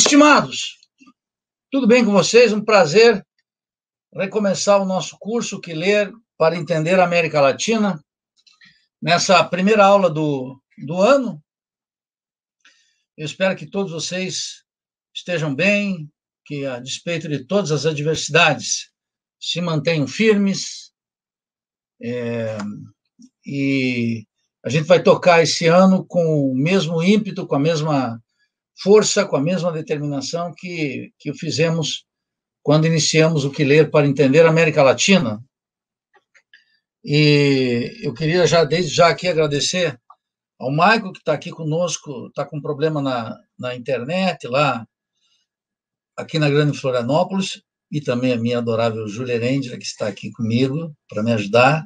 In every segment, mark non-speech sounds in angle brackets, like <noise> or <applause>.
Estimados, tudo bem com vocês? Um prazer recomeçar o nosso curso que ler para entender a América Latina nessa primeira aula do, do ano. Eu espero que todos vocês estejam bem, que a despeito de todas as adversidades se mantenham firmes é, e a gente vai tocar esse ano com o mesmo ímpeto, com a mesma força, com a mesma determinação que, que fizemos quando iniciamos o Que Ler para Entender a América Latina. E eu queria já, desde já aqui, agradecer ao Maico, que está aqui conosco, está com problema na, na internet, lá aqui na Grande Florianópolis, e também a minha adorável Júlia Rendra, que está aqui comigo para me ajudar.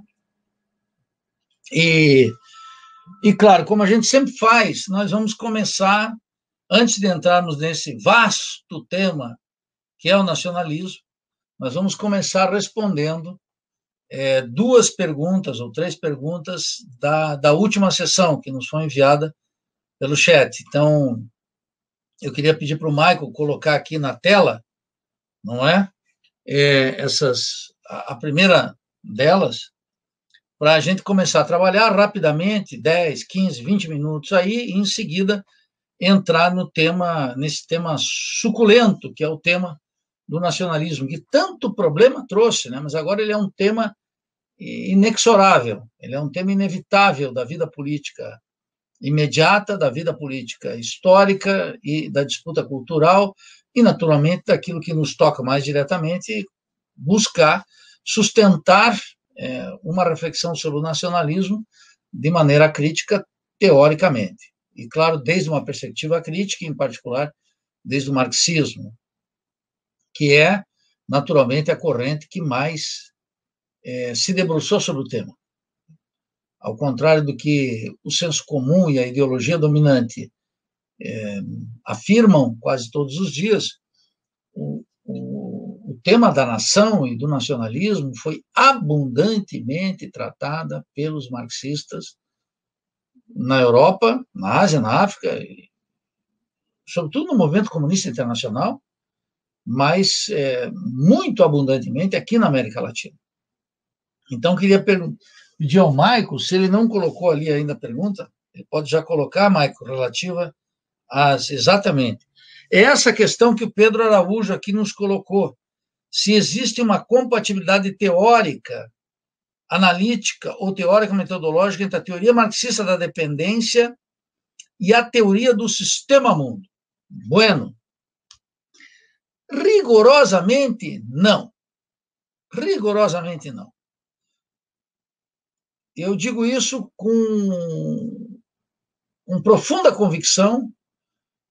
E, e, claro, como a gente sempre faz, nós vamos começar antes de entrarmos nesse vasto tema que é o nacionalismo, nós vamos começar respondendo é, duas perguntas ou três perguntas da, da última sessão que nos foi enviada pelo chat. Então, eu queria pedir para o Michael colocar aqui na tela, não é? é essas a, a primeira delas, para a gente começar a trabalhar rapidamente 10, 15, 20 minutos aí, e em seguida entrar no tema, nesse tema suculento, que é o tema do nacionalismo, que tanto problema trouxe, né? mas agora ele é um tema inexorável, ele é um tema inevitável da vida política imediata, da vida política histórica e da disputa cultural, e naturalmente daquilo que nos toca mais diretamente, buscar sustentar é, uma reflexão sobre o nacionalismo de maneira crítica, teoricamente e claro, desde uma perspectiva crítica, em particular, desde o marxismo, que é, naturalmente, a corrente que mais é, se debruçou sobre o tema. Ao contrário do que o senso comum e a ideologia dominante é, afirmam quase todos os dias, o, o, o tema da nação e do nacionalismo foi abundantemente tratada pelos marxistas na Europa, na Ásia, na África, e, sobretudo no movimento comunista internacional, mas é, muito abundantemente aqui na América Latina. Então, queria pedir ao Maico, se ele não colocou ali ainda a pergunta, ele pode já colocar, Maico, relativa às. Exatamente. É essa questão que o Pedro Araújo aqui nos colocou. Se existe uma compatibilidade teórica analítica ou teórica metodológica entre a teoria marxista da dependência e a teoria do sistema mundo. Bueno, rigorosamente não. Rigorosamente não. Eu digo isso com, com profunda convicção,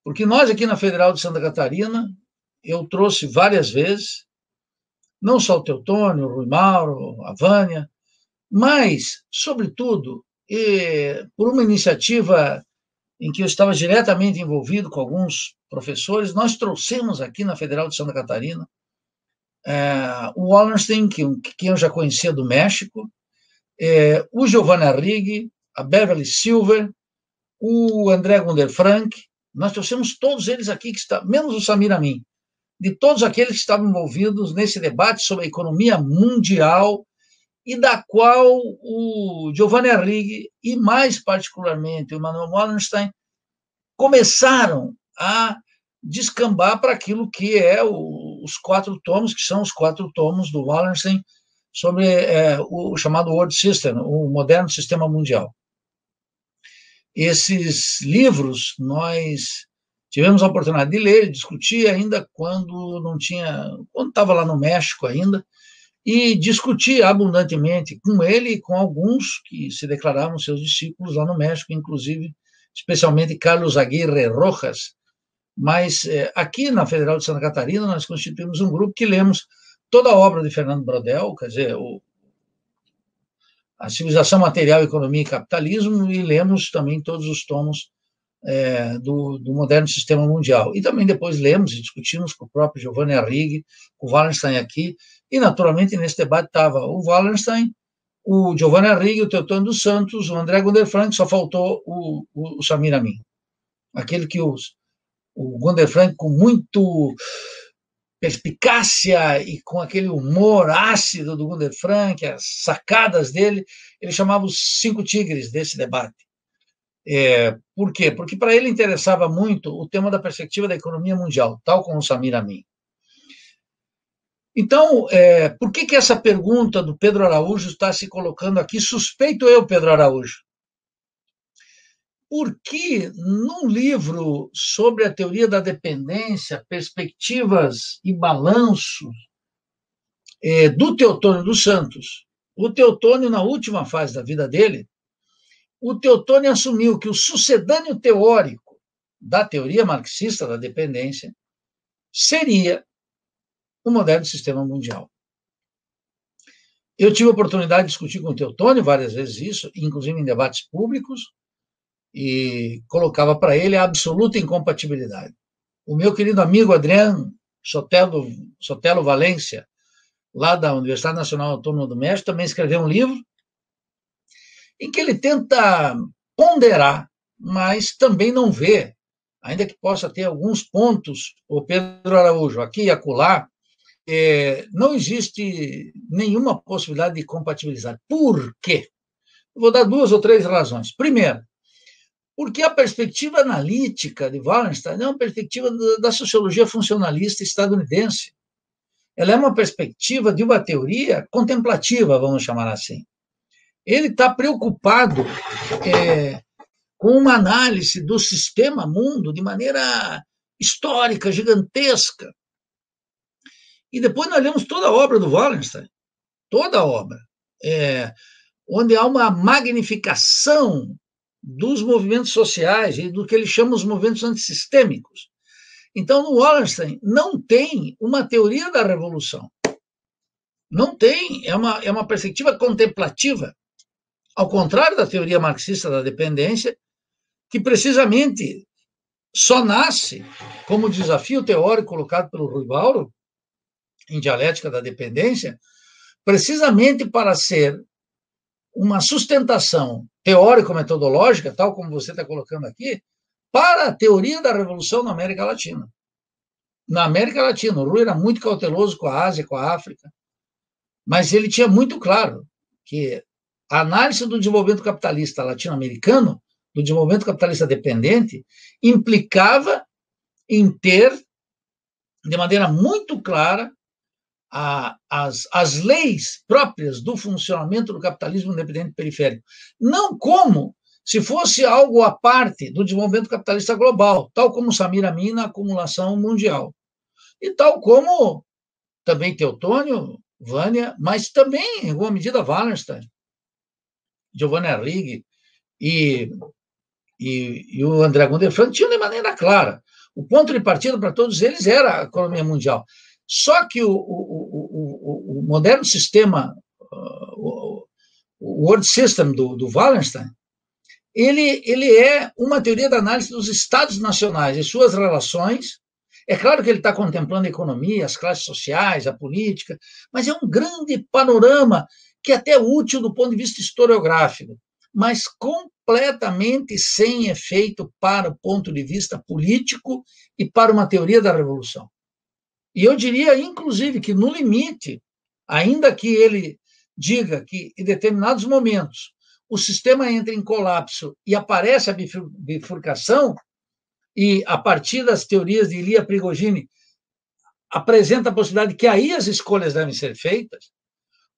porque nós aqui na Federal de Santa Catarina, eu trouxe várias vezes, não só o Teutônio, o Rui Mauro, a Vânia, mas, sobretudo, por uma iniciativa em que eu estava diretamente envolvido com alguns professores, nós trouxemos aqui na Federal de Santa Catarina é, o Wallerstein que, é que, eu já conhecia do México, é, o Giovanna Rigg, a Beverly Silver, o André Gunder Frank, nós trouxemos todos eles aqui, que está, menos o Samir Amin, de todos aqueles que estavam envolvidos nesse debate sobre a economia mundial e da qual o Giovanni Arrighi e, mais particularmente, o Manuel Wallenstein começaram a descambar para aquilo que é o, os quatro tomos, que são os quatro tomos do Wallenstein sobre é, o, o chamado World System, o moderno sistema mundial. Esses livros nós tivemos a oportunidade de ler, discutir ainda quando não tinha, quando estava lá no México ainda, e discutir abundantemente com ele e com alguns que se declaravam seus discípulos lá no México, inclusive, especialmente Carlos Aguirre Rojas. Mas é, aqui na Federal de Santa Catarina, nós constituímos um grupo que lemos toda a obra de Fernando Brodel, quer dizer, o, a Civilização Material, Economia e Capitalismo, e lemos também todos os tomos é, do, do, moderno sistema mundial. E também depois lemos e discutimos com o próprio Giovanni Arrighi, com o Wallenstein aqui, e, naturalmente, nesse debate estava o Wallenstein, o Giovanni Arrighi, o Teotônio dos Santos, o André Gunderfrank, Frank, só faltou o, o, o Samir Amin. Aquele que os, o Gunderfrank, Frank, com muito perspicácia e com aquele humor ácido do Gunderfrank, Frank, as sacadas dele, ele chamava os cinco tigres desse debate. É, por quê? Porque para ele interessava muito o tema da perspectiva da economia mundial, tal como o Samir Amin. Então, é, por que, que essa pergunta do Pedro Araújo está se colocando aqui? Suspeito eu, Pedro Araújo. Porque num livro sobre a teoria da dependência, perspectivas e balanço é, do Teotônio dos Santos, o Teotônio, na última fase da vida dele, o Teotônio assumiu que o sucedâneo teórico da teoria marxista da dependência seria no moderno sistema mundial. Eu tive a oportunidade de discutir com o Teotônio várias vezes isso, inclusive em debates públicos, e colocava para ele a absoluta incompatibilidade. O meu querido amigo Adriano Sotelo, Sotelo Valência, lá da Universidade Nacional Autônoma do México, também escreveu um livro em que ele tenta ponderar, mas também não vê, ainda que possa ter alguns pontos, o Pedro Araújo, aqui e acolá, é, não existe nenhuma possibilidade de compatibilizar. Por quê? vou dar duas ou três razões. Primeiro, porque a perspectiva analítica de Wallenstein é uma perspectiva da sociologia funcionalista estadunidense. Ela é uma perspectiva de uma teoria contemplativa, vamos chamar assim. Ele está preocupado é, com uma análise do sistema mundo de maneira histórica, gigantesca. E depois nós lemos toda a obra do Wallenstein, toda a obra, é, onde há uma magnificação dos movimentos sociais e do que ele chama os movimentos antissistêmicos. Então, no Wallenstein, não tem uma teoria da revolução. Não tem, é uma, é uma perspectiva contemplativa, ao contrário da teoria marxista da dependência, que precisamente só nasce como desafio teórico colocado pelo Rui Bauro em dialética da dependência, precisamente para ser uma sustentação teórico-metodológica, tal como você está colocando aqui, para a teoria da revolução na América Latina. Na América Latina, o Rui era muito cauteloso com a Ásia, com a África, mas ele tinha muito claro que a análise do desenvolvimento capitalista latino-americano, do desenvolvimento capitalista dependente, implicava em ter, de maneira muito clara, a, as, as leis próprias do funcionamento do capitalismo independente periférico. Não como se fosse algo à parte do desenvolvimento capitalista global, tal como Samir Amin na acumulação mundial. E tal como também Teotônio, Vânia, mas também, em alguma medida, Wallenstein, Giovanna Rigg e, e, e o André Gunderfrank tinham de maneira clara. O ponto de partida para todos eles era a economia mundial. Só que o, o moderno sistema, ah, o, World System do, do Wallenstein, ele, ele é uma teoria da análise dos estados nacionais e suas relações. É claro que ele está contemplando a economia, as classes sociais, a política, mas é um grande panorama que é até é útil do ponto de vista historiográfico, mas completamente sem efeito para o ponto de vista político e para uma teoria da revolução. E eu diria, inclusive, que no limite Ainda que ele diga que, em determinados momentos, o sistema entra em colapso e aparece a bifurcação, e a partir das teorias de Ilia Prigogine apresenta a possibilidade que aí as escolhas devem ser feitas,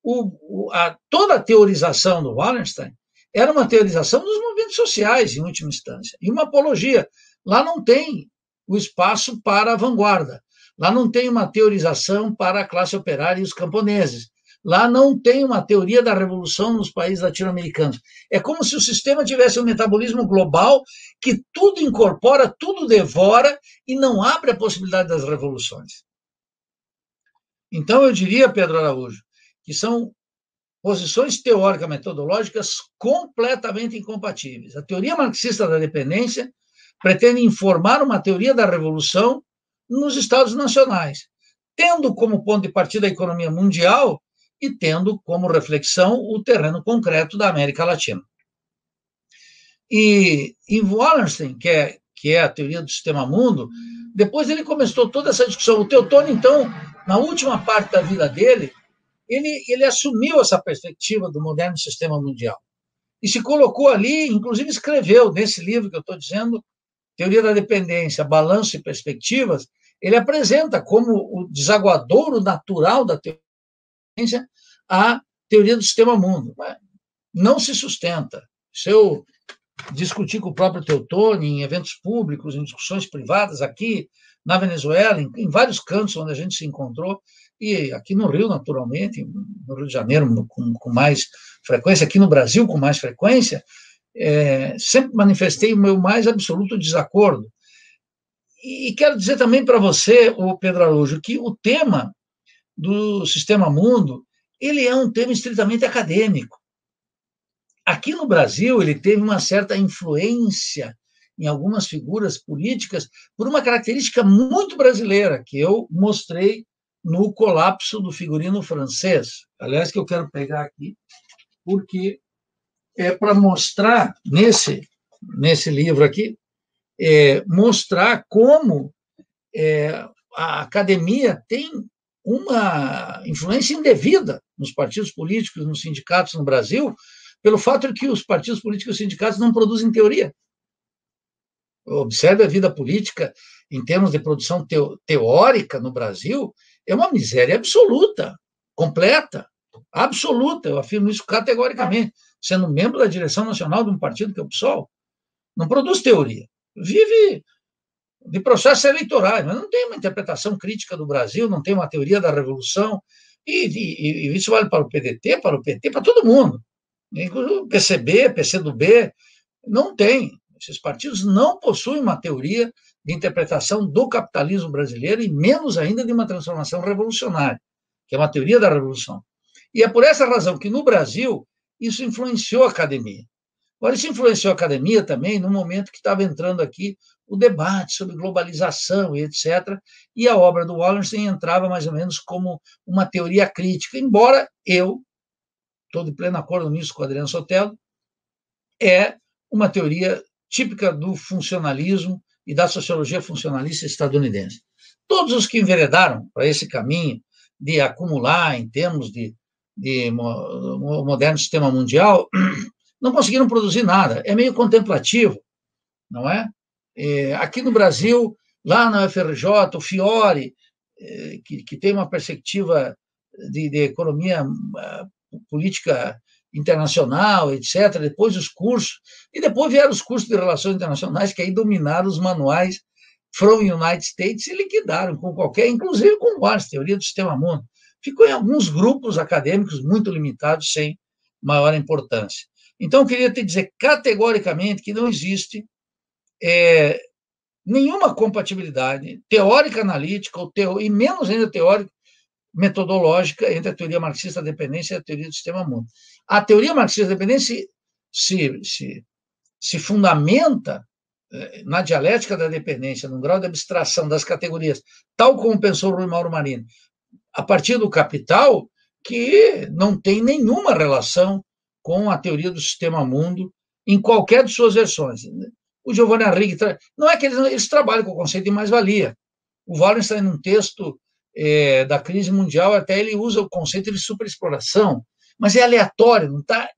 o, a, toda a teorização do Wallenstein era uma teorização dos movimentos sociais, em última instância, e uma apologia. Lá não tem o espaço para a vanguarda. Lá não tem uma teorização para a classe operária e os camponeses. Lá não tem uma teoria da revolução nos países latino-americanos. É como se o sistema tivesse um metabolismo global que tudo incorpora, tudo devora e não abre a possibilidade das revoluções. Então, eu diria, Pedro Araújo, que são posições teóricas, metodológicas completamente incompatíveis. A teoria marxista da dependência pretende informar uma teoria da revolução nos estados nacionais, tendo como ponto de partida a economia mundial e tendo como reflexão o terreno concreto da América Latina. E em Wallenstein, que é, que é a teoria do sistema mundo, depois ele começou toda essa discussão. O Teutônio, então, na última parte da vida dele, ele, ele assumiu essa perspectiva do moderno sistema mundial. E se colocou ali, inclusive escreveu nesse livro que eu estou dizendo, Teoria da Dependência, Balanço e Perspectivas, ele apresenta como o desaguadouro natural da ciência a teoria do sistema mundo. Mas né? não se sustenta. Se eu discutir com o próprio Teutônio em eventos públicos, em discussões privadas aqui na Venezuela, em, em vários cantos onde a gente se encontrou, e aqui no Rio, naturalmente, no Rio de Janeiro com, com mais frequência, aqui no Brasil com mais frequência, é, sempre manifestei o meu mais absoluto desacordo e, quero dizer também para você, o Pedro Araújo, que o tema do Sistema Mundo ele é um tema estritamente acadêmico. Aqui no Brasil, ele teve uma certa influência em algumas figuras políticas por uma característica muito brasileira que eu mostrei no colapso do figurino francês. Aliás, que eu quero pegar aqui, porque é para mostrar nesse nesse livro aqui é, mostrar como é, a academia tem uma influência indevida nos partidos políticos, nos sindicatos no Brasil, pelo fato de que os partidos políticos e os sindicatos não produzem teoria. Observe a vida política em termos de produção teórica no Brasil, é uma miséria absoluta, completa, absoluta, eu afirmo isso categoricamente, sendo membro da direção nacional de um partido que é o PSOL, não produz teoria vive de processos eleitorais, mas não tem uma interpretação crítica do Brasil, não tem uma teoria da revolução, e, e, e isso vale para o PDT, para o PT, para todo mundo. Inclusive PCB, PCdoB, não tem. Esses partidos não possuem uma teoria de interpretação do capitalismo brasileiro e menos ainda de uma transformação revolucionária, que é uma teoria da revolução. E é por essa razão que no Brasil isso influenciou a academia. Agora, isso influenciou a academia também no momento que estava entrando aqui o debate sobre globalização e etc. E a obra do Wallenstein entrava mais ou menos como uma teoria crítica, embora eu, estou de pleno acordo nisso com o Adriano Sotelo, é uma teoria típica do funcionalismo e da sociologia funcionalista estadunidense. Todos os que enveredaram para esse caminho de acumular em termos de, de moderno sistema mundial não conseguiram produzir nada. É meio contemplativo, não é? é aqui no Brasil, lá na UFRJ, o Fiore, é, que, que tem uma perspectiva de, de economia ah, política internacional, etc., depois os cursos, e depois vieram os cursos de relações internacionais, que aí dominaram os manuais from United States e liquidaram com qualquer, inclusive com Barnes, teoria do sistema mundo. Ficou em alguns grupos acadêmicos muito limitados, sem maior importância. Então, eu queria te dizer categoricamente que não existe é, nenhuma compatibilidade teórica analítica ou teo, e menos ainda teórica metodológica entre a teoria marxista da dependência e a teoria do sistema mundo. A teoria marxista da dependência se, se, se fundamenta é, na dialética da dependência, num grau de abstração das categorias, tal como pensou Rui Mauro Marino, a partir do capital, que não tem nenhuma relação com a teoria do sistema mundo em qualquer de suas versões. O Giovanni Henrique não é que eles, eles trabalham com o conceito de mais-valia. O Wallenstein, num texto é, da crise mundial, até ele usa o conceito de superexploração, mas é aleatório, não está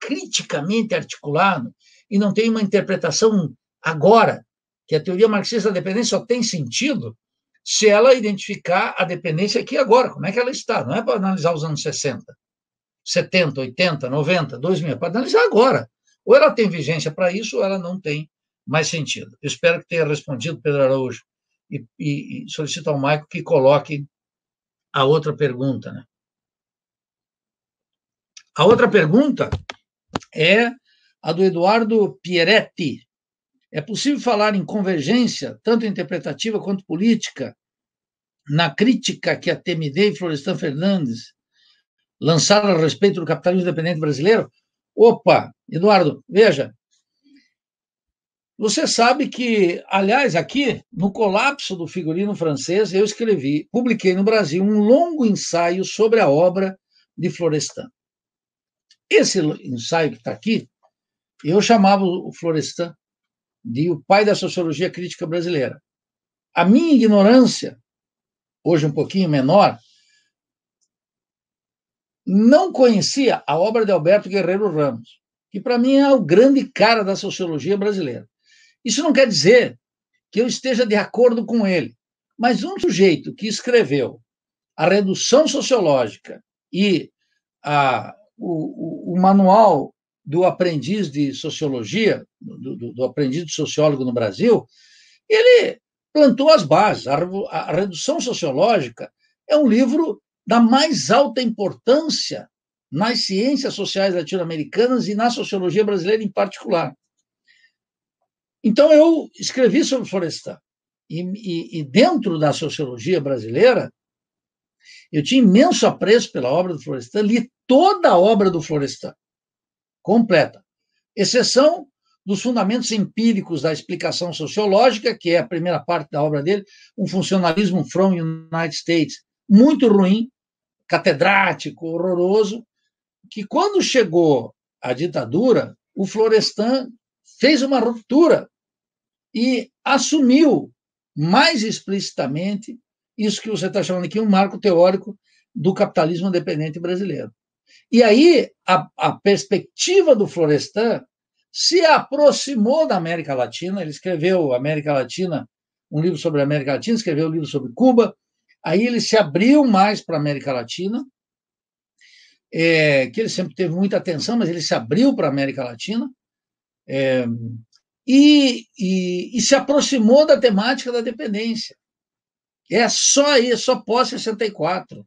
criticamente articulado e não tem uma interpretação agora, que a teoria marxista da dependência só tem sentido se ela identificar a dependência aqui agora, como é que ela está, não é para analisar os anos 60. 70, 80, 90, 2000, para analisar agora. Ou ela tem vigência para isso, ou ela não tem mais sentido. Eu espero que tenha respondido, Pedro Araújo, e, e, e solicito ao Maico que coloque a outra pergunta. Né? A outra pergunta é a do Eduardo Pieretti. É possível falar em convergência, tanto interpretativa quanto política, na crítica que a TMD e Florestan Fernandes lançaram a respeito do capitalismo independente brasileiro. Opa, Eduardo, veja. Você sabe que, aliás, aqui, no colapso do figurino francês, eu escrevi, publiquei no Brasil um longo ensaio sobre a obra de Florestan. Esse ensaio que está aqui, eu chamava o Florestan de o pai da sociologia crítica brasileira. A minha ignorância, hoje um pouquinho menor, não conhecia a obra de Alberto Guerreiro Ramos, que para mim é o grande cara da sociologia brasileira. Isso não quer dizer que eu esteja de acordo com ele, mas um sujeito que escreveu a redução sociológica e a, o, o, manual do aprendiz de sociologia, do, do, do aprendiz de sociólogo no Brasil, ele plantou as bases. A, a redução sociológica é um livro da mais alta importância nas ciências sociais latino-americanas e na sociologia brasileira em particular. Então, eu escrevi sobre Florestan. E, e, e, dentro da sociologia brasileira, eu tinha imenso apreço pela obra do Florestan, li toda a obra do Florestan, completa, exceção dos fundamentos empíricos da explicação sociológica, que é a primeira parte da obra dele, um funcionalismo from United States, muito ruim, catedrático, horroroso, que quando chegou a ditadura, o Florestan fez uma ruptura e assumiu mais explicitamente isso que você está chamando aqui um marco teórico do capitalismo dependente brasileiro. E aí a, a, perspectiva do Florestan se aproximou da América Latina. Ele escreveu América Latina, um livro sobre a América Latina, escreveu um livro sobre Cuba, Aí ele se abriu mais para a América Latina, é, que ele sempre teve muita atenção, mas ele se abriu para a América Latina é, e, e, e, se aproximou da temática da dependência. É só isso, é só pós-64.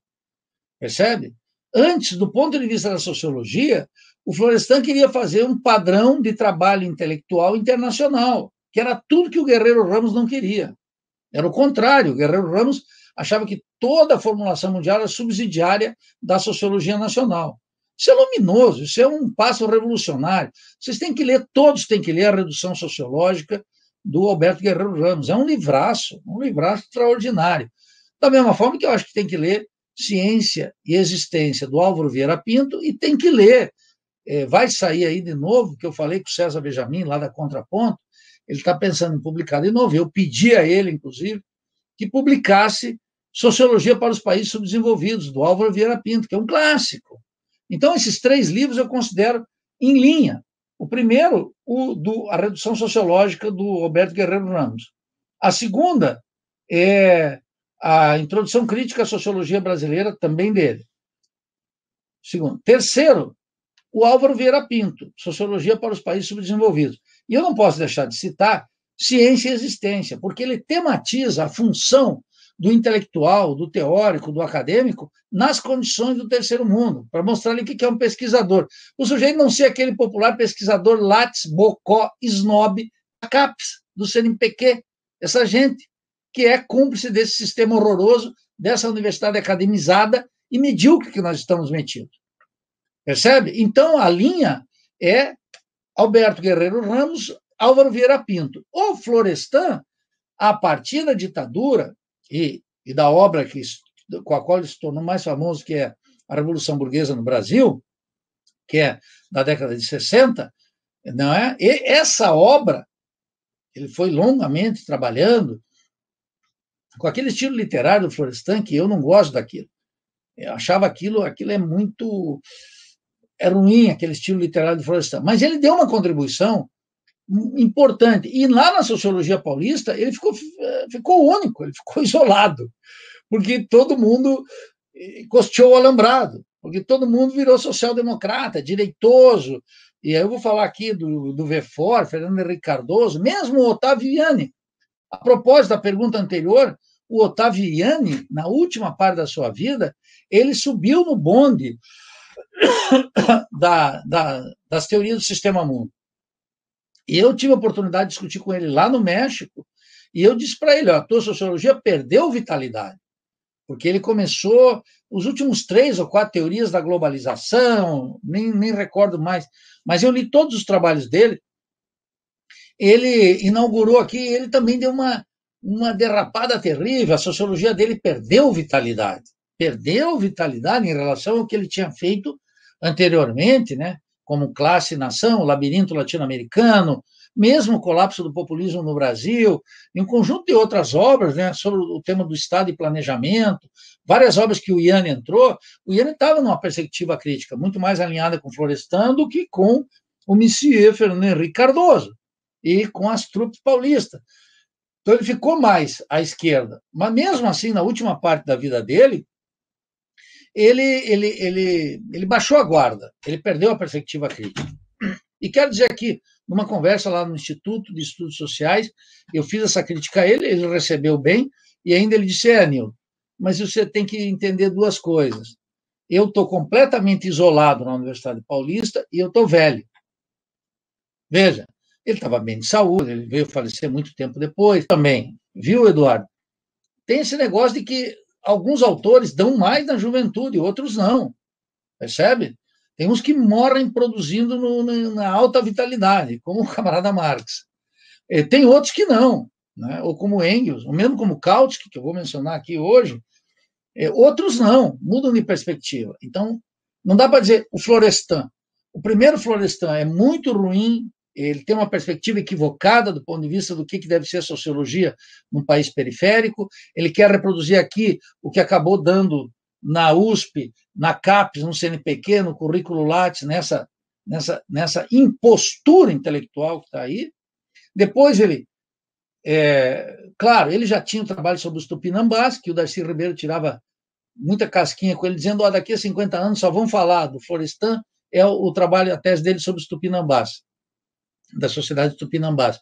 Percebe? Antes, do ponto de vista da sociologia, o Florestan queria fazer um padrão de trabalho intelectual internacional, que era tudo que o Guerreiro Ramos não queria. Era o contrário, o Guerreiro Ramos achava que toda a formulação mundial era subsidiária da sociologia nacional. Isso é luminoso, isso é um passo revolucionário. Vocês têm que ler, todos têm que ler a redução sociológica do Alberto Guerreiro Ramos. É um livraço, um livraço extraordinário. Da mesma forma que eu acho que tem que ler Ciência e Existência, do Álvaro Vieira Pinto, e tem que ler. É, vai sair aí de novo, que eu falei com o César Benjamin, lá da Contraponto, ele está pensando em publicar de novo. Eu pedi a ele, inclusive, que publicasse Sociologia para os Países Subdesenvolvidos, do Álvaro Vieira Pinto, que é um clássico. Então, esses três livros eu considero em linha. O primeiro, o do, a redução sociológica do Roberto Guerreiro Ramos. A segunda é a introdução crítica à sociologia brasileira, também dele. Segundo. Terceiro, o Álvaro Vieira Pinto, Sociologia para os Países Subdesenvolvidos. E eu não posso deixar de citar Ciência e Existência, porque ele tematiza a função do intelectual, do teórico, do acadêmico, nas condições do terceiro mundo, para mostrar ali o que é um pesquisador. O sujeito não ser aquele popular pesquisador lattes, bocó, snob, caps, do CNPq, essa gente que é cúmplice desse sistema horroroso, dessa universidade academizada e medíocre que nós estamos metidos. Percebe? Então, a linha é Alberto Guerreiro Ramos, Álvaro Vieira Pinto. O Florestan, a partir da ditadura e, e da obra que, com a qual ele se tornou mais famoso, que é a Revolução Burguesa no Brasil, que é da década de 60, não é? E essa obra, ele foi longamente trabalhando com aquele estilo literário do Florestan, que eu não gosto daquilo. Eu achava aquilo, aquilo é muito é ruim aquele estilo literário do Florestan, mas ele deu uma contribuição importante. E lá na sociologia paulista, ele ficou, eh, ficou único, ele ficou <laughs> isolado, porque todo mundo eh, costeou o alambrado, porque todo mundo virou social-democrata, direitoso. E aí eu vou falar aqui do, do VFOR, Fernando Henrique Cardoso, mesmo o Otaviani. A propósito da pergunta anterior, o Otaviani, na última parte da sua vida, ele subiu no bonde <coughs> da, da, das teorias do sistema mundo. E eu tive a oportunidade de discutir com ele lá no México, e eu disse para ele: ó, a tua sociologia perdeu vitalidade, porque ele começou os últimos três ou quatro teorias da globalização, nem, nem recordo mais, mas eu li todos os trabalhos dele. Ele inaugurou aqui, ele também deu uma, uma derrapada terrível, a sociologia dele perdeu vitalidade, perdeu vitalidade em relação ao que ele tinha feito anteriormente, né? como classe e nação, o labirinto latino-americano, mesmo o colapso do populismo no Brasil, e um conjunto de outras obras né, sobre o tema do Estado e planejamento, várias obras que o Ian entrou, o Ian estava numa perspectiva crítica, muito mais alinhada com Florestan do que com o Monsieur Fernando Henrique Cardoso e com as trupes paulistas. Então ele ficou mais à esquerda. Mas mesmo assim, na última parte da vida dele, ele, ele, ele, ele baixou a guarda, ele perdeu a perspectiva crítica. E quero dizer aqui, numa conversa lá no Instituto de Estudos Sociais, eu fiz essa crítica a ele, ele recebeu bem, e ainda ele disse: É, Nil, mas você tem que entender duas coisas. Eu estou completamente isolado na Universidade Paulista e eu estou velho. Veja, ele estava bem de saúde, ele veio falecer muito tempo depois também. Viu, Eduardo? Tem esse negócio de que alguns autores dão mais na juventude, outros não. Percebe? Tem uns que morrem produzindo no, na alta vitalidade, como o camarada Marx. E tem outros que não, né? ou como Engels, ou mesmo como Kautsky, que eu vou mencionar aqui hoje. E é, outros não, mudam de perspectiva. Então, não dá para dizer o Florestan. O primeiro Florestan é muito ruim ele tem uma perspectiva equivocada do ponto de vista do que, deve ser a sociologia num país periférico, ele quer reproduzir aqui o que acabou dando na USP, na CAPES, no CNPq, no currículo Lattes, nessa, nessa, nessa impostura intelectual que está aí. Depois ele, é, claro, ele já tinha um trabalho sobre os tupinambás, que o Darcy Ribeiro tirava muita casquinha com ele, dizendo, oh, daqui a 50 anos só vão falar do Florestan, é o, o trabalho, a tese dele sobre os tupinambás da sociedade tupinambás,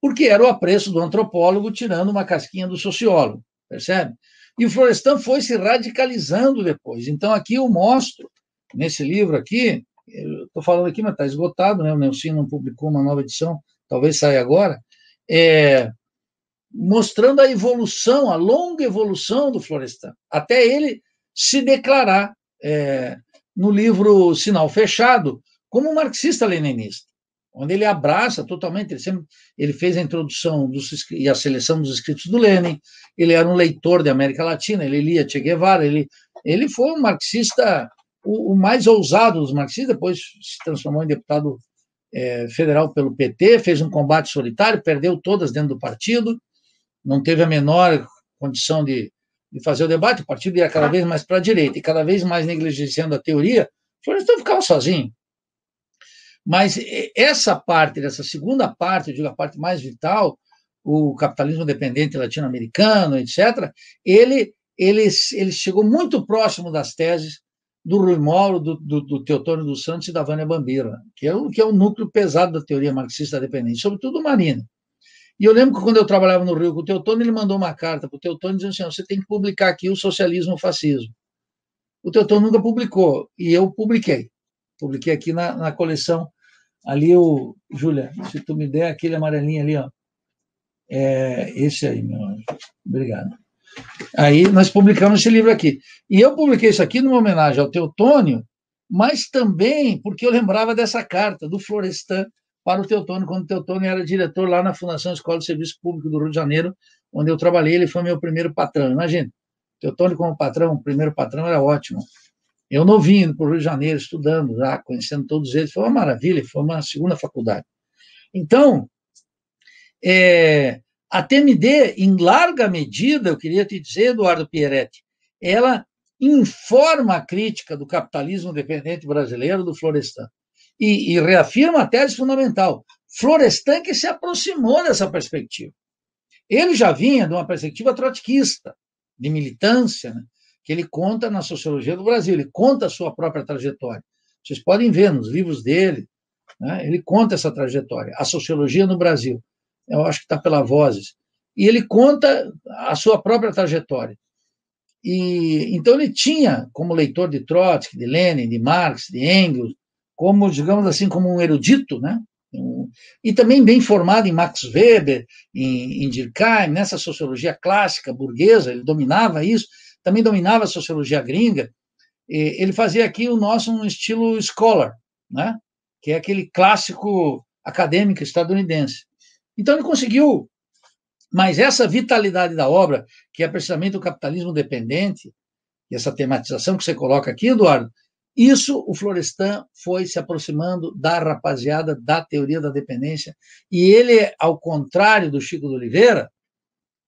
porque era o apreço do antropólogo tirando uma casquinha do sociólogo, percebe? E o Florestan foi se radicalizando depois. Então, aqui eu mostro, nesse livro aqui, estou falando aqui, mas está esgotado, né? o Nelson não publicou uma nova edição, talvez saia agora, é, mostrando a evolução, a longa evolução do Florestan, até ele se declarar é, no livro Sinal Fechado como marxista-leninista onde ele abraça totalmente. Ele, sempre, ele fez a introdução dos, e a seleção dos escritos do Lenin, ele era um leitor da América Latina, ele lia Che Guevara, ele, ele foi um marxista, o, o mais ousado dos marxistas, depois se transformou em deputado é, federal pelo PT, fez um combate solitário, perdeu todas dentro do partido, não teve a menor condição de, de fazer o debate, o partido ia cada vez mais para a direita e cada vez mais negligenciando a teoria, Florestan ficava sozinho. Mas essa parte, essa segunda parte, eu digo a parte mais vital, o capitalismo dependente latino-americano, etc., ele, ele, ele chegou muito próximo das teses do Rui Moro, do, do, do Teotônio dos Santos e da Vânia Bambira, que é, o, que é o núcleo pesado da teoria marxista dependente, sobretudo o Marino. E eu lembro que quando eu trabalhava no Rio com o Teotônio, ele mandou uma carta para o Teotônio dizendo assim, você tem que publicar aqui o socialismo e o fascismo. O Teotônio nunca publicou, e eu publiquei. Publiquei aqui na, na coleção Ali, o Júlia, se tu me der aquele amarelinho ali, ó. É esse aí, meu anjo. Obrigado. Aí nós publicamos esse livro aqui. E eu publiquei isso aqui numa homenagem ao Teotônio, mas também porque eu lembrava dessa carta do Florestan para o Teotônio, quando o Teotônio era diretor lá na Fundação Escola de Serviço Público do Rio de Janeiro, onde eu trabalhei, ele foi meu primeiro patrão. Imagina, Teotônio como patrão, primeiro patrão era ótimo. Eu novinho, indo para o Rio de Janeiro, estudando lá, conhecendo todos eles, foi uma maravilha, foi uma segunda faculdade. Então, é, a TMD, em larga medida, eu queria te dizer, Eduardo Pieretti, ela informa a crítica do capitalismo dependente brasileiro do Florestan e, e reafirma a tese fundamental. Florestan que se aproximou dessa perspectiva. Ele já vinha de uma perspectiva trotskista, de militância, né? que ele conta na sociologia do Brasil, ele conta a sua própria trajetória. Vocês podem ver nos livros dele, né? ele conta essa trajetória, a sociologia no Brasil. Eu acho que está pela Vozes. E ele conta a sua própria trajetória. E então ele tinha, como leitor de Trotsky, de Lenin, de Marx, de Engels, como digamos assim, como um erudito, né? e também bem formado em Max Weber, em, em Durkheim, nessa sociologia clássica burguesa, ele dominava isso também dominava a sociologia gringa, ele fazia aqui o nosso um estilo scholar, né? que é aquele clássico acadêmico estadunidense. Então ele conseguiu, mas essa vitalidade da obra, que é precisamente o capitalismo dependente, e essa tematização que você coloca aqui, Eduardo, isso o Florestan foi se aproximando da rapaziada da teoria da dependência, e ele, ao contrário do Chico de Oliveira,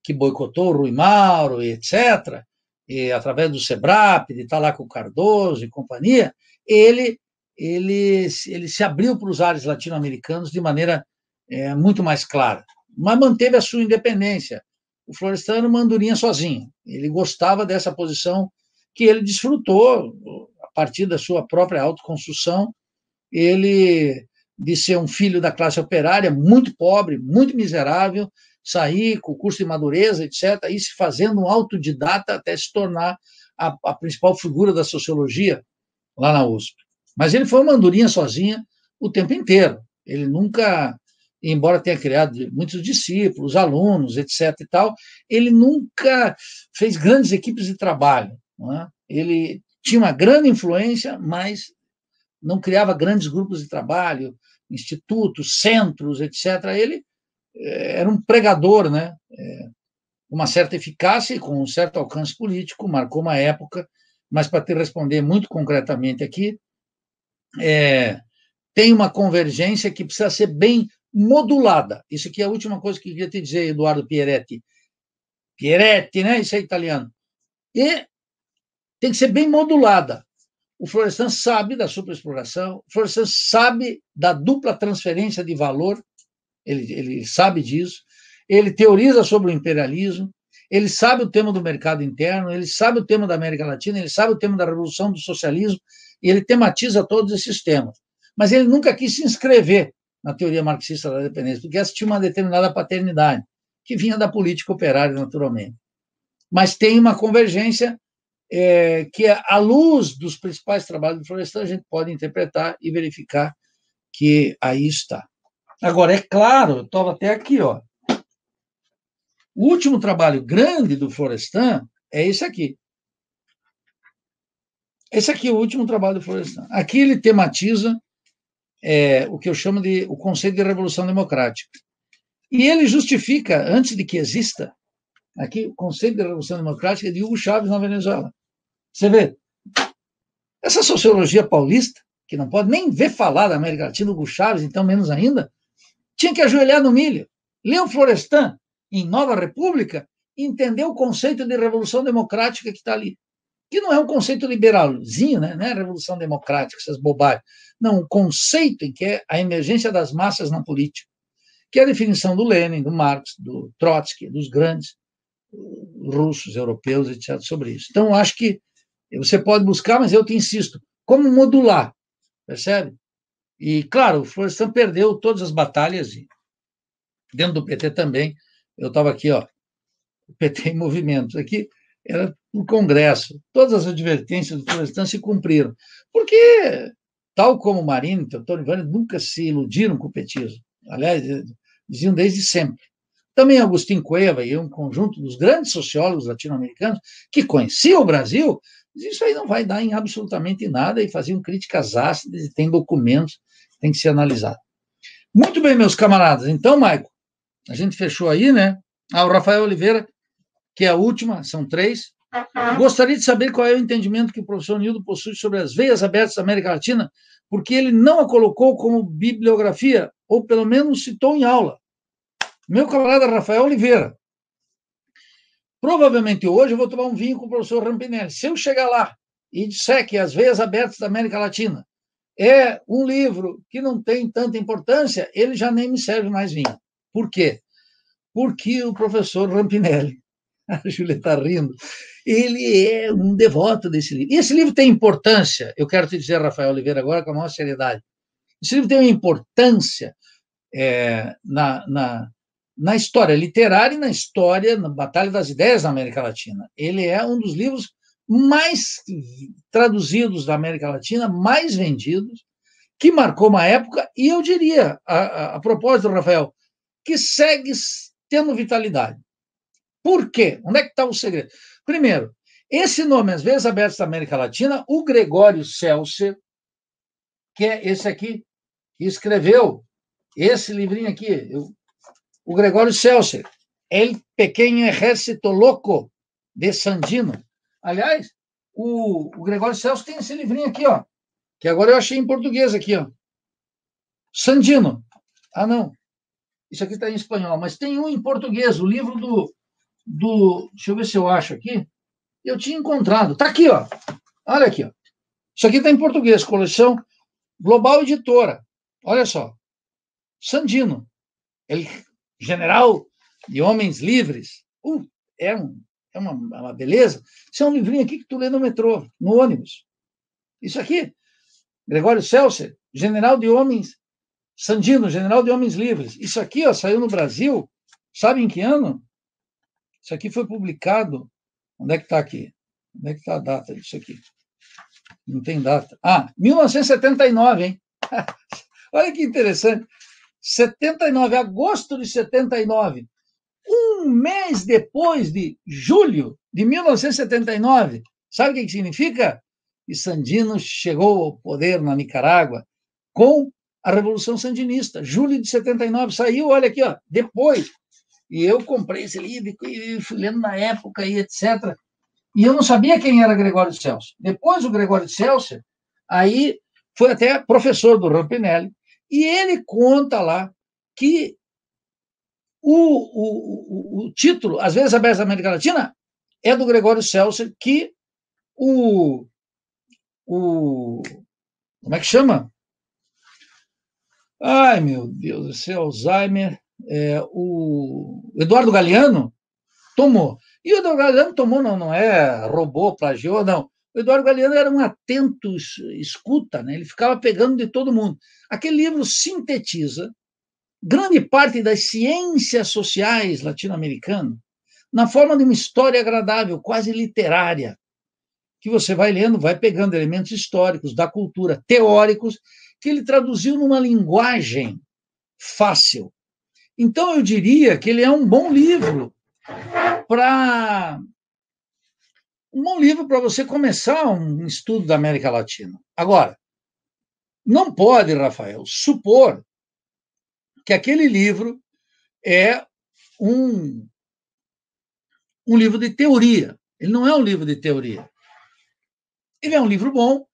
que boicotou o Rui Mauro e etc., e, através do SEBRAP, de estar lá com o Cardoso e companhia, ele, ele, ele se abriu para os ares latino-americanos de maneira é, muito mais clara, mas manteve a sua independência. O Florestano mandurinha sozinho, ele gostava dessa posição que ele desfrutou a partir da sua própria autoconstrução, ele de ser um filho da classe operária, muito pobre, muito miserável, sair com o curso de madureza, etc., e se fazendo um autodidata até se tornar a, a principal figura da sociologia lá na USP. Mas ele foi uma andorinha sozinha o tempo inteiro. Ele nunca, embora tenha criado muitos discípulos, alunos, etc. e tal, ele nunca fez grandes equipes de trabalho. É? Ele tinha uma grande influência, mas não criava grandes grupos de trabalho, institutos, centros, etc. Ele é, era um pregador, né? É, uma certa eficácia e com um certo alcance político, marcou uma época, mas para te responder muito concretamente aqui, é, tem uma convergência que precisa ser bem modulada. Isso aqui é a última coisa que eu queria te dizer, Eduardo Pieretti. Pieretti, né? Isso é italiano. E tem que ser bem modulada. O Florestan sabe da superexploração, o Florestan sabe da dupla transferência de valor ele, ele sabe disso, ele teoriza sobre o imperialismo, ele sabe o tema do mercado interno, ele sabe o tema da América Latina, ele sabe o tema da revolução do socialismo, e ele tematiza todos esses temas. Mas ele nunca quis se inscrever na teoria marxista da dependência, porque essa tinha uma determinada paternidade, que vinha da política operária, naturalmente. Mas tem uma convergência é, que, à luz dos principais trabalhos do Florestan, a gente pode interpretar e verificar que aí está. Agora, é claro, estava até aqui, ó. O último trabalho grande do Florestan é esse aqui. Esse aqui é o último trabalho do Florestan. Aqui ele tematiza é, o que eu chamo de o conceito de revolução democrática. E ele justifica, antes de que exista, aqui o conceito de revolução democrática de Hugo Chávez na Venezuela. Você vê, essa sociologia paulista, que não pode nem ver falar da América Latina, Hugo Chávez, então menos ainda, tinha que ajoelhar no milho. Leu Florestan, em Nova República, entendeu o conceito de revolução democrática que está ali. Que não é um conceito liberalzinho, né? não é revolução democrática, essas bobagens. Não, o conceito em que é a emergência das massas na política, que é a definição do Lenin, do Marx, do Trotsky, dos grandes russos, europeus, etc., sobre isso. Então, acho que você pode buscar, mas eu te insisto, como modular, percebe? E, claro, o Florestan perdeu todas as batalhas, e dentro do PT também. Eu estava aqui, ó, o PT em movimento. aqui era o congresso. Todas as advertências do Florestan se cumpriram. Porque, tal como o o Teotônio Ivani, nunca se iludiram com o petismo. Aliás, eh, diziam desde sempre. Também Agostinho Cueva e um conjunto dos grandes sociólogos latino-americanos que conheciam o Brasil, isso aí não vai dar em absolutamente nada e faziam críticas ácidas e tem documentos tem que ser analisado. Muito bem, meus camaradas. Então, Maico, a gente fechou aí, né? Ah, o Rafael Oliveira, que é a última, são três. Uhum. Gostaria de saber qual é o entendimento que o professor Nildo possui sobre as veias abertas da América Latina, porque ele não a colocou como bibliografia, ou pelo menos citou em aula. Meu camarada Rafael Oliveira. Provavelmente hoje eu vou tomar um vinho com o professor Rampinelli. Se eu chegar lá e disser que as veias abertas da América Latina é um livro que não tem tanta importância, ele já nem me serve mais vinho. Por quê? Porque o professor Rampinelli, <laughs> a Júlia está rindo, ele é um devoto desse livro. E esse livro tem importância, eu quero te dizer, Rafael Oliveira, agora com a maior seriedade. Esse livro tem uma importância é, na, na, na história literária e na história, na Batalha das Ideias na América Latina. Ele é um dos livros mais traduzidos da América Latina, mais vendidos, que marcou uma época, e eu diria, a, a, a propósito, Rafael, que segue tendo vitalidade. Por quê? Onde é que está o segredo? Primeiro, esse nome, às vezes, aberto da América Latina, o Gregório Celser, que é esse aqui, que escreveu esse livrinho aqui, eu, o Gregório Celser, El pequeno Ejército Loco, de Sandino, Aliás, o, o Gregório Celso tem esse livrinho aqui, ó, que agora eu achei em português aqui, ó. Sandino. Ah, não. Isso aqui está em espanhol, mas tem um em português, o livro do, do. Deixa eu ver se eu acho aqui. Eu tinha encontrado. Está aqui, ó. Olha aqui, ó. Isso aqui está em português, coleção Global Editora. Olha só. Sandino. Ele, general de homens livres. Uh, é um é uma, é uma beleza. Isso é um livrinho aqui que tu lê no metrô, no ônibus. Isso aqui, Gregório Celser, general de homens, Sandino, general de homens livres. Isso aqui ó, saiu no Brasil, sabe em que ano? Isso aqui foi publicado. Onde é que está aqui? Onde é que está a data disso aqui? Não tem data. Ah, 1979, hein? <laughs> Olha que interessante. 79, agosto de 79. Um mês depois de julho de 1979, sabe o que, significa? E Sandino chegou ao poder na Nicarágua com a Revolução Sandinista. Julho de 79 saiu, olha aqui, ó, depois. E eu comprei esse livro e fui lendo na época e etc. E eu não sabia quem era Gregório de Celso. Depois o Gregório de Celso, aí foi até professor do Rampinelli, e ele conta lá que o, o, o, título, às vezes, aberto da América Latina, é do Gregório Celso, que o, o. Como é que chama? Ai, meu Deus, esse Alzheimer. É, o Eduardo Galeano tomou. E o Eduardo Galeano tomou, não, não é robô, plagiou, não. O Eduardo Galeano era um atento escuta, né? ele ficava pegando de todo mundo. Aquele livro sintetiza grande parte das ciências sociais latino-americanas na forma de uma história agradável, quase literária, que você vai lendo, vai pegando elementos históricos, da cultura, teóricos, que ele traduziu numa linguagem fácil. Então, eu diria que ele é um bom livro para. Um bom livro para você começar um estudo da América Latina. Agora, não pode, Rafael, supor que aquele livro é um, um livro de teoria. Ele não é um livro de teoria. Ele é um livro bom,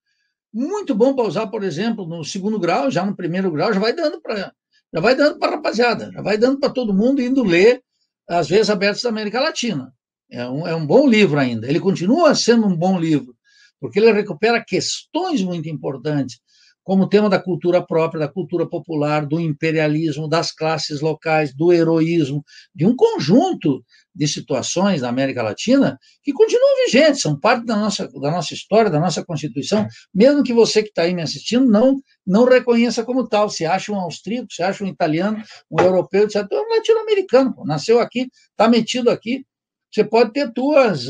muito bom para usar, por exemplo, no segundo grau, já no primeiro grau, já vai dando para já vai dando para rapaziada, já vai dando para todo mundo indo ler às vezes abertos da América Latina. É um, é um bom livro ainda. Ele continua sendo um bom livro, porque ele recupera questões muito importantes como tema da cultura própria, da cultura popular, do imperialismo, das classes locais, do heroísmo, de um conjunto de situações na América Latina que continuam vigentes, são parte da nossa, da nossa história, da nossa Constituição, é. mesmo que você que está aí me assistindo não, não reconheça como tal, se acha um austríaco, se acha um italiano, um europeu, etc. É um latino-americano, nasceu aqui, está metido aqui, você pode ter tuas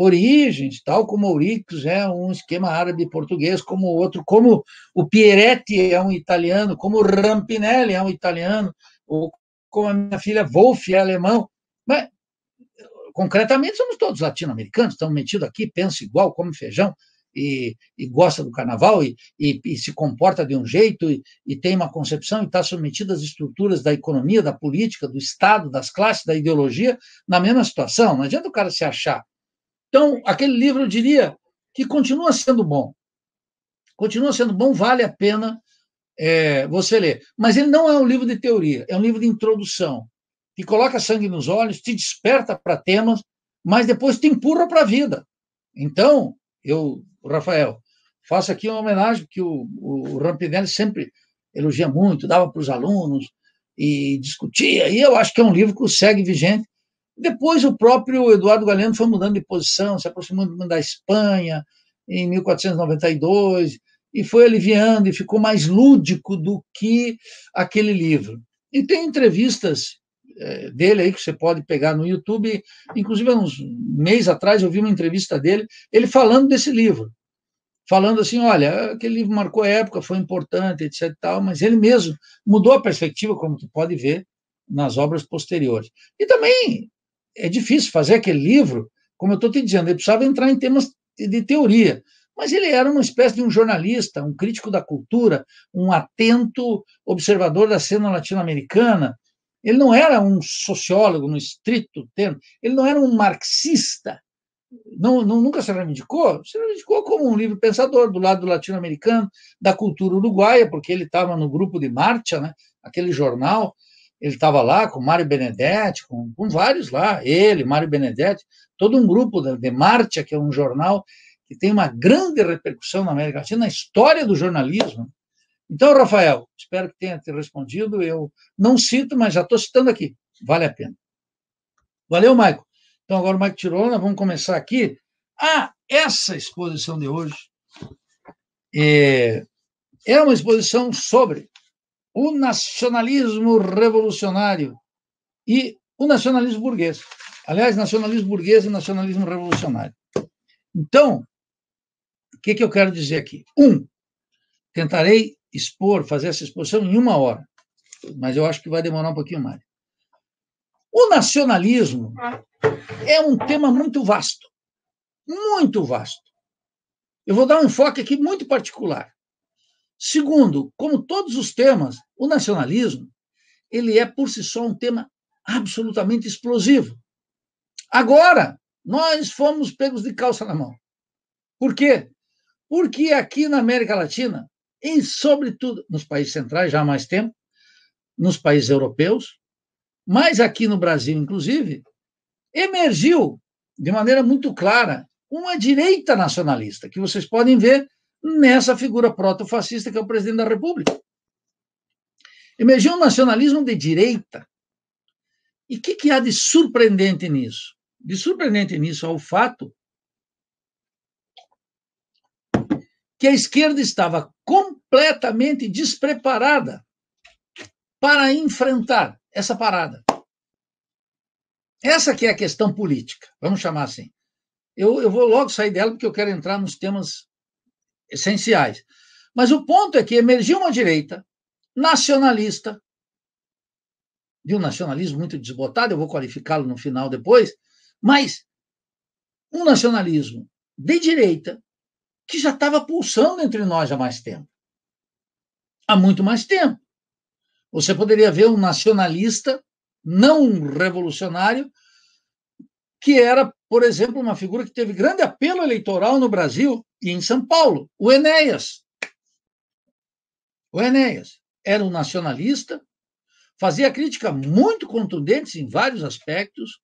origens, tal como Ouricus é um esquema árabe português, como o outro, como o Pieretti é um italiano, como o Rampinelli é um italiano, ou como a minha filha Wolff é alemão. Mas, concretamente, somos todos latino-americanos, estamos metidos aqui, pensa igual, como feijão, e, e, gosta do carnaval e, e, e, se comporta de um jeito e, tem uma concepção e está submetido às estruturas da economia, da política, do Estado, das classes, da ideologia, na mesma situação. Não adianta o cara se achar então, aquele livro, eu diria que continua sendo bom. Continua sendo bom, vale a pena é, você ler. Mas ele não é um livro de teoria, é um livro de introdução. que coloca sangue nos olhos, te desperta para temas, mas depois te empurra para a vida. Então, eu, Rafael, faço aqui uma homenagem que o, o Rampinelli sempre elogia muito, dava para os alunos e discutia. E eu acho que é um livro que segue vigente depois o próprio Eduardo Galeno foi mudando de posição, se aproximando da Espanha em 1492 e foi aliviando e ficou mais lúdico do que aquele livro. E tem entrevistas eh, dele aí que você pode pegar no YouTube. Inclusive, há uns meses atrás eu vi uma entrevista dele, ele falando desse livro, falando assim, olha, aquele livro marcou a época, foi importante, etc. Tal, mas ele mesmo mudou a perspectiva, como tu pode ver nas obras posteriores. E também é difícil fazer aquele livro, como eu estou te dizendo, ele precisava entrar em temas de teoria, mas ele era uma espécie de um jornalista, um crítico da cultura, um atento observador da cena latino-americana. Ele não era um sociólogo no estrito termo, ele não era um marxista, não, não, nunca se reivindicou, se reivindicou como um livre pensador do lado latino-americano, da cultura uruguaia, porque ele estava no grupo de Marcha, né, aquele jornal ele estava lá com Mário Benedetti, com, com, vários lá, ele, Mário Benedetti, todo um grupo da Demartia, que é um jornal que tem uma grande repercussão na América Latina, na história do jornalismo. Então, Rafael, espero que tenha te respondido. Eu não cito, mas já estou citando aqui. Vale a pena. Valeu, Maico. Então, agora o Maico Tirona, vamos começar aqui. Ah, essa exposição de hoje é, é uma exposição sobre o nacionalismo revolucionário e o nacionalismo burguês. Aliás, nacionalismo burguês e nacionalismo revolucionário. Então, o que, que eu quero dizer aqui? Um, tentarei expor, fazer essa exposição em uma hora, mas eu acho que vai demorar um pouquinho mais. O nacionalismo é um tema muito vasto, muito vasto. Eu vou dar um enfoque aqui muito particular. Segundo, como todos os temas, o nacionalismo ele é por si só um tema absolutamente explosivo. Agora, nós fomos pegos de calça na mão. Por quê? Porque aqui na América Latina, e sobretudo nos países centrais já há mais tempo, nos países europeus, mas aqui no Brasil, inclusive, emergiu de maneira muito clara uma direita nacionalista, que vocês podem ver nessa figura proto-fascista que é o presidente da República. Emergiu um nacionalismo de direita. E o que, que há de surpreendente nisso? De surpreendente nisso é o fato que a esquerda estava completamente despreparada para enfrentar essa parada. Essa que é a questão política, vamos chamar assim. Eu, eu vou logo sair dela porque eu quero entrar nos temas essenciais. Mas o ponto é que emergiu uma direita nacionalista, de um nacionalismo muito desbotado, eu vou qualificá-lo no final depois, mas um nacionalismo de direita que já estava pulsando entre nós há mais tempo. Há muito mais tempo. Você poderia ver um nacionalista não revolucionário que era, por exemplo, uma figura que teve grande apelo eleitoral no Brasil e em São Paulo, o Enéas. O Enéas era um nacionalista, fazia crítica muito contundente em vários aspectos,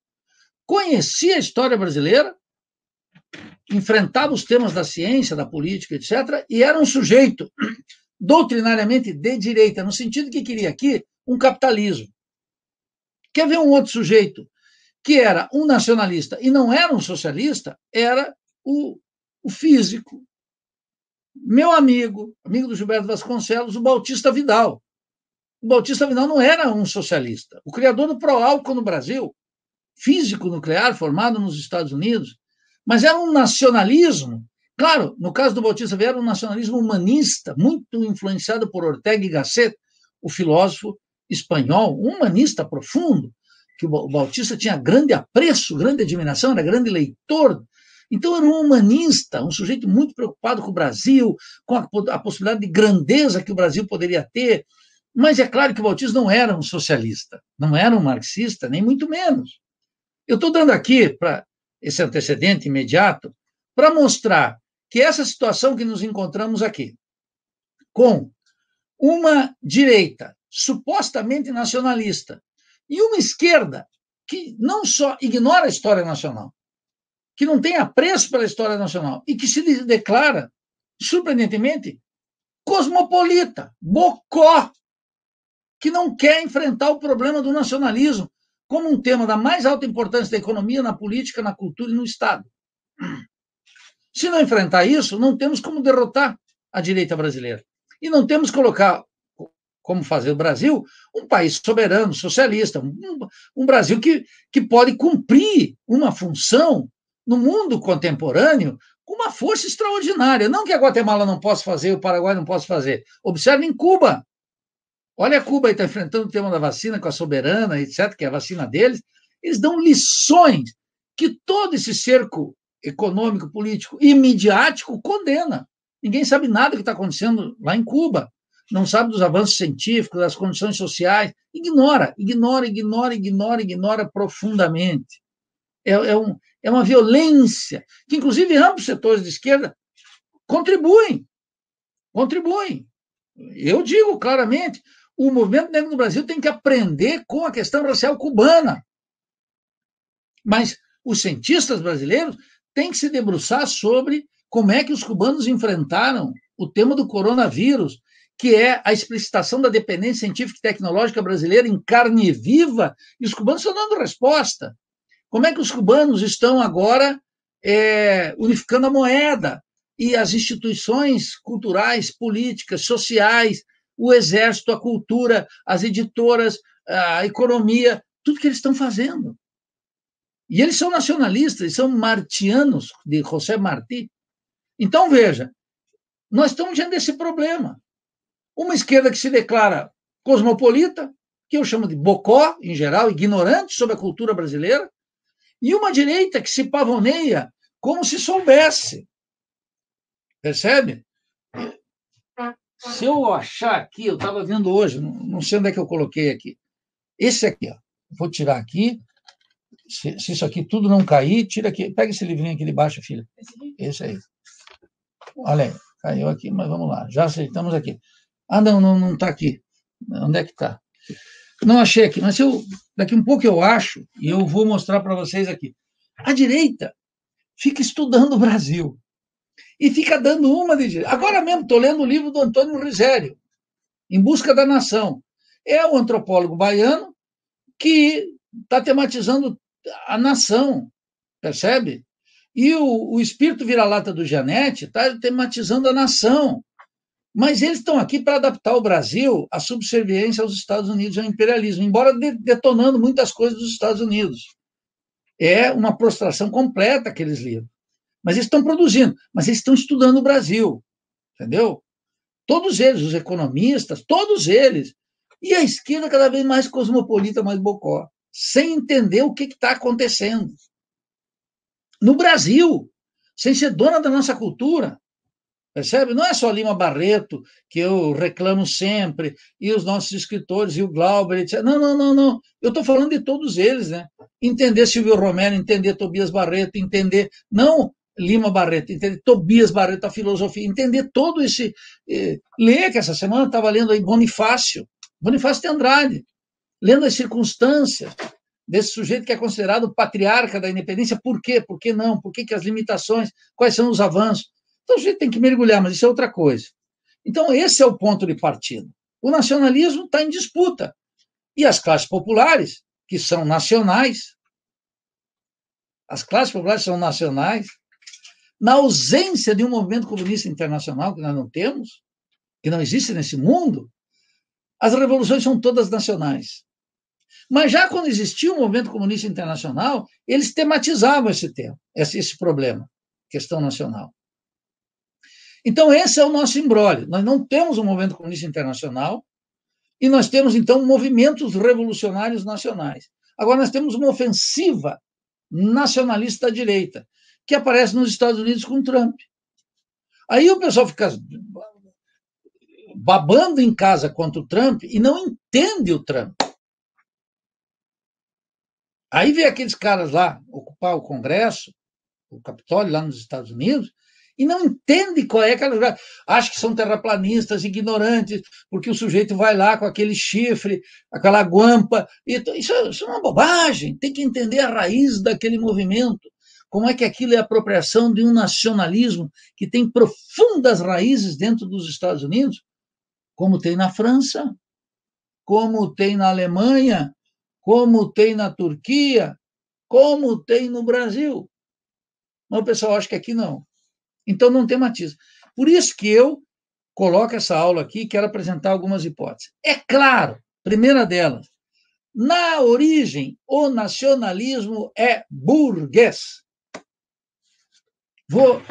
conhecia a história brasileira, enfrentava os temas da ciência, da política, etc., e era um sujeito <clears throat> doutrinariamente de direita, no sentido que queria aqui um capitalismo. Quer ver um outro sujeito que era um nacionalista e não era um socialista? Era o o físico, meu amigo, amigo do Gilberto Vasconcelos, o Bautista Vidal. O Bautista Vidal não era um socialista. O criador do proálcool no Brasil, físico nuclear formado nos Estados Unidos, mas era um nacionalismo. Claro, no caso do Bautista Vidal, era um nacionalismo humanista, muito influenciado por Ortega y Gasset, o filósofo espanhol, um humanista profundo, que o Bautista tinha grande apreço, grande admiração, era grande leitor então, era um humanista, um sujeito muito preocupado com o Brasil, com a, a possibilidade de grandeza que o Brasil poderia ter. Mas é claro que o Bautista não era um socialista, não era um marxista, nem muito menos. Eu estou dando aqui, para esse antecedente imediato, para mostrar que essa situação que nos encontramos aqui, com uma direita supostamente nacionalista e uma esquerda que não só ignora a história nacional, que não tem apreço pela história nacional e que se declara, surpreendentemente, cosmopolita, bocó, que não quer enfrentar o problema do nacionalismo como um tema da mais alta importância da economia, na política, na cultura e no Estado. Se não enfrentar isso, não temos como derrotar a direita brasileira. E não temos colocar, como fazer o Brasil, um país soberano, socialista, um, um Brasil que, que pode cumprir uma função no mundo contemporâneo com uma força extraordinária. Não que a Guatemala não possa fazer, o Paraguai não possa fazer. Observe em Cuba. Olha, Cuba está enfrentando o tema da vacina com a soberana, etc., que é a vacina deles. Eles dão lições que todo esse cerco econômico, político e midiático condena. Ninguém sabe nada do que está acontecendo lá em Cuba. Não sabe dos avanços científicos, das condições sociais. Ignora, ignora, ignora, ignora, ignora profundamente. É, é, um, é uma violência, que inclusive ambos os setores de esquerda contribuem, contribuem. Eu digo claramente, o movimento negro no Brasil tem que aprender com a questão racial cubana. Mas os cientistas brasileiros têm que se debruçar sobre como é que os cubanos enfrentaram o tema do coronavírus, que é a explicitação da dependência científica e tecnológica brasileira em carne viva, e os cubanos estão dando resposta. Como é que os cubanos estão agora é, unificando a moeda e as instituições culturais, políticas, sociais, o exército, a cultura, as editoras, a economia, tudo que eles estão fazendo. E eles são nacionalistas, são martianos, de José Martí. Então, veja, nós estamos diante desse problema. Uma esquerda que se declara cosmopolita, que eu chamo de bocó, em geral, ignorante sobre a cultura brasileira, e uma direita que se pavoneia como se soubesse. Percebe? Se eu achar aqui, eu estava vendo hoje, não sei onde é que eu coloquei aqui. Esse aqui, ó. Vou tirar aqui. Se, se, isso aqui tudo não cair, tira aqui. Pega esse livrinho aqui de baixo, filha. Esse aí. Olha aí, caiu aqui, mas vamos lá. Já aceitamos aqui. Ah, não, não está aqui. Onde é que está? Não achei aqui, mas se eu Daqui um pouco eu acho, e eu vou mostrar para vocês aqui. A direita fica estudando o Brasil e fica dando uma de. Agora mesmo estou lendo o livro do Antônio Risério, Em Busca da Nação. É um antropólogo baiano que está tematizando a nação, percebe? E o, o espírito vira-lata do Janete está tematizando a nação. Mas eles estão aqui para adaptar o Brasil à subserviência aos Estados Unidos e ao imperialismo, embora de, detonando muitas coisas dos Estados Unidos. É uma prostração completa aqueles livros. Mas eles estão produzindo, mas eles estão estudando o Brasil, entendeu? Todos eles, os economistas, todos eles. E a esquerda cada vez mais cosmopolita, mais bocó, sem entender o que está acontecendo. No Brasil, sem ser dona da nossa cultura, Percebe? Não é só Lima Barreto, que eu reclamo sempre, e os nossos escritores, e o Glauber, etc. Não, não, não, não. Eu estou falando de todos eles, né? Entender Silvio Romero, entender Tobias Barreto, entender. Não Lima Barreto, entender Tobias Barreto, a filosofia, entender todo esse. Eh, ler, que essa semana estava lendo aí Bonifácio, Bonifácio de Andrade, lendo as circunstâncias desse sujeito que é considerado patriarca da independência, por quê? Por que não? Por que, que as limitações? Quais são os avanços? Então a gente tem que mergulhar, mas isso é outra coisa. Então esse é o ponto de partida. O nacionalismo está em disputa. E as classes populares, que são nacionais, as classes populares são nacionais, na ausência de um movimento comunista internacional que nós não temos, que não existe nesse mundo, as revoluções são todas nacionais. Mas já quando existia o um movimento comunista internacional, eles tematizavam esse tema, esse, esse problema, questão nacional. Então, esse é o nosso embrólio. Nós não temos um movimento comunista internacional e nós temos, então, movimentos revolucionários nacionais. Agora, nós temos uma ofensiva nacionalista à direita, que aparece nos Estados Unidos com Trump. Aí o pessoal fica babando em casa contra o Trump e não entende o Trump. Aí vem aqueles caras lá ocupar o Congresso, o Capitólio, lá nos Estados Unidos, e não entende qual é aquela. Acha que são terraplanistas, ignorantes, porque o sujeito vai lá com aquele chifre, aquela guampa. E... Isso, isso é uma bobagem. Tem que entender a raiz daquele movimento. Como é que aquilo é apropriação de um nacionalismo que tem profundas raízes dentro dos Estados Unidos, como tem na França, como tem na Alemanha, como tem na Turquia, como tem no Brasil. Mas o pessoal acha que aqui não. Então não tematiza. Por isso que eu coloco essa aula aqui e quero apresentar algumas hipóteses. É claro, primeira delas, na origem, o nacionalismo é burguês. Vou.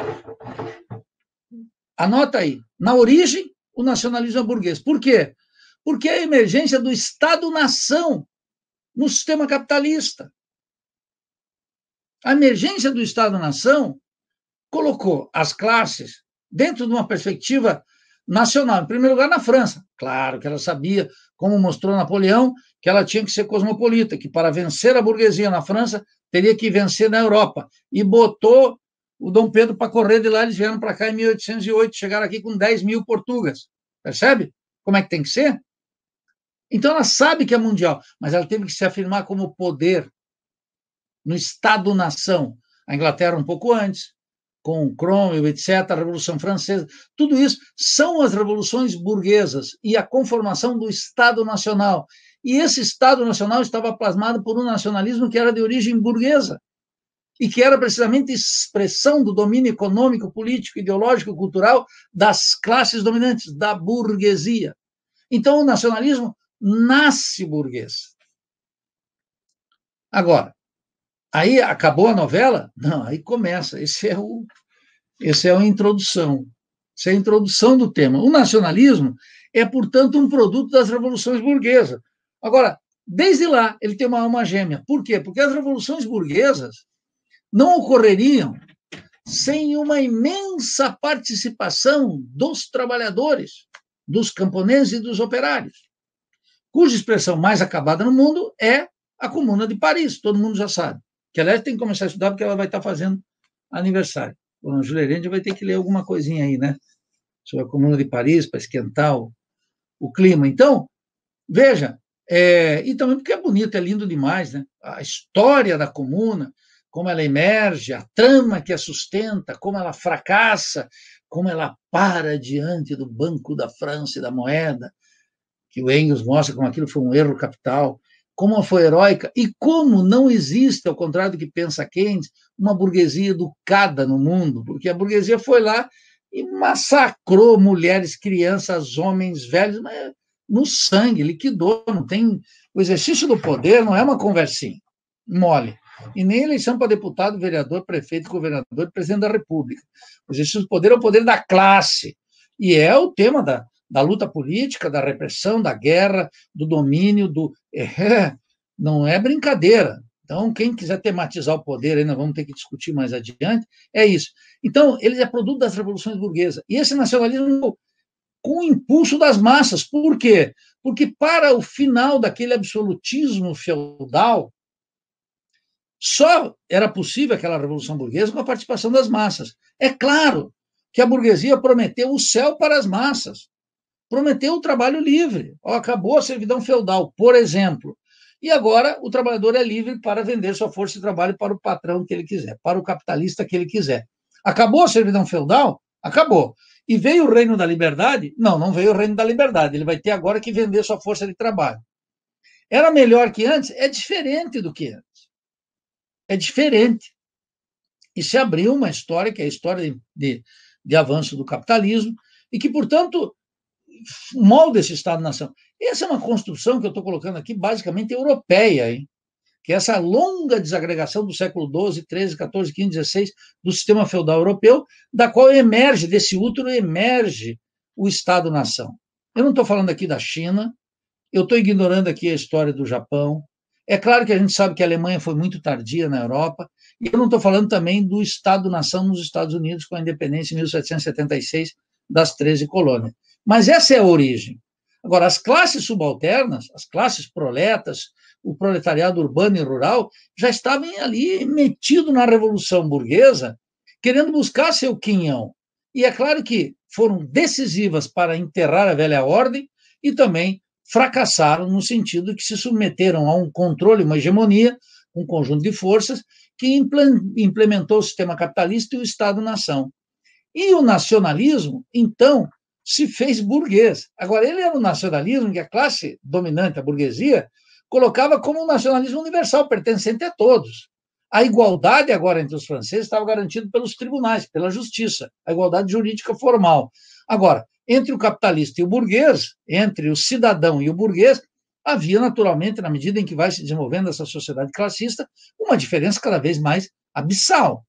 Anota aí. Na origem, o nacionalismo é burguês. Por quê? Porque é a emergência do Estado-nação no sistema capitalista. A emergência do Estado-nação colocou as classes dentro de uma perspectiva nacional. Em primeiro lugar, na França. Claro que ela sabia, como mostrou Napoleão, que ela tinha que ser cosmopolita, que para vencer a burguesia na França, teria que vencer na Europa. E botou o Dom Pedro para correr de lá, eles vieram para cá em 1808, chegaram aqui com 10 mil portugas. Percebe como é que tem que ser? Então ela sabe que é mundial, mas ela teve que se afirmar como poder no Estado-nação. A Inglaterra um pouco antes, com o Cromwell, etc., a Revolução Francesa, tudo isso são as revoluções burguesas e a conformação do Estado Nacional. E esse Estado Nacional estava plasmado por um nacionalismo que era de origem burguesa e que era precisamente expressão do domínio econômico, político, ideológico, cultural das classes dominantes, da burguesia. Então, o nacionalismo nasce burguês. Agora, Aí acabou a novela? Não, aí começa. Esse é o esse é a introdução. Essa é a introdução do tema. O nacionalismo é, portanto, um produto das revoluções burguesas. Agora, desde lá, ele tem uma alma gêmea. Por quê? Porque as revoluções burguesas não ocorreriam sem uma imensa participação dos trabalhadores, dos camponeses e dos operários, cuja expressão mais acabada no mundo é a Comuna de Paris, todo mundo já sabe. Que, aliás, tem que começar a estudar porque ela vai estar fazendo aniversário. O Julerende vai ter que ler alguma coisinha aí, né? Sobre a Comuna de Paris, para esquentar o, o clima. Então, veja, é, e também porque é bonito, é lindo demais, né? A história da Comuna, como ela emerge, a trama que a sustenta, como ela fracassa, como ela para diante do Banco da França e da Moeda, que o Engels mostra como aquilo foi um erro capital, como ela foi heróica e como não existe, ao contrário do que pensa Keynes, uma burguesia educada no mundo, porque a burguesia foi lá e massacrou mulheres, crianças, homens, velhos, no sangue, liquidou, não tem o exercício do poder não é uma conversinha mole. E nem eleição para deputado, vereador, prefeito, governador, presidente da República. O exercício do poder é o poder da classe. E é o tema da, da luta política, da repressão, da guerra, do domínio, do. <laughs> É, não é brincadeira. Então, quem quiser tematizar o poder, ainda vamos ter que discutir mais adiante, é isso. Então, ele é produto das revoluções burguesas. E esse nacionalismo é com o impulso das massas. Por quê? Porque para o final daquele absolutismo feudal, só era possível aquela revolução burguesa com a participação das massas. É claro que a burguesia prometeu o céu para as massas prometeu o trabalho livre. Ó, acabou a servidão feudal, por exemplo. E agora o trabalhador é livre para vender sua força de trabalho para o patrão que ele quiser, para o capitalista que ele quiser. Acabou a servidão feudal? Acabou. E veio o reino da liberdade? Não, não veio o reino da liberdade. Ele vai ter agora que vender sua força de trabalho. Era melhor que antes? É diferente do que antes. É diferente. E se abriu uma história, que é a história de, de, de avanço do capitalismo, e que, portanto, molda esse Estado-nação. Essa é uma construção que eu estou colocando aqui, basicamente europeia, hein? que é essa longa desagregação do século XII, XIII, XIV, XV, XVI, do sistema feudal europeu, da qual emerge, desse útero emerge o Estado-nação. Eu não estou falando aqui da China, eu estou ignorando aqui a história do Japão. É claro que a gente sabe que a Alemanha foi muito tardia na Europa, e eu não estou falando também do Estado-nação nos Estados Unidos, com a independência em 1776 das 13 colônias. Mas essa é a origem. Agora, as classes subalternas, as classes proletas, o proletariado urbano e rural, já estavam ali metido na revolução burguesa, querendo buscar seu quinhão. E é claro que foram decisivas para enterrar a velha ordem e também fracassaram no sentido que se submeteram a um controle, uma hegemonia, um conjunto de forças que implementou o sistema capitalista e o Estado-nação. E o nacionalismo, então, se fez burguês. Agora, ele era é um nacionalismo que a classe dominante, a burguesia, colocava como um nacionalismo universal, pertencente a todos. A igualdade agora entre os franceses estava garantida pelos tribunais, pela justiça, a igualdade jurídica formal. Agora, entre o capitalista e o burguês, entre o cidadão e o burguês, havia naturalmente, na medida em que vai se desenvolvendo essa sociedade classista, uma diferença cada vez mais abissal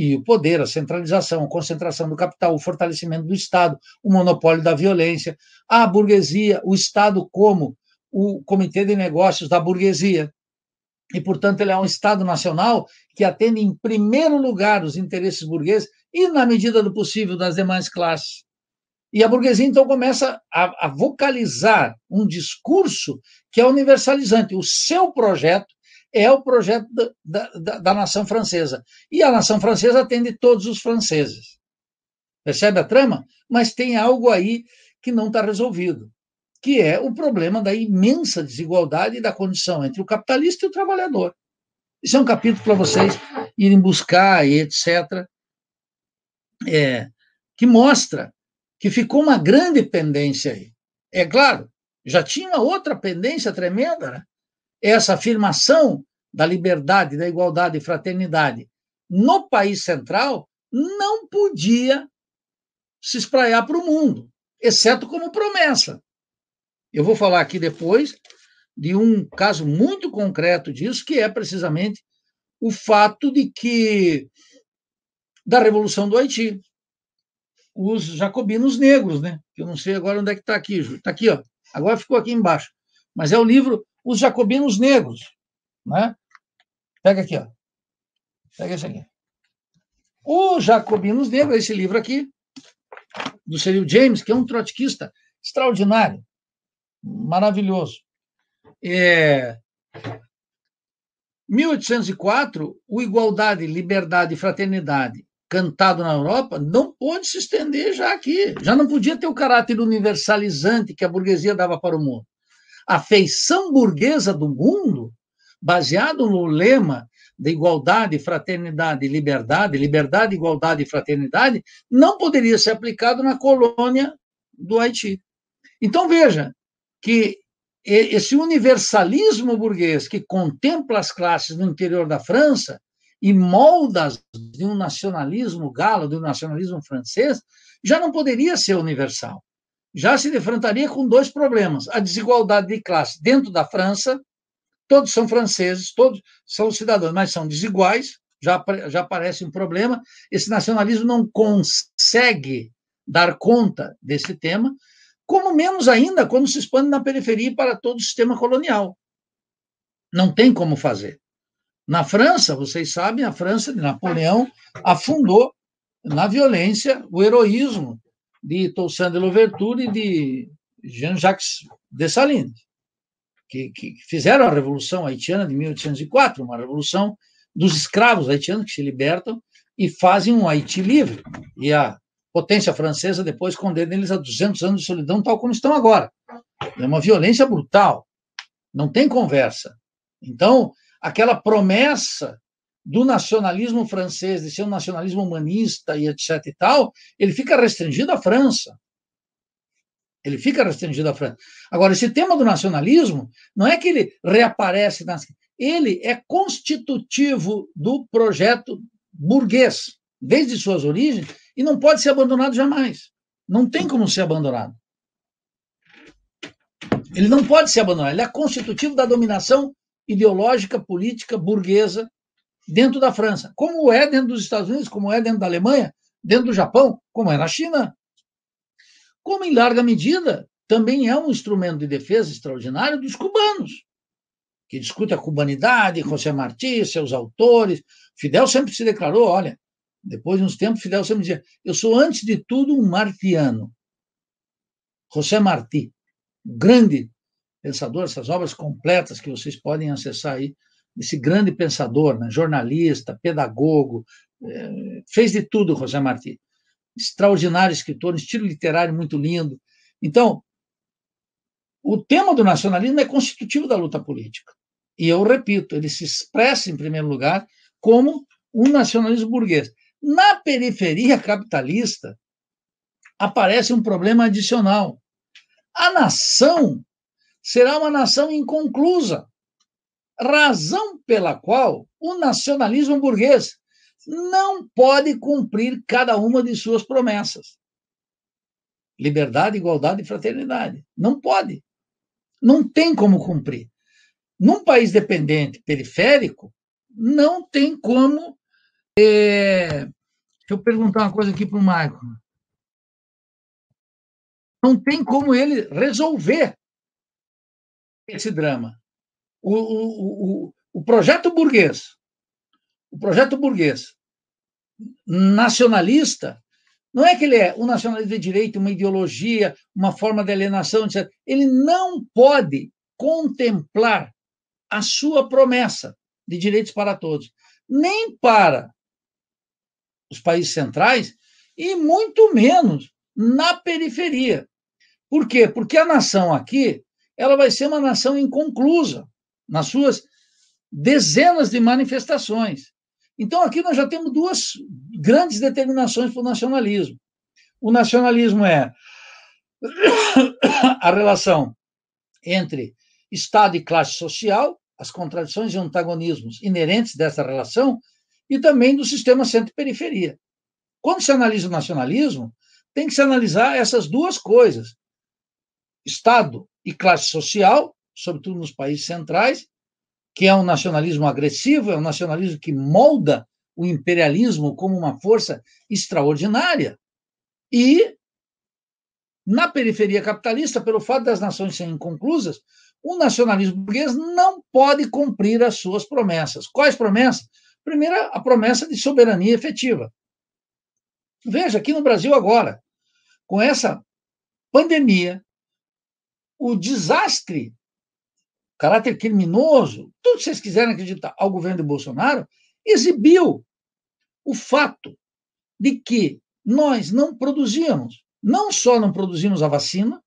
e o poder, a centralização, a concentração do capital, o fortalecimento do Estado, o monopólio da violência, a burguesia, o Estado como o comitê de negócios da burguesia. E, portanto, ele é um Estado nacional que atende em primeiro lugar os interesses burgueses e, na medida do possível, das demais classes. E a burguesia, então, começa a, a vocalizar um discurso que é universalizante. O seu projeto é o projeto da, da, da nação francesa. E a nação francesa atende todos os franceses. Percebe a trama? Mas tem algo aí que não está resolvido, que é o problema da imensa desigualdade da condição entre o capitalista e o trabalhador. Isso é um capítulo para vocês irem buscar e etc. É, que mostra que ficou uma grande pendência aí. É claro, já tinha uma outra pendência tremenda, né? essa afirmação da liberdade, da igualdade e fraternidade no país central não podia se espraiar para o mundo, exceto como promessa. Eu vou falar aqui depois de um caso muito concreto disso, que é precisamente o fato de que da Revolução do Haiti, os jacobinos negros, né? Eu não sei agora onde é que está aqui, Júlio. Está aqui, ó. Agora ficou aqui embaixo. Mas é o livro os jacobinos negros. Né? Pega aqui, ó. Pega esse aqui. Os Jacobinos Negros, esse livro aqui, do Cyril James, que é um trotskista extraordinário, maravilhoso. É, 1804, o Igualdade, Liberdade e Fraternidade, cantado na Europa, não pôde se estender já aqui. Já não podia ter o caráter universalizante que a burguesia dava para o mundo a feição burguesa do mundo, baseado no lema da igualdade, fraternidade e liberdade, liberdade, igualdade e fraternidade, não poderia ser aplicado na colônia do Haiti. Então veja que esse universalismo burguês que contempla as classes no interior da França e moldas de um nacionalismo galo, de um nacionalismo francês, já não poderia ser universal já se defrontaria com dois problemas: a desigualdade de classe dentro da França, todos são franceses, todos são cidadãos, mas são desiguais, já, já aparece um problema. Esse nacionalismo não consegue dar conta desse tema, como menos ainda quando se expande na periferia para todo o sistema colonial. Não tem como fazer. Na França, vocês sabem, a França de Napoleão afundou na violência o heroísmo de Toussaint de Louverture e de Jean-Jacques Dessalines, que, que fizeram a Revolução Haitiana de 1804, uma revolução dos escravos haitianos que se libertam e fazem um Haiti livre. E a potência francesa depois condena eles a 200 anos de solidão, tal como estão agora. É uma violência brutal. Não tem conversa. Então, aquela promessa do nacionalismo francês, de ser um nacionalismo humanista e etc e tal, ele fica restringido à França. Ele fica restringido à França. Agora, esse tema do nacionalismo não é que ele reaparece, nas... ele é constitutivo do projeto burguês, desde suas origens, e não pode ser abandonado jamais. Não tem como ser abandonado. Ele não pode ser abandonado. Ele é constitutivo da dominação ideológica, política, burguesa dentro da França, como é dentro dos Estados Unidos, como é dentro da Alemanha, dentro do Japão, como é na China. Como, em larga medida, também é um instrumento de defesa extraordinário dos cubanos, que discute a cubanidade, José Martí, seus autores. Fidel sempre se declarou, olha, depois de uns tempos, Fidel sempre dizia, eu sou, antes de tudo, um martiano. José Martí, grande pensador, essas obras completas que vocês podem acessar aí esse grande pensador, né, jornalista, pedagogo, é, fez de tudo José Martí. Extraordinário escritor, um estilo literário muito lindo. Então, o tema do nacionalismo é constitutivo da luta política. E eu repito, ele se expressa, em primeiro lugar, como um nacionalismo burguês. Na periferia capitalista, aparece um problema adicional. A nação será uma nação inconclusa razão pela qual o nacionalismo burguês não pode cumprir cada uma de suas promessas. Liberdade, igualdade e fraternidade. Não pode. Não tem como cumprir. Num país dependente, periférico, não tem como. É... Deixa eu perguntar uma coisa aqui para o Marco. Não tem como ele resolver esse drama o, o, o, projeto burguês, o projeto burguês nacionalista, não é que ele é um nacionalismo de direito, uma ideologia, uma forma de alienação, etc. Ele não pode contemplar a sua promessa de direitos para todos, nem para os países centrais e muito menos na periferia. Por quê? Porque a nação aqui ela vai ser uma nação inconclusa nas suas dezenas de manifestações. Então, aqui nós já temos duas grandes determinações para o nacionalismo. O nacionalismo é <coughs> a relação entre Estado e classe social, as contradições e antagonismos inerentes dessa relação, e também do sistema centro-periferia. Quando se analisa o nacionalismo, tem que se analisar essas duas coisas: Estado e classe social, sobretudo nos países centrais, que é um nacionalismo agressivo, é um nacionalismo que molda o imperialismo como uma força extraordinária. E na periferia capitalista, pelo fato das nações serem inconclusas, o nacionalismo burguês não pode cumprir as suas promessas. Quais promessas? Primeira, a promessa de soberania efetiva. Veja, aqui no Brasil agora, com essa pandemia, o desastre caráter criminoso, tudo que vocês quiserem acreditar ao governo de Bolsonaro, exibiu o fato de que nós não produzíamos, não só não produzimos a vacina,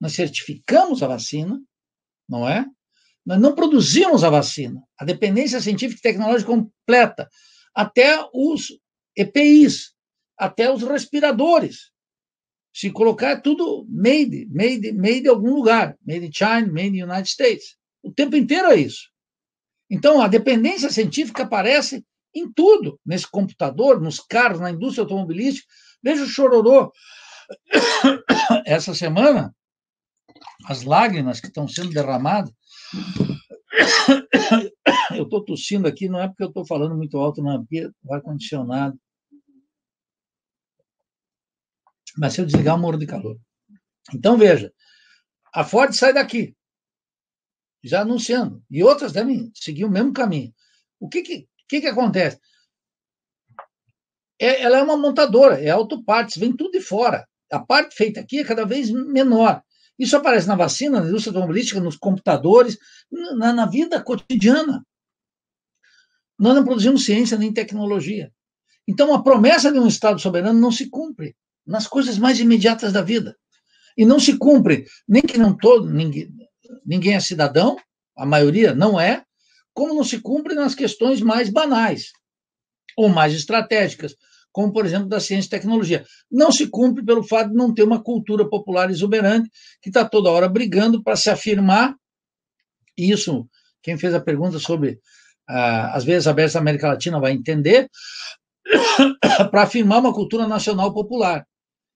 nós certificamos a vacina, não é? Nós não produzimos a vacina, a dependência científica e tecnológica completa, até os EPIs, até os respiradores. Se colocar é tudo made, made, made em algum lugar, made in China, made in United States. O tempo inteiro é isso. Então, a dependência científica aparece em tudo, nesse computador, nos carros, na indústria automobilística. Veja o chororô. <coughs> Essa semana, as lágrimas que estão sendo derramadas. <coughs> Eu estou tossindo aqui, não é porque eu estou falando muito alto, não, é pia do ar-condicionado. Mas se eu desligar, eu morro de calor. Então, veja, a Ford sai daqui, já anunciando. E outras devem seguir o mesmo caminho. O que, que, que, que acontece? É, ela é uma montadora, é autopartes, vem tudo de fora. A parte feita aqui é cada vez menor. Isso aparece na vacina, na indústria automobilística, nos computadores, na, na vida cotidiana. Nós não produzimos ciência nem tecnologia. Então, a promessa de um Estado soberano não se cumpre nas coisas mais imediatas da vida. E não se cumpre, nem que não todo, ninguém, ninguém é cidadão, a maioria não é, como não se cumpre nas questões mais banais ou mais estratégicas, como, por exemplo, da ciência e tecnologia. Não se cumpre pelo fato de não ter uma cultura popular exuberante que está toda hora brigando para se afirmar. E isso, quem fez a pergunta sobre ah, as vezes abertas da América Latina vai entender, <coughs> para afirmar uma cultura nacional popular,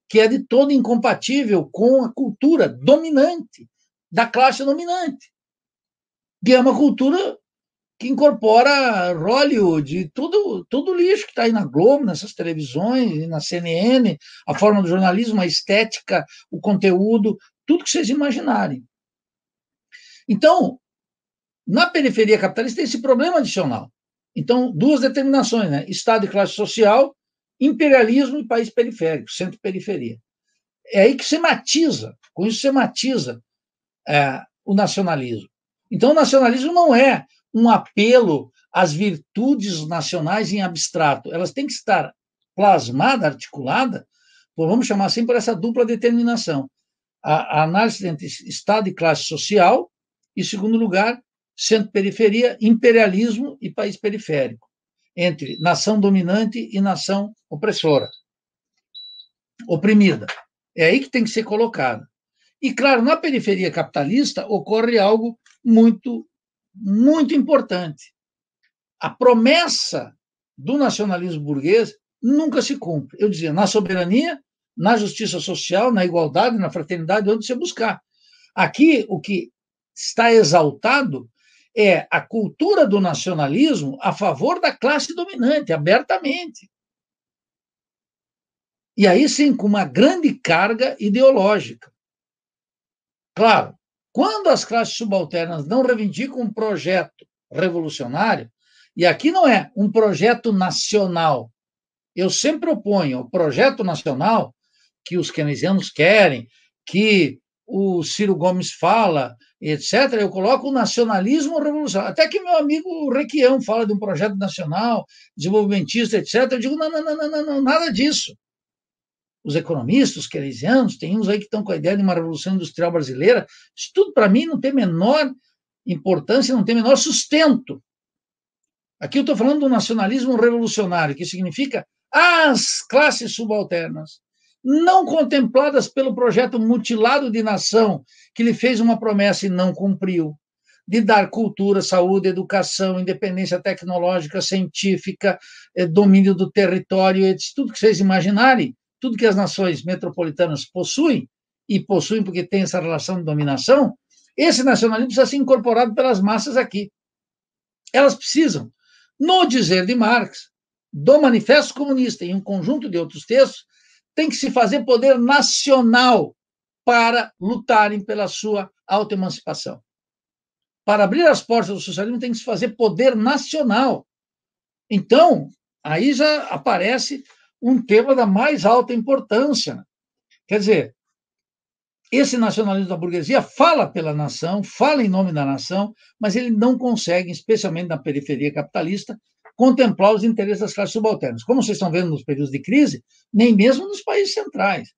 que é de todo incompatível com a cultura dominante da classe dominante. que é uma cultura que incorpora Hollywood e tudo, tudo o lixo que está aí na Globo, nessas televisões, na CNN, a forma do jornalismo, a estética, o conteúdo, tudo que vocês imaginarem. Então, na periferia capitalista tem esse problema adicional. Então, duas determinações, né? Estado e classe social, imperialismo e país periférico, centro-periferia. É aí que você matiza, com isso você matiza é, o nacionalismo. Então, o nacionalismo não é um apelo às virtudes nacionais em abstrato. Elas têm que estar plasmada, articulada, vamos chamar assim, por essa dupla determinação. A, a análise entre Estado e classe social, e, segundo lugar, centro-periferia, imperialismo e país periférico, entre nação dominante e nação opressora, oprimida. É aí que tem que ser colocada. E, claro, na periferia capitalista ocorre algo muito, muito importante. A promessa do nacionalismo burguês nunca se cumpre. Eu dizia, na soberania, na justiça social, na igualdade, na fraternidade, onde você buscar. Aqui, o que está exaltado é a cultura do nacionalismo a favor da classe dominante, abertamente. E aí sim, com uma grande carga ideológica. Claro, quando as classes subalternas não reivindicam um projeto revolucionário, e aqui não é um projeto nacional, eu sempre oponho o projeto nacional que os keynesianos querem, que o Ciro Gomes fala, etc., eu coloco o nacionalismo revolucionário. Até que meu amigo Requião fala de um projeto nacional, desenvolvimentista, etc., eu digo, não, não, não, não, não, nada disso os economistas, os keynesianos, tem uns aí que estão com a ideia de uma revolução industrial brasileira. Isso tudo, para mim, não tem menor importância, não tem menor sustento. Aqui eu estou falando do nacionalismo revolucionário, que significa as classes subalternas, não contempladas pelo projeto mutilado de nação, que lhe fez uma promessa e não cumpriu, de dar cultura, saúde, educação, independência tecnológica, científica, eh, domínio do território, tudo que vocês imaginarem tudo que as nações metropolitanas possuem, e possuem porque tem essa relação de dominação, esse nacionalismo precisa ser incorporado pelas massas aqui. Elas precisam. No dizer de Marx, do Manifesto Comunista e um conjunto de outros textos, tem que se fazer poder nacional para lutarem pela sua autoemancipação. Para abrir as portas do socialismo, tem que se fazer poder nacional. Então, aí já aparece um tema da mais alta importância. Quer dizer, esse nacionalismo da burguesia fala pela nação, fala em nome da nação, mas ele não consegue, especialmente na periferia capitalista, contemplar os interesses das classes subalternas. Como vocês estão vendo nos períodos de crise, nem mesmo nos países centrais.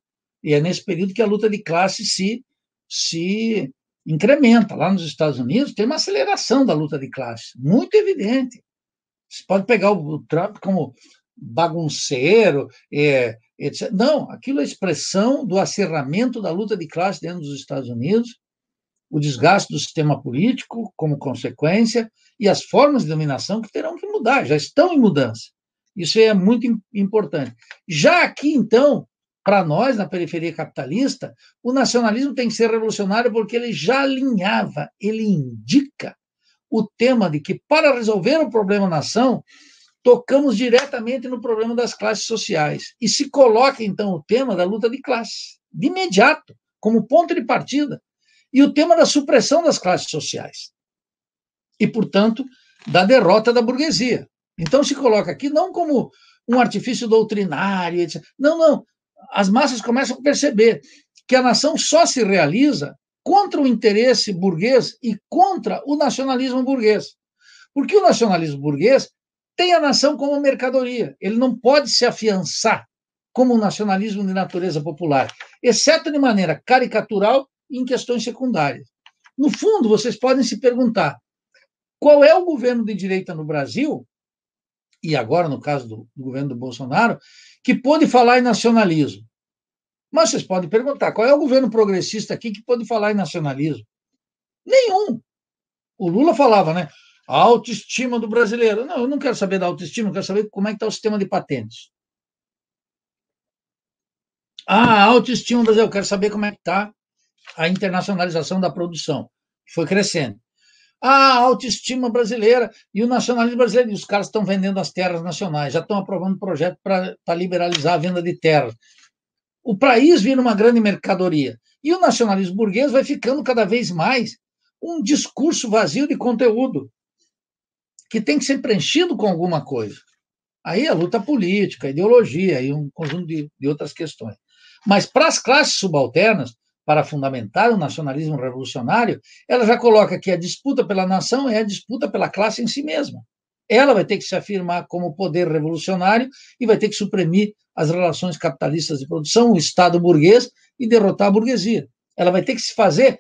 E é nesse período que a luta de classe se, se incrementa. Lá nos Estados Unidos tem uma aceleração da luta de classe, muito evidente. Você pode pegar o Trump como bagunceiro, é, etc. Não, aquilo é expressão do acerramento da luta de classe dentro dos Estados Unidos, o desgaste do sistema político como consequência e as formas de dominação que terão que mudar, já estão em mudança. Isso é muito importante. Já aqui, então, para nós, na periferia capitalista, o nacionalismo tem que ser revolucionário porque ele já alinhava, ele indica o tema de que, para resolver o problema nação, tocamos diretamente no problema das classes sociais e se coloca então o tema da luta de classes de imediato como ponto de partida e o tema da supressão das classes sociais e portanto da derrota da burguesia. Então se coloca aqui não como um artifício doutrinário, etc. não, não. As massas começam a perceber que a nação só se realiza contra o interesse burguês e contra o nacionalismo burguês. Porque o nacionalismo burguês tem a nação como mercadoria. Ele não pode se afiançar como um nacionalismo de natureza popular, exceto de maneira caricatural e em questões secundárias. No fundo, vocês podem se perguntar qual é o governo de direita no Brasil, e agora no caso do, do governo do Bolsonaro, que pôde falar em nacionalismo. Mas vocês podem perguntar qual é o governo progressista aqui que pôde falar em nacionalismo? Nenhum. O Lula falava, né? a autoestima do brasileiro. Não, eu não quero saber da autoestima, eu quero saber como é que está o sistema de patentes. Ah, a autoestima do Brasil, eu quero saber como é que está a internacionalização da produção, que foi crescendo. Ah, a autoestima brasileira e o nacionalismo brasileiro. E os caras estão vendendo as terras nacionais, já estão aprovando projeto para liberalizar a venda de terras. O país vira uma grande mercadoria. E o nacionalismo burguês vai ficando cada vez mais um discurso vazio de conteúdo que tem que ser preenchido com alguma coisa. Aí a é luta política, a ideologia e um conjunto de, de outras questões. Mas para as classes subalternas, para fundamentar o nacionalismo revolucionário, ela já coloca que a disputa pela nação é a disputa pela classe em si mesma. Ela vai ter que se afirmar como poder revolucionário e vai ter que suprimir as relações capitalistas de produção, o Estado burguês e derrotar a burguesia. Ela vai ter que se fazer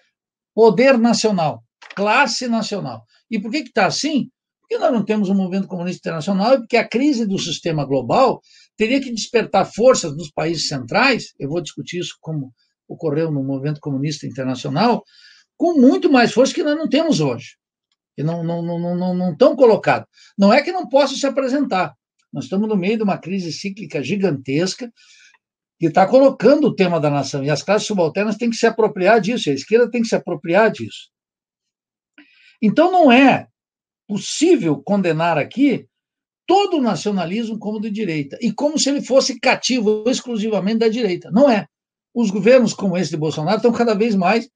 poder nacional, classe nacional. E por que está assim? que nós não temos um movimento comunista internacional é porque a crise do sistema global teria que despertar forças nos países centrais, eu vou discutir isso como ocorreu no movimento comunista internacional, com muito mais força que nós não temos hoje, e não, não, não, não, não estão colocados. Não é que não possam se apresentar, nós estamos no meio de uma crise cíclica gigantesca, que está colocando o tema da nação. E as classes subalternas têm que se apropriar disso, a esquerda tem que se apropriar disso. Então não é possível condenar aqui todo o nacionalismo como de direita, e como se ele fosse cativo exclusivamente da direita. Não é. Os governos como esse de Bolsonaro estão cada vez mais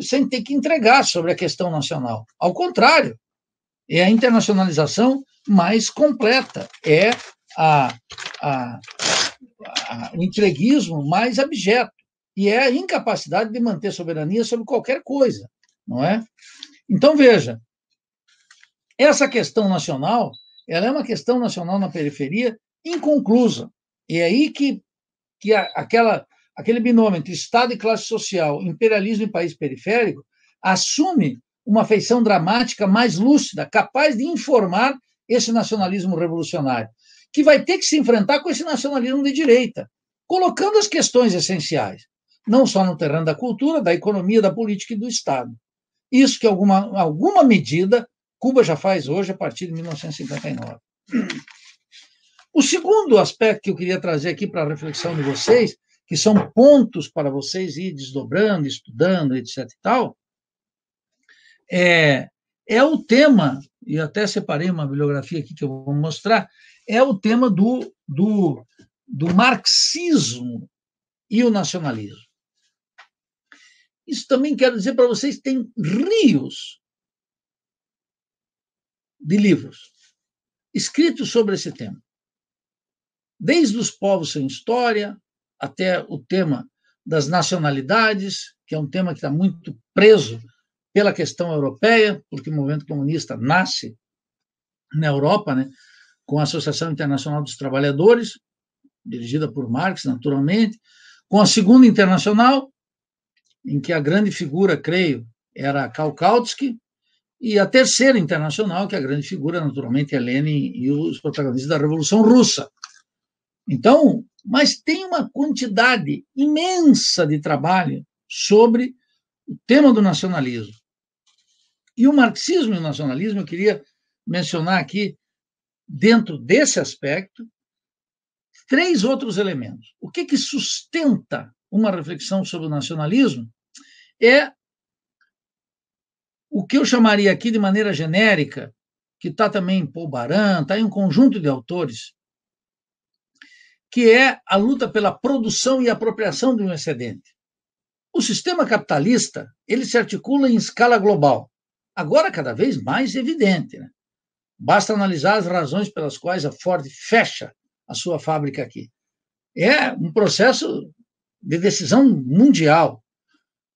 sem ter que entregar sobre a questão nacional. Ao contrário, é a internacionalização mais completa, é a, a, a entreguismo mais abjeto e é a incapacidade de manter soberania sobre qualquer coisa, não é? Então veja, essa questão nacional, ela é uma questão nacional na periferia inconclusa. E é aí que, que a, aquela, aquele binômio entre Estado e classe social, imperialismo e país periférico, assume uma feição dramática mais lúcida, capaz de informar esse nacionalismo revolucionário, que vai ter que se enfrentar com esse nacionalismo de direita, colocando as questões essenciais, não só no terreno da cultura, da economia, da política e do Estado. Isso que, alguma, alguma medida, Cuba já faz hoje a partir de 1959. O segundo aspecto que eu queria trazer aqui para a reflexão de vocês, que são pontos para vocês ir desdobrando, estudando, etc. e tal, é, é o tema, e até separei uma bibliografia aqui que eu vou mostrar, é o tema do, do, do marxismo e o nacionalismo. Isso também quero dizer para vocês, tem rios de livros escritos sobre esse tema. Desde os povos sem história até o tema das nacionalidades, que é um tema que está muito preso pela questão europeia, porque o movimento comunista nasce na Europa, né, com a Associação Internacional dos Trabalhadores, dirigida por Marx, naturalmente, com a Segunda Internacional, em que a grande figura, creio, era Karl Kautsky, e a terceira internacional, que é a grande figura, naturalmente, é Lenin e os protagonistas da Revolução Russa. Então, mas tem uma quantidade imensa de trabalho sobre o tema do nacionalismo. E o marxismo e o nacionalismo, eu queria mencionar aqui, dentro desse aspecto, três outros elementos. O que, que sustenta uma reflexão sobre o nacionalismo é o que eu chamaria aqui de maneira genérica, que está também em Paul Baran, está em um conjunto de autores, que é a luta pela produção e apropriação de um excedente. O sistema capitalista ele se articula em escala global, agora cada vez mais evidente. Né? Basta analisar as razões pelas quais a Ford fecha a sua fábrica aqui. É um processo de decisão mundial.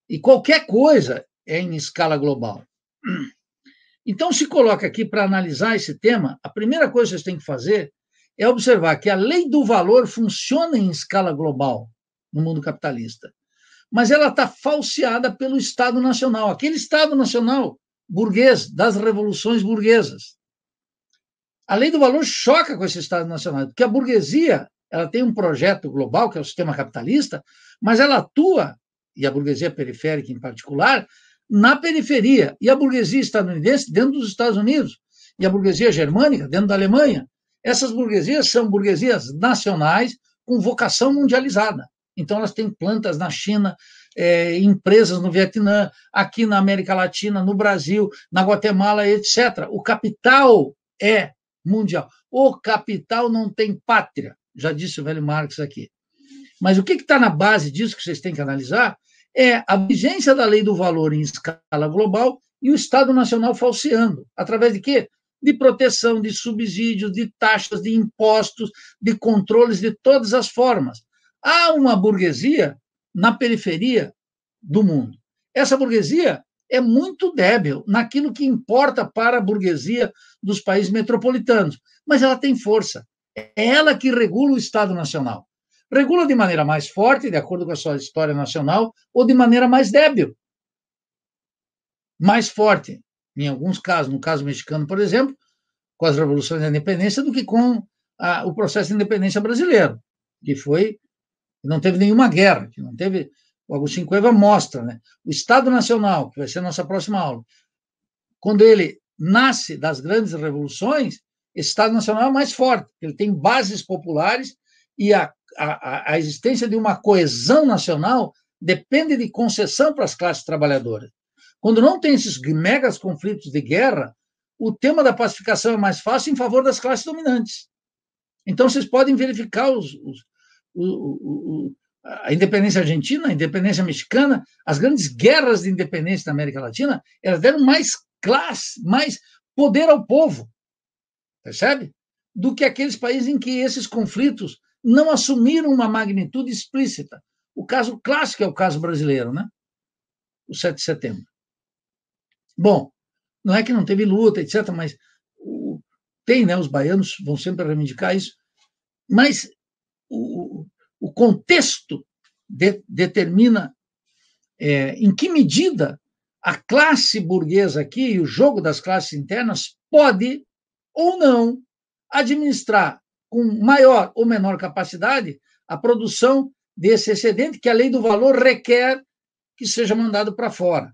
E qualquer coisa em escala global. Então, se coloca aqui para analisar esse tema, a primeira coisa que vocês têm que fazer é observar que a lei do valor funciona em escala global no mundo capitalista, mas ela está falseada pelo Estado Nacional, aquele Estado Nacional burguês, das revoluções burguesas. A lei do valor choca com esse Estado Nacional, porque a burguesia ela tem um projeto global, que é o sistema capitalista, mas ela atua, e a burguesia periférica em particular, na periferia. E a burguesia estadunidense dentro dos Estados Unidos. E a burguesia germânica dentro da Alemanha. Essas burguesias são burguesias nacionais com vocação mundializada. Então, elas têm plantas na China, é, empresas no Vietnã, aqui na América Latina, no Brasil, na Guatemala, etc. O capital é mundial. O capital não tem pátria, já disse o velho Marx aqui. Mas o que está na base disso que vocês têm que analisar é a vigência da lei do valor em escala global e o Estado Nacional falseando. Através de quê? De proteção, de subsídios, de taxas, de impostos, de controles de todas as formas. Há uma burguesia na periferia do mundo. Essa burguesia é muito débil naquilo que importa para a burguesia dos países metropolitanos, mas ela tem força. É ela que regula o Estado Nacional regula de maneira mais forte, de acordo com a sua história nacional, ou de maneira mais débil. Mais forte, em alguns casos, no caso mexicano, por exemplo, com as revoluções da independência, do que com a, o processo de independência brasileiro, que foi não teve nenhuma guerra, que não teve. O Agustin Cueva mostra, né? O Estado Nacional, que vai ser a nossa próxima aula, quando ele nasce das grandes revoluções, esse Estado Nacional é mais forte, ele tem bases populares e a a, a existência de uma coesão nacional depende de concessão para as classes trabalhadoras. Quando não tem esses megas conflitos de guerra, o tema da pacificação é mais fácil em favor das classes dominantes. Então, vocês podem verificar os, os, os, a independência argentina, a independência mexicana, as grandes guerras de independência da América Latina, elas deram mais classe, mais poder ao povo, percebe? Do que aqueles países em que esses conflitos não assumiram uma magnitude explícita. O caso clássico é o caso brasileiro, né? O 7 de setembro. Bom, não é que não teve luta, etc., mas o, tem, né? Os baianos vão sempre reivindicar isso. Mas o, o contexto de, determina é, em que medida a classe burguesa aqui e o jogo das classes internas pode ou não administrar com maior ou menor capacidade a produção desse excedente que a lei do valor requer que seja mandado para fora,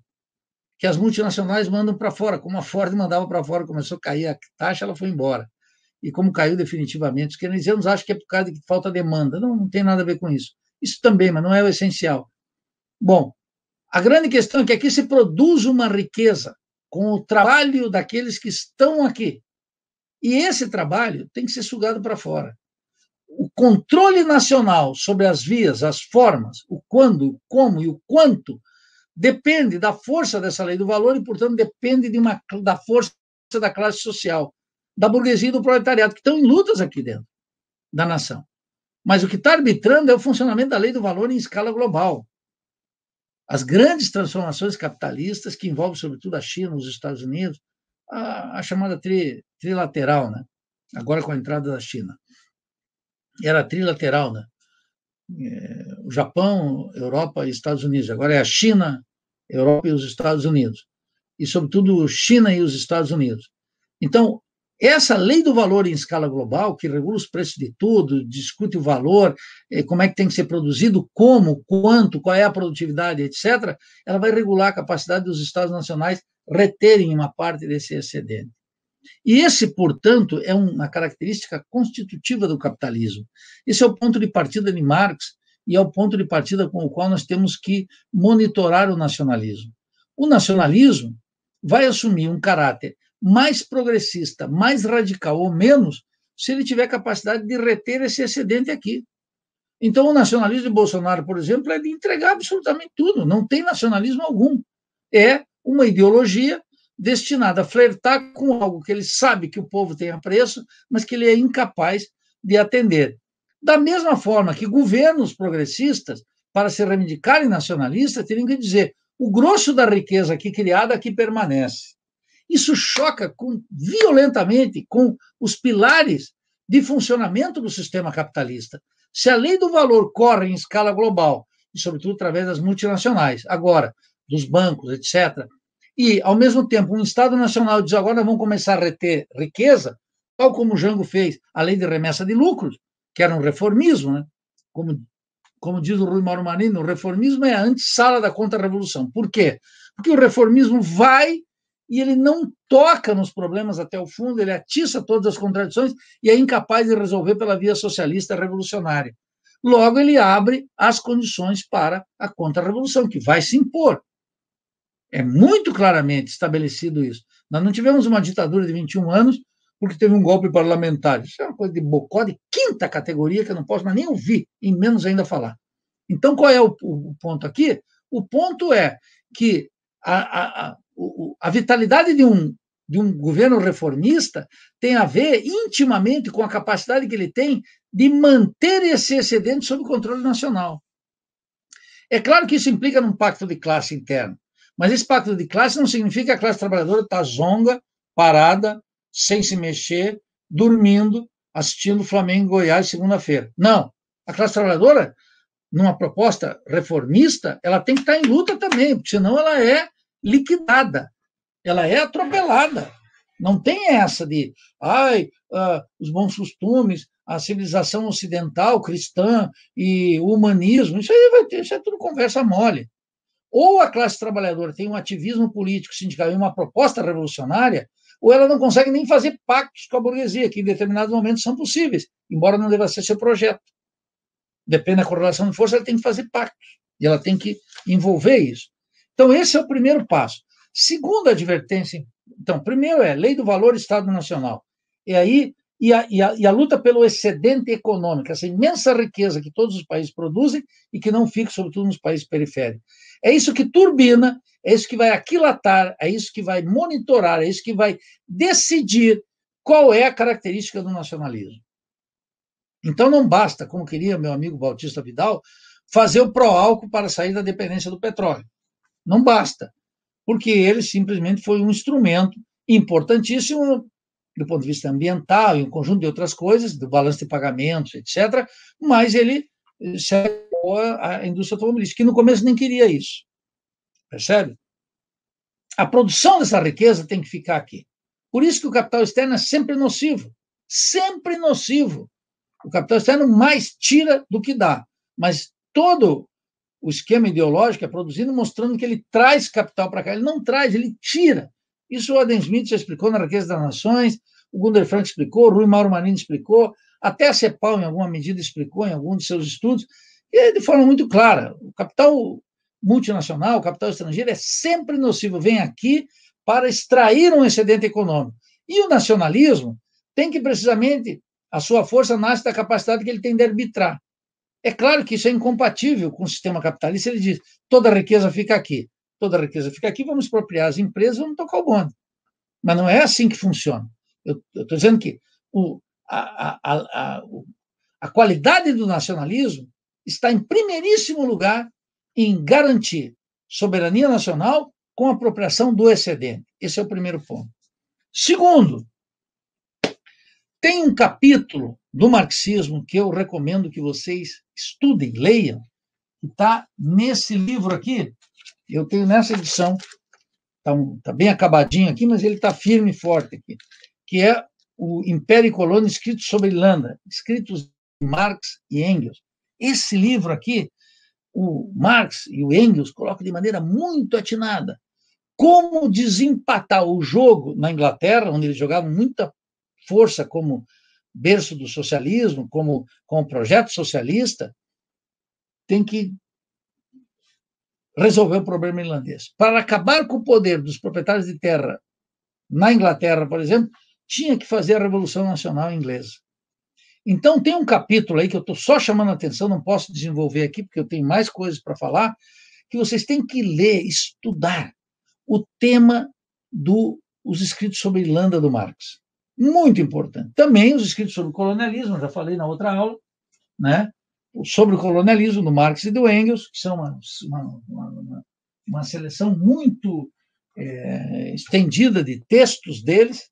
que as multinacionais mandam para fora, como a Ford mandava para fora, começou a cair a taxa, ela foi embora. E como caiu definitivamente, os keynesianos acham que é por causa de falta de demanda. Não, não tem nada a ver com isso. Isso também, mas não é o essencial. Bom, a grande questão é que aqui se produz uma riqueza com o trabalho daqueles que estão aqui. E esse trabalho tem que ser sugado para fora. O controle nacional sobre as vias, as formas, o quando, o como e o quanto depende da força dessa lei do valor e, portanto, depende de uma, da força da classe social, da burguesia e do proletariado, que estão em lutas aqui dentro da nação. Mas o que está arbitrando é o funcionamento da lei do valor em escala global. As grandes transformações capitalistas, que envolvem sobretudo a China, os Estados Unidos, a, a chamada tri, trilateral, né? agora com a entrada da China. Era trilateral, né? É, o Japão, Europa e Estados Unidos. Agora é a China, Europa e os Estados Unidos. E, sobretudo, China e os Estados Unidos. Então, essa lei do valor em escala global, que regula os preços de tudo, discute o valor, eh, como é que tem que ser produzido, como, quanto, qual é a produtividade, etc., ela vai regular a capacidade dos Estados nacionais reterem uma parte desse excedente. E esse, portanto, é uma característica constitutiva do capitalismo. Esse é o ponto de partida de Marx e é o ponto de partida com o qual nós temos que monitorar o nacionalismo. O nacionalismo vai assumir um caráter mais progressista, mais radical ou menos, se ele tiver capacidade de reter esse excedente aqui. Então, o nacionalismo de Bolsonaro, por exemplo, é de entregar absolutamente tudo, não tem nacionalismo algum. É uma ideologia destinada a flertar com algo que ele sabe que o povo tem apreço, mas que ele é incapaz de atender. Da mesma forma que governos progressistas, para se reivindicarem nacionalistas, teriam que dizer: o grosso da riqueza aqui criada aqui permanece. Isso choca com, violentamente com os pilares de funcionamento do sistema capitalista. Se a lei do valor corre em escala global, e sobretudo através das multinacionais, agora, dos bancos, etc., e, ao mesmo tempo, um Estado Nacional diz agora vamos começar a reter riqueza, tal como o Jango fez a lei de remessa de lucros, que era um reformismo, né? como, como diz o Rui Mauro Marino, o reformismo é a antessala da contra-revolução. Por quê? Porque o reformismo vai e ele não toca nos problemas até o fundo, ele atiça todas as contradições e é incapaz de resolver pela via socialista revolucionária. Logo, ele abre as condições para a contra-revolução, que vai se impor. É muito claramente estabelecido isso. Nós não tivemos uma ditadura de 21 anos porque teve um golpe parlamentar. Isso é uma coisa de bocó de quinta categoria que eu não posso mais nem ouvir, e menos ainda falar. Então, qual é o, o ponto aqui? O ponto é que a, a, a o, a vitalidade de um, de um governo reformista tem a ver intimamente com a capacidade que ele tem de manter esse excedente sob controle nacional. É claro que isso implica num pacto de classe interno, mas esse pacto de classe não significa que a classe trabalhadora está zonga, parada, sem se mexer, dormindo, assistindo Flamengo e Goiás segunda-feira. Não. A classe trabalhadora, numa proposta reformista, ela tem que estar tá em luta também, porque senão ela é liquidada, ela é atropelada. Não tem essa de, ai, ah, os bons costumes, a civilização ocidental, cristã e o humanismo, isso aí vai ter, isso é tudo conversa mole. Ou a classe trabalhadora tem um ativismo político, sindical e uma proposta revolucionária, ou ela não consegue nem fazer pactos com a burguesia, que em determinados momentos são possíveis, embora não deva ser seu projeto. Depende da correlação de força, ela tem que fazer pactos, e ela tem que envolver isso. Então, esse é o primeiro passo. Segunda advertência, então, primeiro é lei do valor Estado Nacional. E aí, e a, e a, e a luta pelo excedente econômico, essa imensa riqueza que todos os países produzem e que não fica, sobretudo, nos países periféricos. É isso que turbina, é isso que vai aquilatar, é isso que vai monitorar, é isso que vai decidir qual é a característica do nacionalismo. Então não basta, como queria meu amigo Bautista Vidal, fazer o pró-álcool para sair da dependência do petróleo. Não basta, porque ele simplesmente foi um instrumento importantíssimo do ponto de vista ambiental e um conjunto de outras coisas, do balanço de pagamentos, etc., mas ele eh, chegou à indústria automobilística, que no começo nem queria isso. Percebe? A produção dessa riqueza tem que ficar aqui. Por isso que o capital externo é sempre nocivo. Sempre nocivo. O capital externo mais tira do que dá. Mas todo o esquema ideológico é produzido, mostrando que ele traz capital para cá. Ele não traz, ele tira. Isso o Adam Smith já explicou na Riqueza das Nações, o Gunder Frank explicou, o Rui Mauro Marini explicou, até a CEPAL, em alguma medida, explicou em algum de seus estudos, e de forma muito clara. O capital multinacional, o capital estrangeiro, é sempre nocivo, vem aqui para extrair um excedente econômico. E o nacionalismo tem que, precisamente, a sua força nasce da capacidade que ele tem de arbitrar. É claro que isso é incompatível com o sistema capitalista. Ele diz: toda riqueza fica aqui, toda riqueza fica aqui, vamos expropriar as empresas, vamos tocar o bonde. Mas não é assim que funciona. Eu estou dizendo que o, a, a, a, a qualidade do nacionalismo está em primeiríssimo lugar em garantir soberania nacional com apropriação do excedente. Esse é o primeiro ponto. Segundo, tem um capítulo do marxismo que eu recomendo que vocês estudem, leiam, está nesse livro aqui. Eu tenho nessa edição, está tá bem acabadinho aqui, mas ele está firme e forte aqui, que é o Império e Colônia escrito sobre Irlanda, escritos de Marx e Engels. Esse livro aqui, o Marx e o Engels colocam de maneira muito atinada como desempatar o jogo na Inglaterra, onde eles jogavam muita força como berço do socialismo, como, o projeto socialista, tem que resolver o problema irlandês. Para acabar com o poder dos proprietários de terra na Inglaterra, por exemplo, tinha que fazer a Revolução Nacional Inglesa. Então, tem um capítulo aí que eu estou só chamando a atenção, não posso desenvolver aqui, porque eu tenho mais coisas para falar, que vocês têm que ler, estudar o tema dos do, escritos sobre Irlanda do Marx muito importante. Também os escritos sobre o colonialismo, já falei na outra aula, né? sobre o colonialismo do Marx e do Engels, que são uma, uma, uma, uma seleção muito é, estendida de textos deles.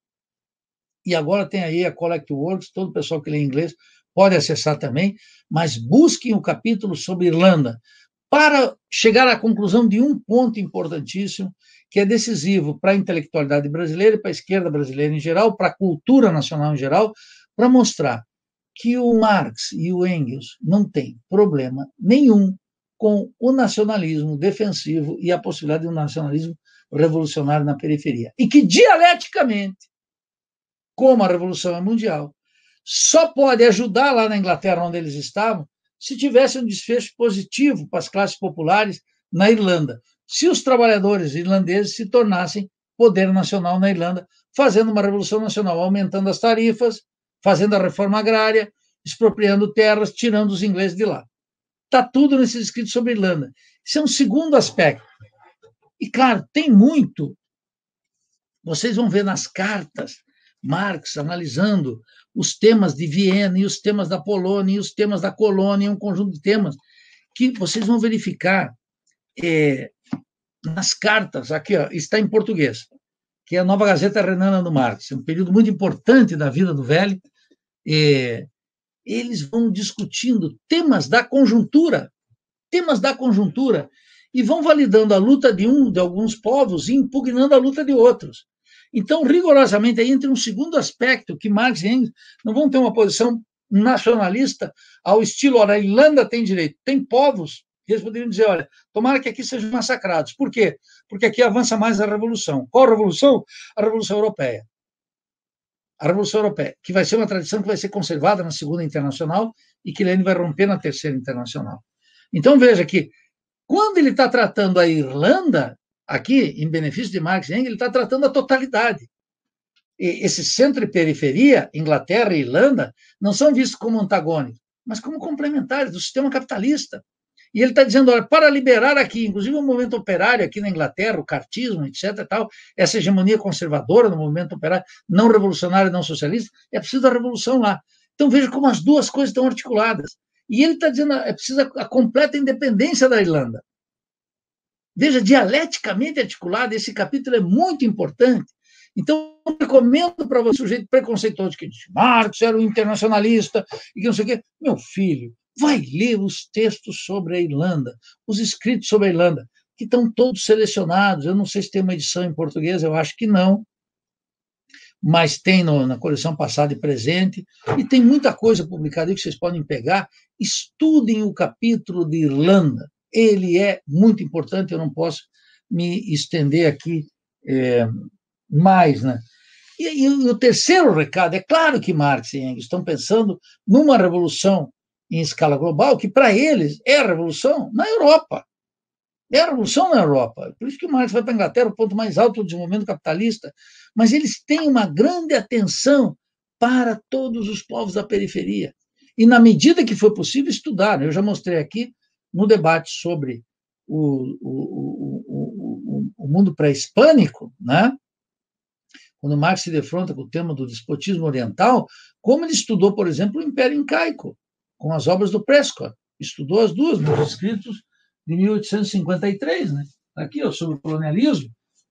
E agora tem aí a Collect Works, todo o pessoal que lê inglês pode acessar também, mas busquem o capítulo sobre Irlanda para chegar à conclusão de um ponto importantíssimo, que é decisivo para a intelectualidade brasileira, para a esquerda brasileira em geral, para a cultura nacional em geral, para mostrar que o Marx e o Engels não têm problema nenhum com o nacionalismo defensivo e a possibilidade de um nacionalismo revolucionário na periferia. E que, dialeticamente, como a Revolução é mundial, só pode ajudar lá na Inglaterra, onde eles estavam, se tivesse um desfecho positivo para as classes populares na Irlanda se os trabalhadores irlandeses se tornassem poder nacional na Irlanda, fazendo uma revolução nacional, aumentando as tarifas, fazendo a reforma agrária, expropriando terras, tirando os ingleses de lá. Está tudo nesse escrito sobre Irlanda. Esse é um segundo aspecto. E, claro, tem muito. Vocês vão ver nas cartas Marx analisando os temas de Viena e os temas da Polônia e os temas da colônia, um conjunto de temas, que vocês vão verificar é, nas cartas, aqui ó, está em português, que é a Nova Gazeta Renana do Marx, é um período muito importante da vida do velho. E eles vão discutindo temas da conjuntura, temas da conjuntura, e vão validando a luta de um, de alguns povos, e impugnando a luta de outros. Então, rigorosamente, aí entra um segundo aspecto, que Marx e Engels não vão ter uma posição nacionalista ao estilo, ora, a Irlanda tem direito, tem povos eles poderiam dizer: olha, tomara que aqui sejam massacrados. Por quê? Porque aqui avança mais a revolução. Qual a revolução? A Revolução Europeia. A Revolução Europeia, que vai ser uma tradição que vai ser conservada na Segunda Internacional e que Lenin vai romper na Terceira Internacional. Então veja que, quando ele está tratando a Irlanda, aqui, em benefício de Marx e Engels, ele está tratando a totalidade. E esse centro e periferia, Inglaterra e Irlanda, não são vistos como antagônicos, mas como complementares do sistema capitalista. E ele está dizendo, olha, para liberar aqui, inclusive o movimento operário aqui na Inglaterra, o cartismo, etc. tal, essa hegemonia conservadora no movimento operário, não revolucionário, não socialista, é preciso a revolução lá. Então veja como as duas coisas estão articuladas. E ele está dizendo, é preciso a completa independência da Irlanda. Veja, dialeticamente articulado, esse capítulo é muito importante. Então, eu recomendo para você, sujeito preconceituoso que diz Marx era um internacionalista e que não sei o quê. Meu filho, vai ler os textos sobre a Irlanda, os escritos sobre a Irlanda, que estão todos selecionados. Eu não sei se tem uma edição em português, eu acho que não, mas tem no, na coleção passada e presente, e tem muita coisa publicada aí que vocês podem pegar. Estudem o capítulo de Irlanda, ele é muito importante, eu não posso me estender aqui é, mais, né? E, e, o terceiro recado, é claro que Marx e Engels estão pensando numa revolução em escala global, que para eles é a revolução na Europa. É a revolução na Europa. Por isso que o Marx vai para a Inglaterra, o ponto mais alto do desenvolvimento capitalista. Mas eles têm uma grande atenção para todos os povos da periferia. E, na medida que foi possível, estudaram. Eu já mostrei aqui no debate sobre o, o, o, o mundo pré-hispânico, né? quando Marx se defronta com o tema do despotismo oriental, como ele estudou, por exemplo, o Império Incaico com as obras do Prescott. Estudou as duas nos escritos de 1853, né? Tá aqui, ó, sobre o colonialismo,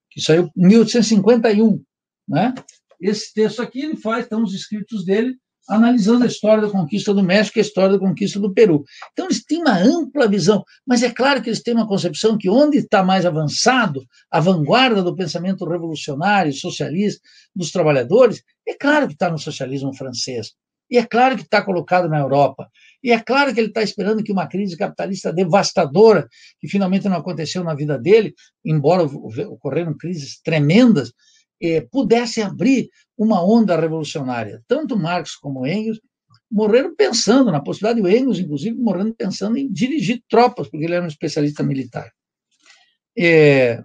que saiu em 1851, né? Esse texto aqui ele faz, estão os escritos dele analisando a história da conquista do México e a história da conquista do Peru. Então, eles têm uma ampla visão, mas é claro que eles têm uma concepção que onde está mais avançado a vanguarda do pensamento revolucionário, socialista, dos trabalhadores, é claro que está no socialismo francês. E é claro que está colocado na Europa. E é claro que ele está esperando que uma crise capitalista devastadora, que finalmente não aconteceu na vida dele, embora ocorreram crises tremendas, eh, pudesse abrir uma onda revolucionária. Tanto Marx como Engels morreram pensando na possibilidade, o Engels, inclusive, morrendo pensando em dirigir tropas, porque ele era um especialista militar. É,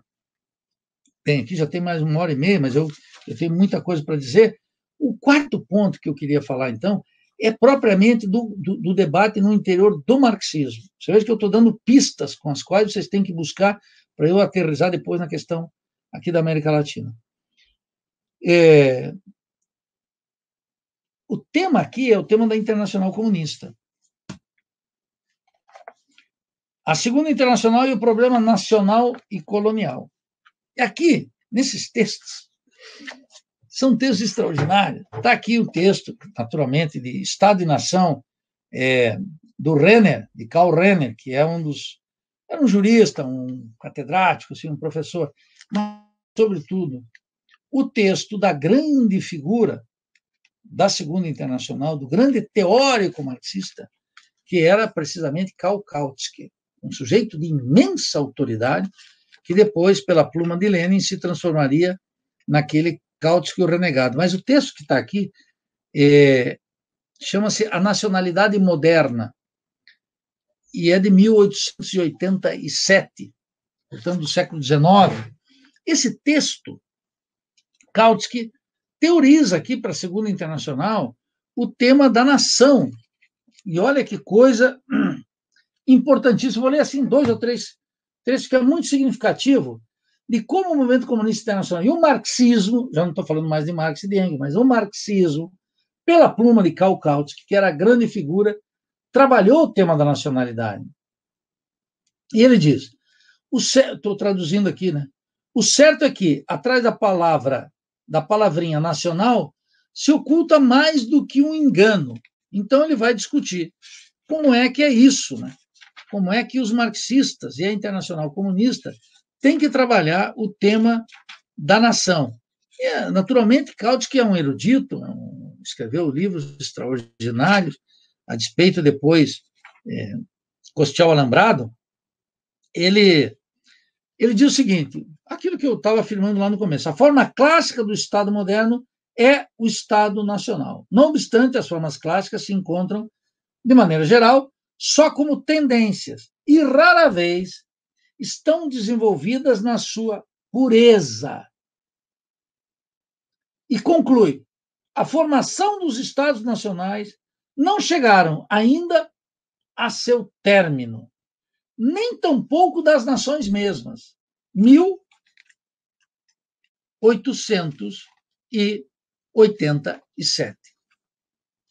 bem, aqui já tem mais uma hora e meia, mas eu, eu tenho muita coisa para dizer. O quarto ponto que eu queria falar, então, é propriamente do, do, do debate no interior do marxismo. Você vê que eu estou dando pistas com as quais vocês têm que buscar para eu aterrizar depois na questão aqui da América Latina. É, o tema aqui é o tema da Internacional Comunista. A Segunda Internacional e o problema nacional e colonial. E aqui, nesses textos, são textos extraordinários. Está aqui o texto, naturalmente, de Estado e Nação, é, do Renner, de Karl Renner, que é um dos. Era um jurista, um catedrático, assim, um professor. Mas, sobretudo, o texto da grande figura da Segunda Internacional, do grande teórico marxista, que era precisamente Karl Kautsky, um sujeito de imensa autoridade, que depois, pela pluma de Lenin, se transformaria naquele Kautsky e o Renegado. Mas o texto que está aqui é, chama-se A Nacionalidade Moderna e é de 1887, portanto, do século XIX. Esse texto, Kautsky teoriza aqui para a Segunda Internacional o tema da nação. E olha que coisa <clears throat> importantíssima. Vou ler assim dois ou três trechos que é muito significativo de como o movimento comunista internacional e o marxismo, já não estou falando mais de Marx e de Engels, mas o marxismo, pela pluma de Karl Kautsky, que era a grande figura, trabalhou o tema da nacionalidade. E ele diz, estou traduzindo aqui, né? O certo é que, atrás da palavra, da palavrinha nacional, se oculta mais do que um engano. Então ele vai discutir como é que é isso, né? Como é que os marxistas e a Internacional Comunista tem que trabalhar o tema da nação. Naturalmente, eh, naturalmente, Kautsky é um erudito, é um, escreveu livros extraordinários, a despeito depois é, eh, Costial Alambrado, ele, ele diz o seguinte, aquilo que eu estava afirmando lá no começo, a forma clássica do Estado moderno é o Estado nacional. Não obstante, as formas clássicas se encontram, de maneira geral, só como tendências, e rara vez estão desenvolvidas na sua pureza. E conclui: a formação dos Estados nacionais não chegaram ainda a seu término, nem tampouco das nações mesmas. 1887.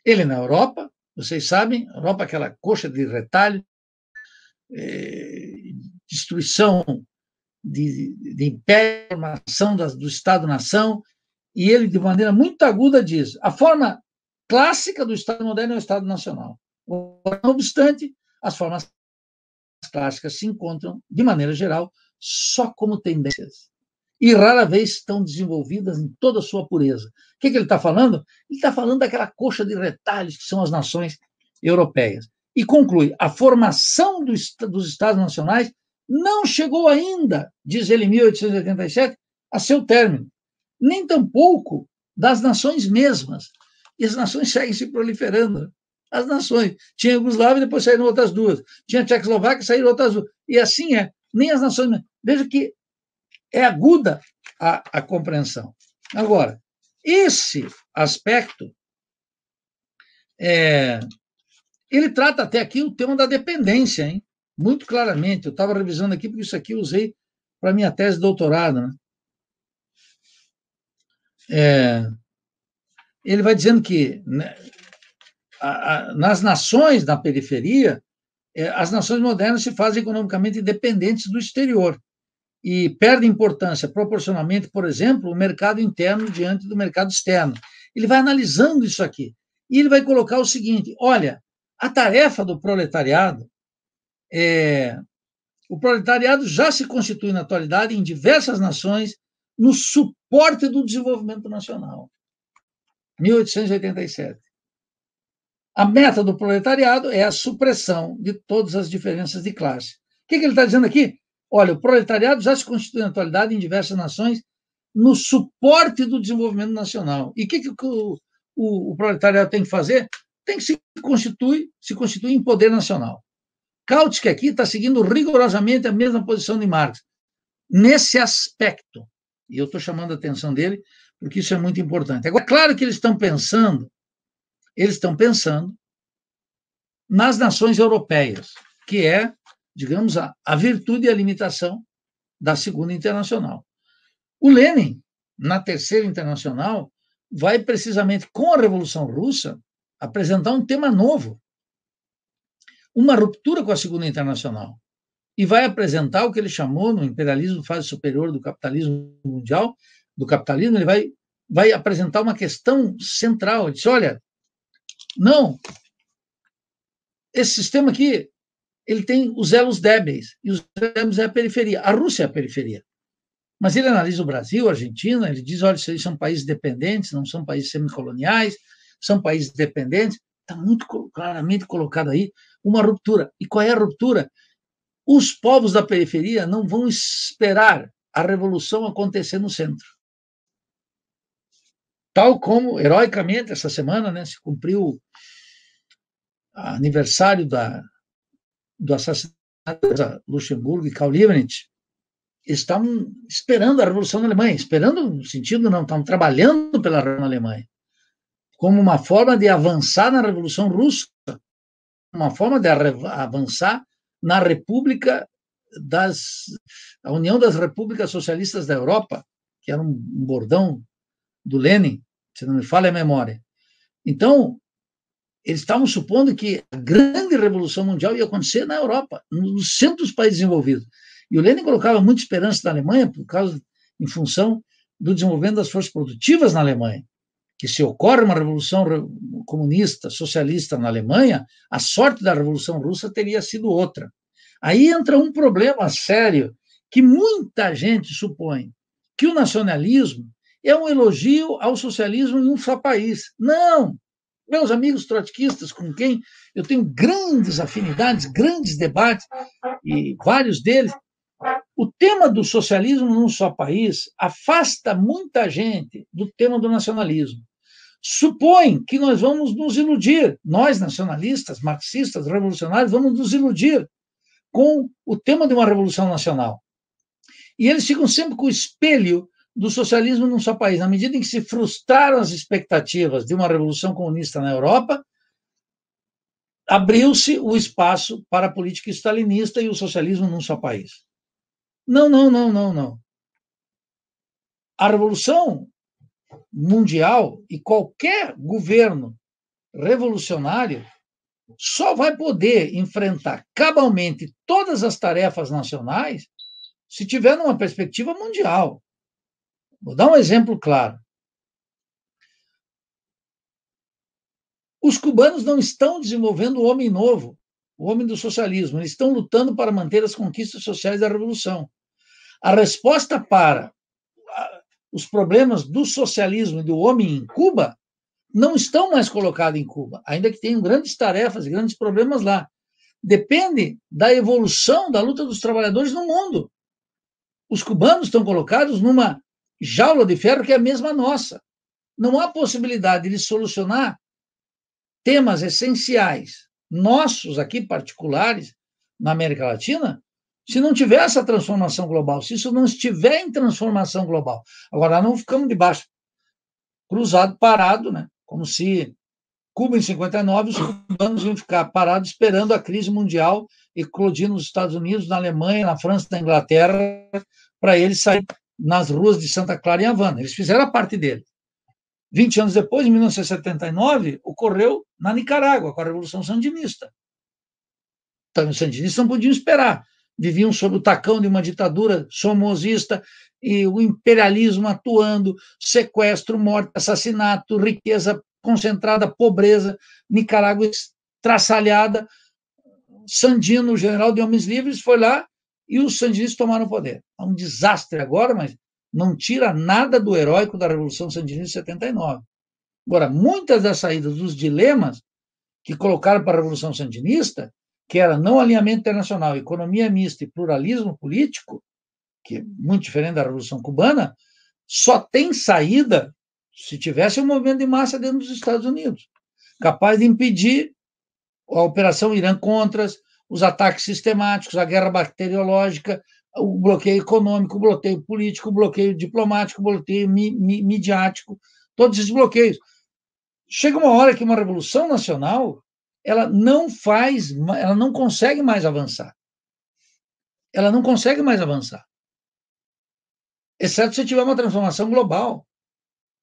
Ele na Europa, vocês sabem, Europa é aquela coxa de retalho, eh, destruição de, de império, formação do Estado-nação, e ele, de maneira muito aguda, diz: a forma clássica do Estado moderno é o Estado nacional. Não obstante, as formas clássicas se encontram, de maneira geral, só como tendências. E rara vez estão desenvolvidas em toda a sua pureza. O que, é que ele está falando? Ele está falando daquela coxa de retalhos que são as nações europeias. E conclui: a formação do, dos Estados nacionais não chegou ainda, diz ele em 1887, a seu término, nem tampouco das nações mesmas. E as nações seguem se proliferando. As nações. Tinha Yugoslávia, depois saíram outras duas. Tinha Tchecoslováquia, saíram outras duas. E assim é. Nem as nações Veja que é aguda a, a compreensão. Agora, esse aspecto, é, ele trata até aqui o tema da dependência, hein? muito claramente. Eu estava revisando aqui, porque isso aqui eu usei para minha tese de doutorado. Né? É, ele vai dizendo que né, a, a, nas nações da periferia, é, as nações modernas se fazem economicamente independentes do exterior e perde importância proporcionalmente, por exemplo, o mercado interno diante do mercado externo. Ele vai analisando isso aqui e ele vai colocar o seguinte: olha, a tarefa do proletariado é, o proletariado já se constitui na atualidade em diversas nações no suporte do desenvolvimento nacional. 1887. A meta do proletariado é a supressão de todas as diferenças de classe. O que, que ele está dizendo aqui? Olha, o proletariado já se constitui na atualidade em diversas nações no suporte do desenvolvimento nacional. E o que, que o, o, o proletariado tem que fazer? Tem que se constituir, se constituir em poder nacional. Kautsky aqui está seguindo rigorosamente a mesma posição de Marx. Nesse aspecto, e eu estou chamando a atenção dele, porque isso é muito importante. Agora, é claro que eles estão pensando, eles estão pensando nas nações europeias, que é, digamos, a, a virtude e a limitação da Segunda Internacional. O Lenin, na Terceira Internacional, vai precisamente com a Revolução Russa apresentar um tema novo, uma ruptura com a Segunda Internacional e vai apresentar o que ele chamou no imperialismo fase superior do capitalismo mundial, do capitalismo, ele vai, vai apresentar uma questão central. Ele diz, olha, não, esse sistema aqui, ele tem os elos débeis, e os elos é a periferia. A Rússia é a periferia. Mas ele analisa o Brasil, a Argentina, ele diz, olha, isso aí são países dependentes, não são países semicoloniais, são países dependentes. Está muito claramente colocado aí uma ruptura. E qual é a ruptura? Os povos da periferia não vão esperar a revolução acontecer no centro. Tal como, heroicamente, essa semana né, se cumpriu o aniversário da, do assassinato de Luxemburgo e Karl Liebknecht, estavam esperando a Revolução na Alemanha, esperando no sentido não, estavam trabalhando pela Revolução na Alemanha como uma forma de avançar na Revolução Russa, uma forma de avançar na República das a União das Repúblicas Socialistas da Europa, que era um bordão do Lenin, se não me falha a memória. Então, eles estavam supondo que a grande revolução mundial ia acontecer na Europa, no centro dos países desenvolvidos. E o Lenin colocava muita esperança na Alemanha por causa em função do desenvolvimento das forças produtivas na Alemanha que se ocorre uma revolução comunista, socialista na Alemanha, a sorte da Revolução Russa teria sido outra. Aí entra um problema sério que muita gente supõe, que o nacionalismo é um elogio ao socialismo em um só país. Não! Meus amigos trotskistas, com quem eu tenho grandes afinidades, grandes debates, e vários deles, o tema do socialismo num só país afasta muita gente do tema do nacionalismo supõe que nós vamos nos iludir, nós nacionalistas, marxistas, revolucionários, vamos nos iludir com o tema de uma revolução nacional. E eles ficam sempre com o espelho do socialismo num só país. Na medida em que se frustraram as expectativas de uma revolução comunista na Europa, abriu-se o espaço para a política stalinista e o socialismo num só país. Não, não, não, não, não. A revolução mundial e qualquer governo revolucionário só vai poder enfrentar cabalmente todas as tarefas nacionais se tiver numa perspectiva mundial. Vou dar um exemplo claro. Os cubanos não estão desenvolvendo o homem novo, o homem do socialismo. Eles estão lutando para manter as conquistas sociais da revolução. A resposta para os problemas do socialismo e do homem em Cuba não estão mais colocados em Cuba, ainda que tenham grandes tarefas e grandes problemas lá. Depende da evolução da luta dos trabalhadores no mundo. Os cubanos estão colocados numa jaula de ferro que é a mesma nossa. Não há possibilidade de solucionar temas essenciais nossos aqui particulares na América Latina se não tiver essa transformação global, se isso não estiver em transformação global. Agora, não ficamos debaixo, cruzado, parado, né? como se Cuba, em 59, os cubanos iam ficar parados esperando a crise mundial eclodir nos Estados Unidos, na Alemanha, na França, na Inglaterra, para eles sair nas ruas de Santa Clara e Havana. Eles fizeram a parte dele. 20 anos depois, em 1979, ocorreu na Nicarágua, com a Revolução Sandinista. Então, os sandinistas não podiam esperar viviam sob o tacão de uma ditadura somozista e o imperialismo atuando, sequestro, morte, assassinato, riqueza concentrada, pobreza, Nicarágua traçalhada. Sandino, general de homens livres, foi lá e os sandinistas tomaram o poder. É um desastre agora, mas não tira nada do heróico da Revolução Sandinista de 79. Agora, muitas das saídas dos dilemas que colocaram para a Revolução Sandinista que era não alinhamento internacional, economia mista e pluralismo político, que é muito diferente da Revolução Cubana, só tem saída se tivesse um movimento de massa dentro dos Estados Unidos, capaz de impedir a operação Irã contras, os ataques sistemáticos, a guerra bacteriológica, o bloqueio econômico, o bloqueio político, o bloqueio diplomático, o bloqueio mi mi midiático, todos esses bloqueios. Chega uma hora que uma revolução nacional ela não faz, ela não consegue mais avançar. Ela não consegue mais avançar. Exceto se tiver uma transformação global.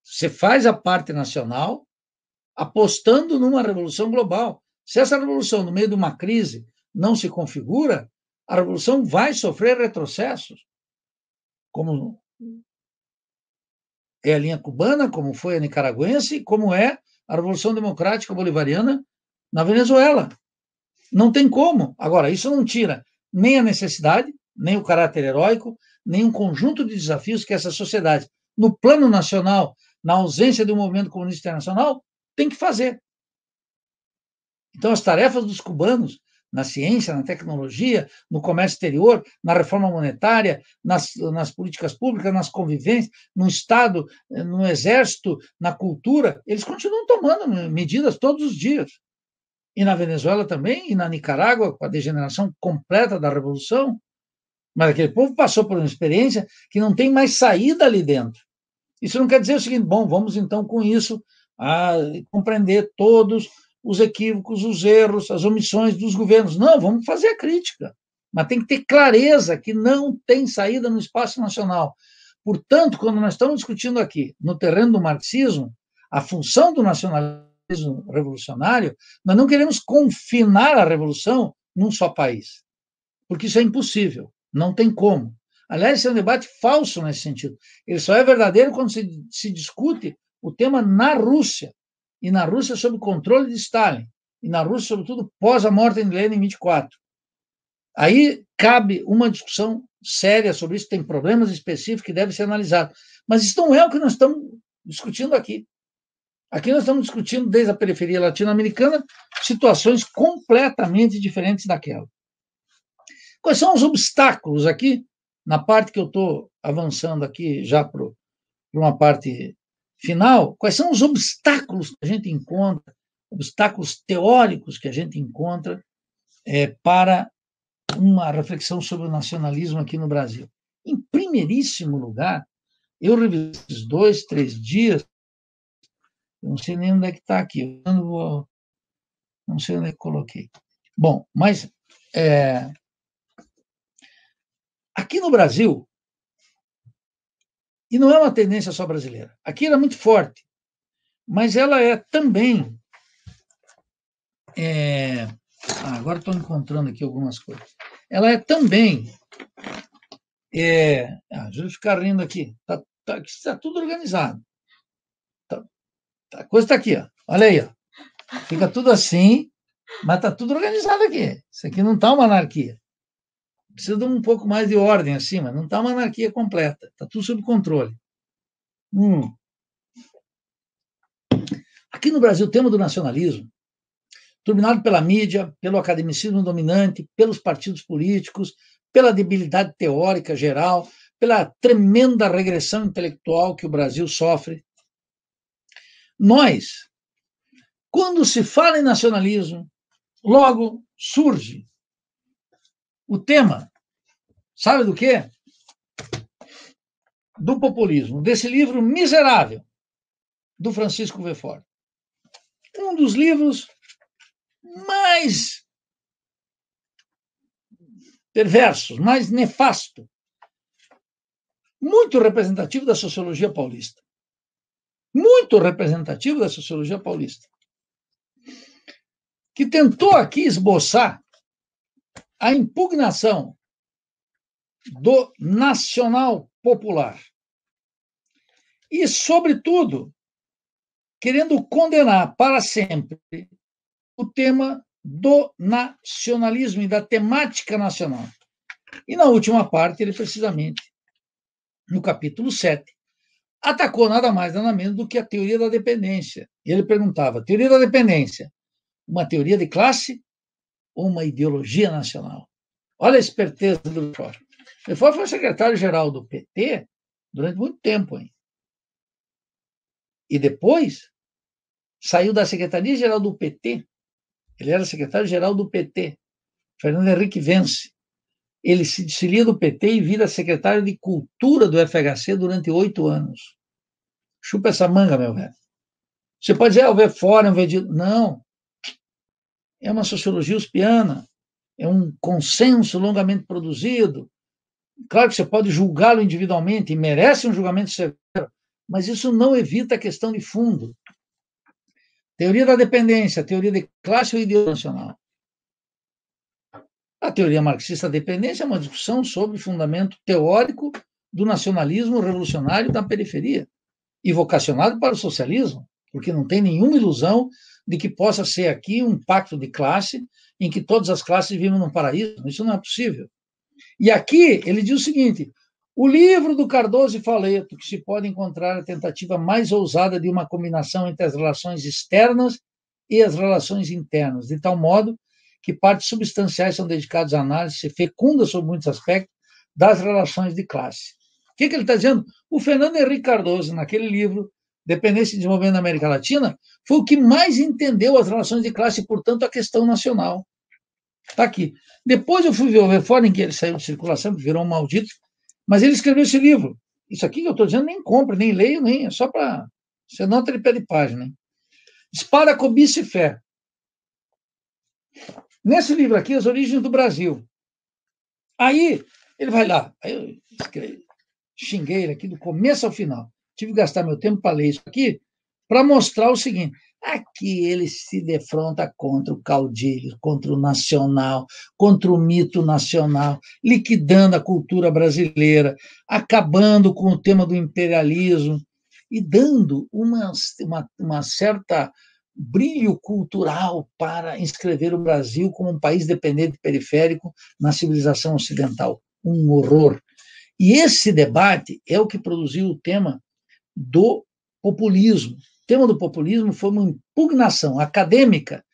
Você faz a parte nacional apostando numa revolução global. Se essa revolução, no meio de uma crise, não se configura, a revolução vai sofrer retrocessos, como é a linha cubana, como foi a nicaragüense, como é a Revolução Democrática Bolivariana na Venezuela. Não tem como. Agora, isso não tira nem a necessidade, nem o caráter heróico, nem um conjunto de desafios que essa sociedade, no plano nacional, na ausência do movimento comunista internacional, tem que fazer. Então, as tarefas dos cubanos na ciência, na tecnologia, no comércio exterior, na reforma monetária, nas, nas políticas públicas, nas convivências, no Estado, eh, no Exército, na cultura, eles continuam tomando né, medidas todos os dias e na Venezuela também, e na Nicarágua, com a degeneração completa da revolução. Mas aquele povo passou por uma experiência que não tem mais saída ali dentro. Isso não quer dizer o seguinte, bom, vamos então com isso a compreender todos os equívocos, os erros, as omissões dos governos. Não, vamos fazer a crítica. Mas tem que ter clareza que não tem saída no espaço nacional. Portanto, quando nós estamos discutindo aqui, no terreno do marxismo, a função do nacionalismo revolucionário, nós não queremos confinar a revolução num só país, porque isso é impossível, não tem como. Aliás, esse é um debate falso nesse sentido. Ele só é verdadeiro quando se, se discute o tema na Rússia, e na Rússia sob o controle de Stalin, e na Rússia, sobretudo, pós a morte de Lenin em 24. Aí cabe uma discussão séria sobre isso, tem problemas específicos que devem ser analisados. Mas isso não é o que nós estamos discutindo aqui. Aqui nós estamos discutindo, desde a periferia latino-americana, situações completamente diferentes daquela. Quais são os obstáculos aqui, na parte que eu estou avançando aqui já para uma parte final? Quais são os obstáculos que a gente encontra, obstáculos teóricos que a gente encontra é, para uma reflexão sobre o nacionalismo aqui no Brasil? Em primeiríssimo lugar, eu revisei esses dois, três dias não sei nem onde é que está aqui. Eu não, vou, não sei onde é que coloquei. Bom, mas é, aqui no Brasil, e não é uma tendência só brasileira, aqui era é muito forte, mas ela é também. É, ah, agora estou encontrando aqui algumas coisas. Ela é também. É, ah, deixa eu ficar rindo aqui. Está tá, tá tudo organizado. A coisa está aqui, ó. Olha aí, ó. Fica tudo assim, mas está tudo organizado aqui. Isso aqui não está uma anarquia. Precisa de um pouco mais de ordem acima. Não está uma anarquia completa. Está tudo sob controle. Hum. Aqui no Brasil, o tema do nacionalismo, dominado pela mídia, pelo academicismo dominante, pelos partidos políticos, pela debilidade teórica geral, pela tremenda regressão intelectual que o Brasil sofre, nós, quando se fala em nacionalismo, logo surge o tema, sabe do quê? Do populismo, desse livro miserável do Francisco Vefort. Um dos livros mais perversos, mais nefasto, muito representativo da sociologia paulista muito representativo da sociologia paulista, que tentou aqui esboçar a impugnação do nacional popular e, sobretudo, querendo condenar para sempre o tema do nacionalismo e da temática nacional. E na última parte, ele precisamente, no capítulo 7, atacou nada mais, nada menos do que a teoria da dependência. E ele perguntava: teoria da dependência, uma teoria de classe ou uma ideologia nacional? Olha a esperteza do Ford. Lefort foi secretário-geral do PT durante muito tempo. Hein? E depois saiu da Secretaria-Geral do PT. Ele era secretário-geral do PT, Fernando Henrique Vence. Ele se desfilia do PT e vira secretário de Cultura do FHC durante oito anos. Chupa essa manga, meu velho. Você pode dizer, ah, o velho fora, um vendido. Não. É uma sociologia uspiana. É um consenso longamente produzido. Claro que você pode julgá-lo individualmente, e merece um julgamento severo, mas isso não evita a questão de fundo. Teoria da dependência, teoria de classe ou ideologia nacional? A teoria marxista da dependência é uma discussão sobre o fundamento teórico do nacionalismo revolucionário da periferia e vocacionado para o socialismo, porque não tem nenhuma ilusão de que possa ser aqui um pacto de classe em que todas as classes vivam num paraíso. Isso não é possível. E aqui ele diz o seguinte: o livro do Cardoso e Faleto, que se pode encontrar a tentativa mais ousada de uma combinação entre as relações externas e as relações internas, de tal modo que partes substanciais são dedicadas à análise fecunda sobre muitos aspectos das relações de classe. O que, que ele está dizendo? O Fernando Henrique Cardoso, naquele livro, Dependência e Desenvolvimento na América Latina, foi o que mais entendeu as relações de classe e, portanto, a questão nacional. Está aqui. Depois eu fui ver o em que ele saiu de circulação, virou um maldito, mas ele escreveu esse livro. Isso aqui que eu estou dizendo, nem compra, nem leio, nem é só para. Você nota ele pede página. Hein? Dispara, cobiça e fé. Nesse livro aqui, As Origens do Brasil. Aí, ele vai lá, aí eu escrevo, xinguei ele aqui do começo ao final. Tive que gastar meu tempo para ler isso aqui, para mostrar o seguinte: aqui ele se defronta contra o caudilho, contra o nacional, contra o mito nacional, liquidando a cultura brasileira, acabando com o tema do imperialismo e dando uma, uma, uma certa brilho cultural para inscrever o Brasil como um país dependente periférico na civilização ocidental. Um horror. E esse debate é o que produziu o tema do populismo. O tema do populismo foi uma impugnação acadêmica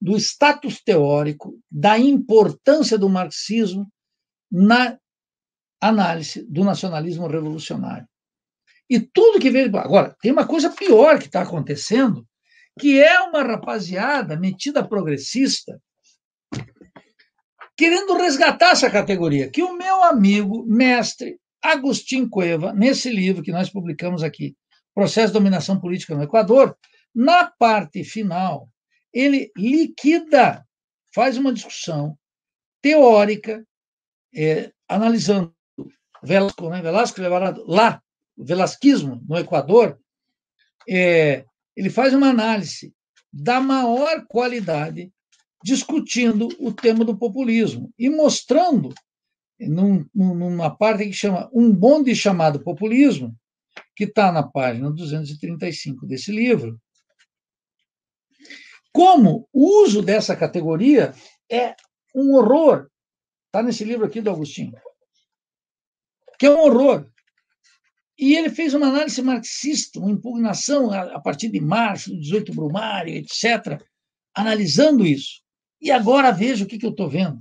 do status teórico, da importância do marxismo na análise do nacionalismo revolucionário. E tudo que veio. Agora, tem uma coisa pior que está acontecendo, que é uma rapaziada metida progressista querendo resgatar essa categoria, que o meu amigo, mestre Agostinho Cueva, nesse livro que nós publicamos aqui, Processo de Dominação Política no Equador, na parte final, ele liquida, faz uma discussão teórica, é, analisando Velasco, né? Velasco levarado lá, o velasquismo no Equador, é, ele faz uma análise da maior qualidade discutindo o tema do populismo e mostrando, num, numa parte que chama Um Bonde Chamado Populismo, que está na página 235 desse livro, como o uso dessa categoria é um horror. Está nesse livro aqui do Agostinho. Que é um horror. E ele fez uma análise marxista, uma impugnação a, partir de Marx, do 18 Brumário, etc., analisando isso. E agora veja o que, que eu estou vendo.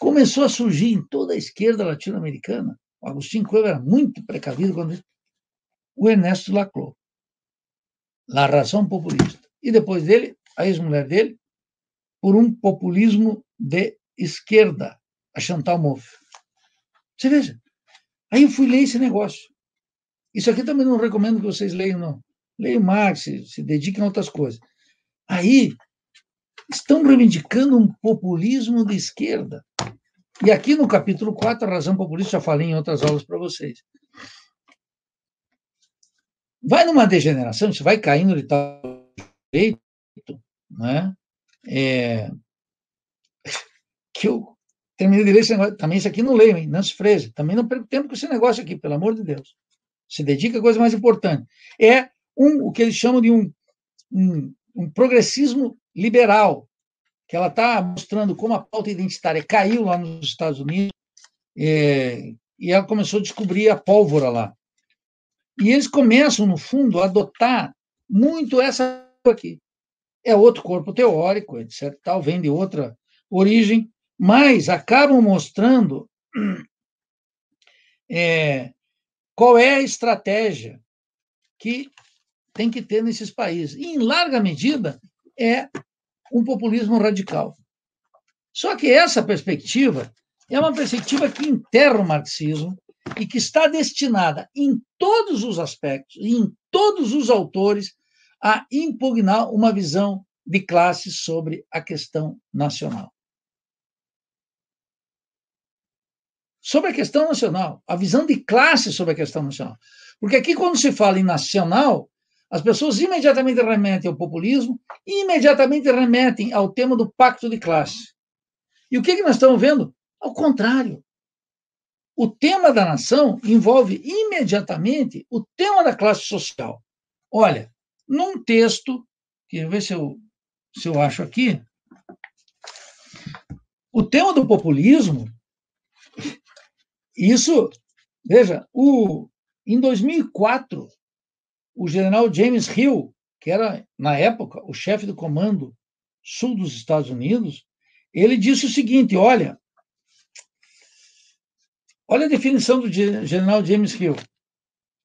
Começou a surgir em toda a esquerda latino-americana, o Agostinho Coelho era muito precavido quando ele, o Ernesto Laclau, La Razão Populista. E depois dele, a ex-mulher dele, por um populismo de esquerda, a Chantal Mouffe. Você veja, aí eu fui ler esse negócio. Isso aqui também não recomendo que vocês leiam, não. Leiam Marx, se, se dediquem a outras coisas. Aí estão reivindicando um populismo de esquerda. E aqui no capítulo 4, a razão populista, já falei em outras aulas para vocês. Vai numa degeneração, você vai caindo de tal jeito, né? É, que eu terminei de ler esse negócio. Também isso aqui não leio, hein? Não se freze. Também não perco tempo com esse negócio aqui, pelo amor de Deus. Se dedica à coisa mais importante. É um, o que eles chamam de um, um, um progressismo liberal, que ela está mostrando como a pauta identitária caiu lá nos Estados Unidos, é, e ela começou a descobrir a pólvora lá. E eles começam, no fundo, a adotar muito essa aqui. É outro corpo teórico, etc. Tal, vem de outra origem, mas acabam mostrando <clears throat> é, qual é a estratégia que tem que ter nesses países. E, em larga medida, é um populismo radical. Só que essa perspectiva é uma perspectiva que enterra o marxismo e que está destinada, em todos os aspectos, em todos os autores, a impugnar uma visão de classe sobre a questão nacional. Sobre a questão nacional, a visão de classe sobre a questão nacional. Porque aqui, quando se fala em nacional, as pessoas imediatamente remetem ao populismo e imediatamente remetem ao tema do pacto de classe. E o que, é que nós estamos vendo? Ao contrário. O tema da nação envolve imediatamente o tema da classe social. Olha, num texto, que ver se eu, se eu acho aqui, o tema do populismo, isso, veja, o, em 2004, o general James Hill, que era, na época, o chefe do comando sul dos Estados Unidos, ele disse o seguinte: olha, olha a definição do general James Hill.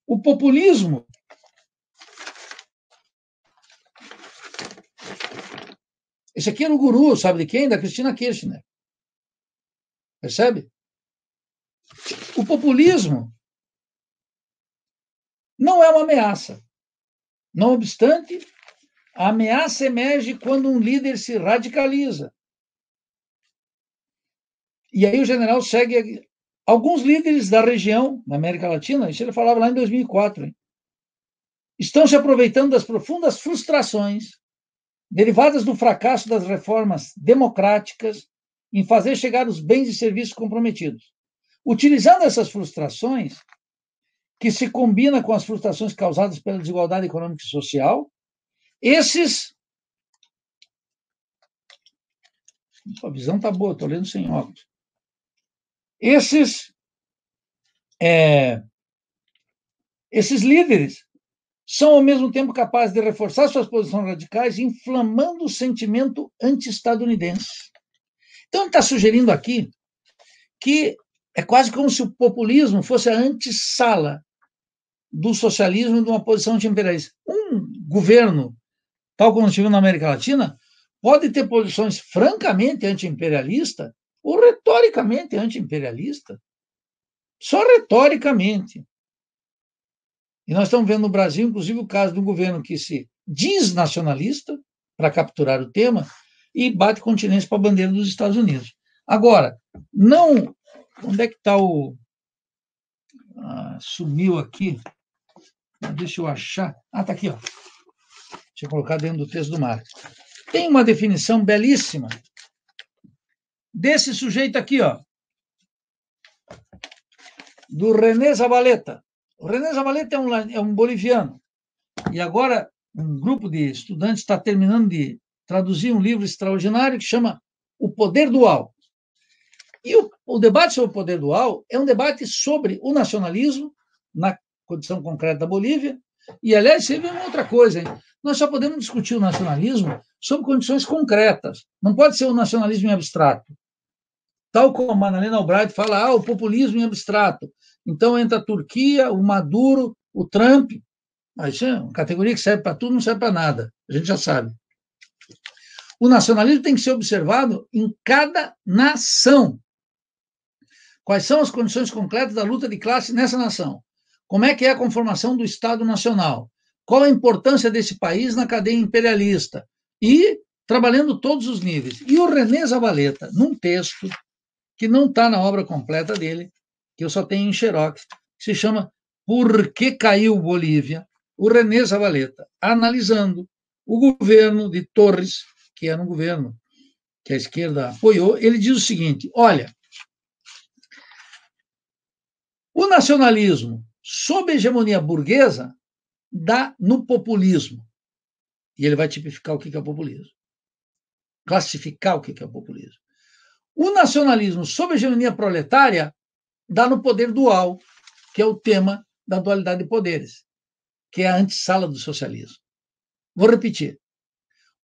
O populismo Esse aqui era o guru, sabe de quem? Da Cristina Kirchner. Percebe? O populismo não é uma ameaça. Não obstante, a ameaça emerge quando um líder se radicaliza. E aí o general segue. Alguns líderes da região, na América Latina, isso ele falava lá em 2004, hein? estão se aproveitando das profundas frustrações derivadas do fracasso das reformas democráticas em fazer chegar os bens e serviços comprometidos. Utilizando essas frustrações, que se combina com as frustrações causadas pela desigualdade econômica e social, esses. A visão está boa, estou lendo sem óculos. Esses. É, esses líderes são ao mesmo tempo capazes de reforçar suas posições radicais, inflamando o sentimento anti-estadunidense. Então, ele está sugerindo aqui que é quase como se o populismo fosse a antessala do socialismo de uma posição de imperialista. Um governo, tal como nós tivemos na América Latina, pode ter posições francamente anti-imperialista ou retoricamente anti-imperialista. Só retoricamente. E nós estamos vendo no Brasil, inclusive, o caso de um governo que se diz nacionalista, para capturar o tema, e bate continência para a bandeira dos Estados Unidos. Agora, não. Onde é que está o. Ah, sumiu aqui. Deixa eu achar. Ah, está aqui, ó. Deixa eu colocar dentro do texto do Marx. Tem uma definição belíssima desse sujeito aqui, ó. Do René Zabaleta. O René Zabaleta é um, é um boliviano. E agora um grupo de estudantes está terminando de traduzir um livro extraordinário que chama O Poder Dual. E o, o, debate sobre o poder dual é um debate sobre o nacionalismo na condição concreta da Bolívia. E, aliás, você vê uma outra coisa, hein? Nós só podemos discutir o nacionalismo sob condições concretas. Não pode ser o um nacionalismo em abstrato. Tal como a Annalena Albright fala, ah, o populismo em abstrato. Então entra a Turquia, o Maduro, o Trump. Mas isso é uma categoria que serve para tudo, não serve para nada. A gente já sabe. O nacionalismo tem que ser observado em cada nação. Quais são as condições concretas da luta de classe nessa nação? Como é que é a conformação do Estado Nacional? Qual a importância desse país na cadeia imperialista? E trabalhando todos os níveis. E o René Zavaleta, num texto que não está na obra completa dele, que eu só tenho em xerox, que se chama Por que caiu Bolívia? O René Zavaleta, analisando o governo de Torres, que era um governo que a esquerda apoiou, ele diz o seguinte: olha, o nacionalismo sob hegemonia burguesa, dá no populismo. E ele vai tipificar o que é o populismo. Classificar o que é o populismo. O nacionalismo sob hegemonia proletária dá no poder dual, que é o tema da dualidade de poderes, que é a antessala do socialismo. Vou repetir.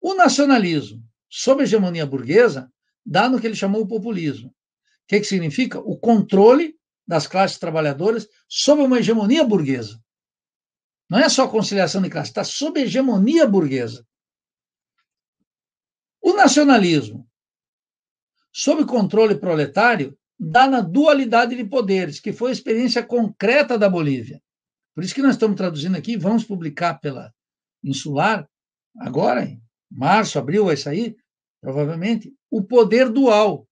O nacionalismo sob hegemonia burguesa dá no que ele chamou o populismo. O que, que significa? O controle das classes trabalhadoras sob uma hegemonia burguesa. Não é só conciliação de classes, está sob hegemonia burguesa. O nacionalismo, sob controle proletário, dá na dualidade de poderes, que foi a experiência concreta da Bolívia. Por isso que nós estamos traduzindo aqui, vamos publicar pela Insular, agora, em março, abril, vai sair, provavelmente, o poder dual,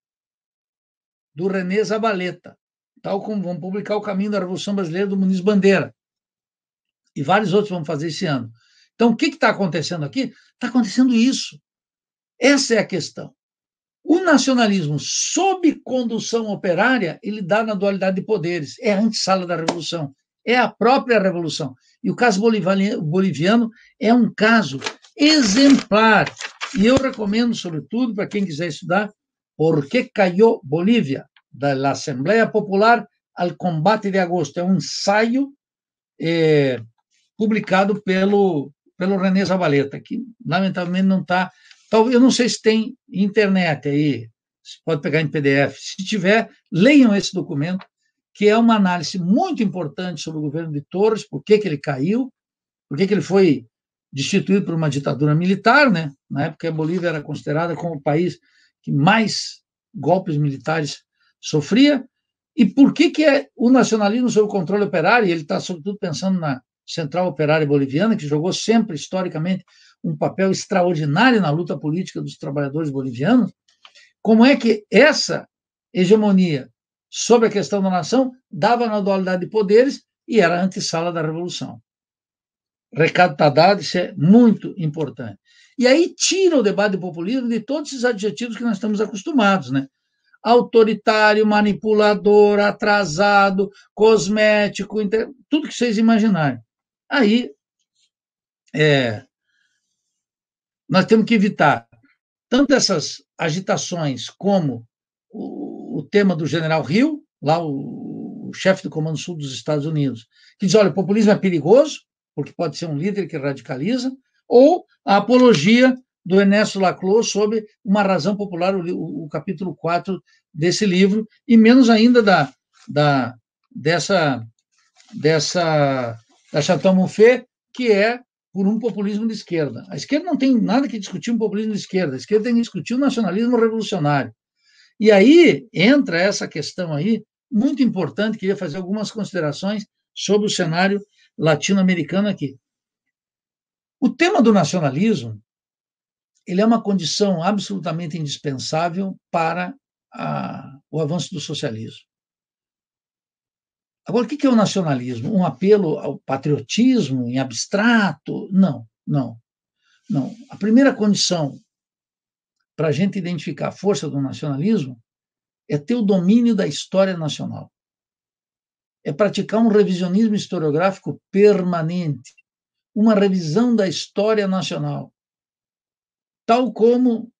do René Zabaleta tal como vão publicar O Caminho da Revolução Brasileira do Muniz Bandeira. E vários outros vão fazer esse ano. Então, o que está acontecendo aqui? Está acontecendo isso. Essa é a questão. O nacionalismo, sob condução operária, ele dá na dualidade de poderes. É a antessala da revolução. É a própria revolução. E o caso boliviano é um caso exemplar. E eu recomendo, sobretudo, para quem quiser estudar, Por que caiu Bolívia? da Assembleia Popular al Combate de Agosto. É um ensaio é, publicado pelo, pelo René Zavaleta, que lamentavelmente não está. Eu não sei se tem internet aí, você pode pegar em PDF. Se tiver, leiam esse documento, que é uma análise muito importante sobre o governo de Torres, por que, que ele caiu, por que, que ele foi destituído por uma ditadura militar, né? Na época a Bolívia era considerada como o país que mais golpes militares sofria, e por que, que é o nacionalismo sob controle operário, ele está sobretudo pensando na Central Operária Boliviana, que jogou sempre, historicamente, um papel extraordinário na luta política dos trabalhadores bolivianos, como é que essa hegemonia sobre a questão da nação dava na dualidade de poderes e era a antessala da revolução. Recado está dado, isso é muito importante. E aí tira o debate populista populismo de todos esses adjetivos que nós estamos acostumados, né? autoritário, manipulador, atrasado, cosmético, tudo que vocês imaginarem. Aí, é, nós temos que evitar tanto essas agitações como o, o tema do general Hill, lá o, o chefe do Comando Sul dos Estados Unidos, que diz, olha, o populismo é perigoso, porque pode ser um líder que radicaliza, ou a apologia do Ernesto Laclau sobre Uma Razão Popular, o, o, capítulo 4 desse livro, e menos ainda da, da dessa, dessa da Chantal Mouffe, que é por um populismo de esquerda. A esquerda não tem nada que discutir um populismo de esquerda, a esquerda tem que discutir o nacionalismo revolucionário. E aí entra essa questão aí, muito importante, queria fazer algumas considerações sobre o cenário latino-americano aqui. O tema do nacionalismo ele é uma condição absolutamente indispensável para a, o avanço do socialismo. Agora, o que é o nacionalismo? Um apelo ao patriotismo em abstrato? Não, não, não. A primeira condição para a gente identificar a força do nacionalismo é ter o domínio da história nacional. É praticar um revisionismo historiográfico permanente, uma revisão da história nacional, tal como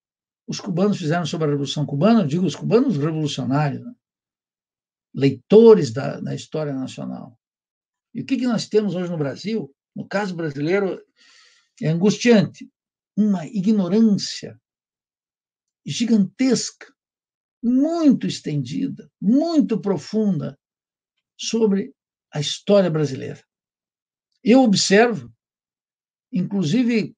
os cubanos fizeram sobre a Revolução Cubana, eu digo os cubanos revolucionários, né? leitores da, da, história nacional. E o que, que nós temos hoje no Brasil? No caso brasileiro, é angustiante uma ignorância gigantesca, muito estendida, muito profunda sobre a história brasileira. Eu observo, inclusive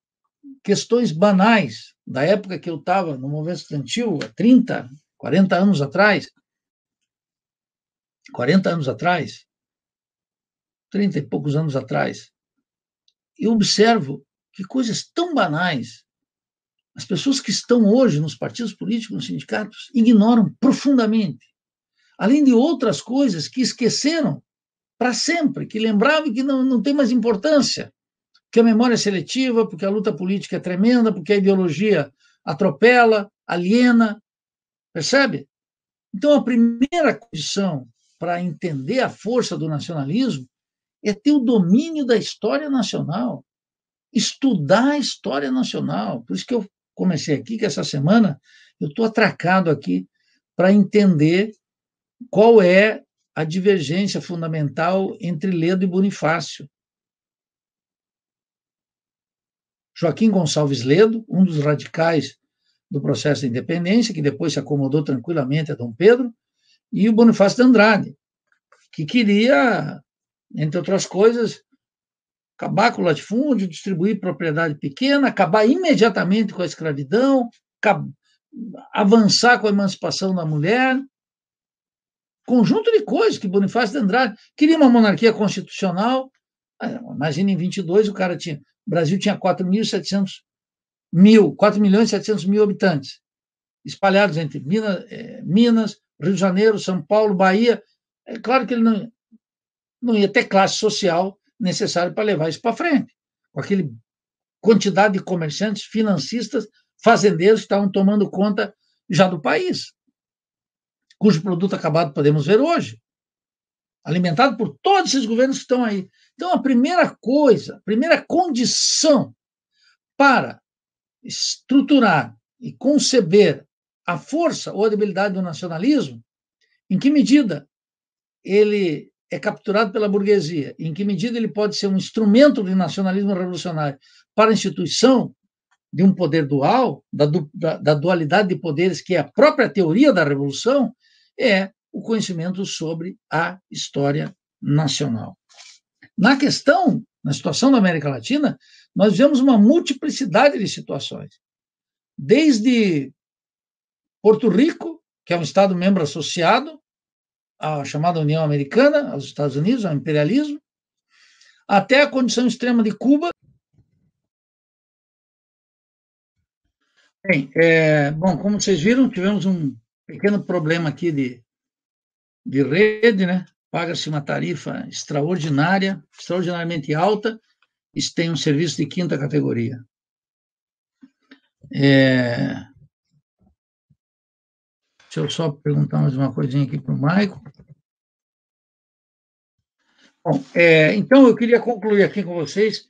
questões banais da época que eu estava no movimento estudantil, há 30, 40 anos atrás. 40 anos atrás, 30 e poucos anos atrás, eu observo que coisas tão banais, as pessoas que estão hoje nos partidos políticos, nos sindicatos, ignoram profundamente. Além de outras coisas que esqueceram para sempre, que lembravam que não, não tem mais importância porque a memória é seletiva, porque a luta política é tremenda, porque a ideologia atropela, aliena, percebe? Então, a primeira condição para entender a força do nacionalismo é ter o domínio da história nacional, estudar a história nacional. Por isso que eu comecei aqui, que essa semana eu estou atracado aqui para entender qual é a divergência fundamental entre Ledo e Bonifácio Joaquim Gonçalves Ledo, um dos radicais do processo de independência, que depois se acomodou tranquilamente a Dom Pedro, e o Bonifácio de Andrade, que queria, entre outras coisas, acabar com o latifúndio, distribuir propriedade pequena, acabar imediatamente com a escravidão, avançar com a emancipação da mulher. Conjunto de coisas que Bonifácio de Andrade queria uma monarquia constitucional. Imagina em 22 o cara tinha Brasil tinha 4.700 mil, 4 milhões e 700 mil habitantes, espalhados entre Minas, eh, Minas, Rio de Janeiro, São Paulo, Bahia. É claro que ele não, não ia ter classe social necessária para levar isso para frente, com aquele quantidade de comerciantes, financistas, fazendeiros que estavam tomando conta já do país, cujo produto acabado podemos ver hoje, alimentado por todos esses governos que estão aí. Então, a primeira coisa, a primeira condição para estruturar e conceber a força ou a debilidade do nacionalismo, em que medida ele é capturado pela burguesia, em que medida ele pode ser um instrumento de nacionalismo revolucionário para a instituição de um poder dual, da, da, da dualidade de poderes que é a própria teoria da revolução, é o conhecimento sobre a história nacional. Na questão, na situação da América Latina, nós vemos uma multiplicidade de situações. Desde Porto Rico, que é um Estado membro associado à chamada União Americana, aos Estados Unidos, ao imperialismo, até a condição extrema de Cuba. Bem, é, bom, como vocês viram, tivemos um pequeno problema aqui de, de rede, né? paga-se uma tarifa extraordinária, extraordinariamente alta, e se tem um serviço de quinta categoria. É... Deixa eu só perguntar mais uma coisinha aqui para o Maico. Bom, é, então eu queria concluir aqui com vocês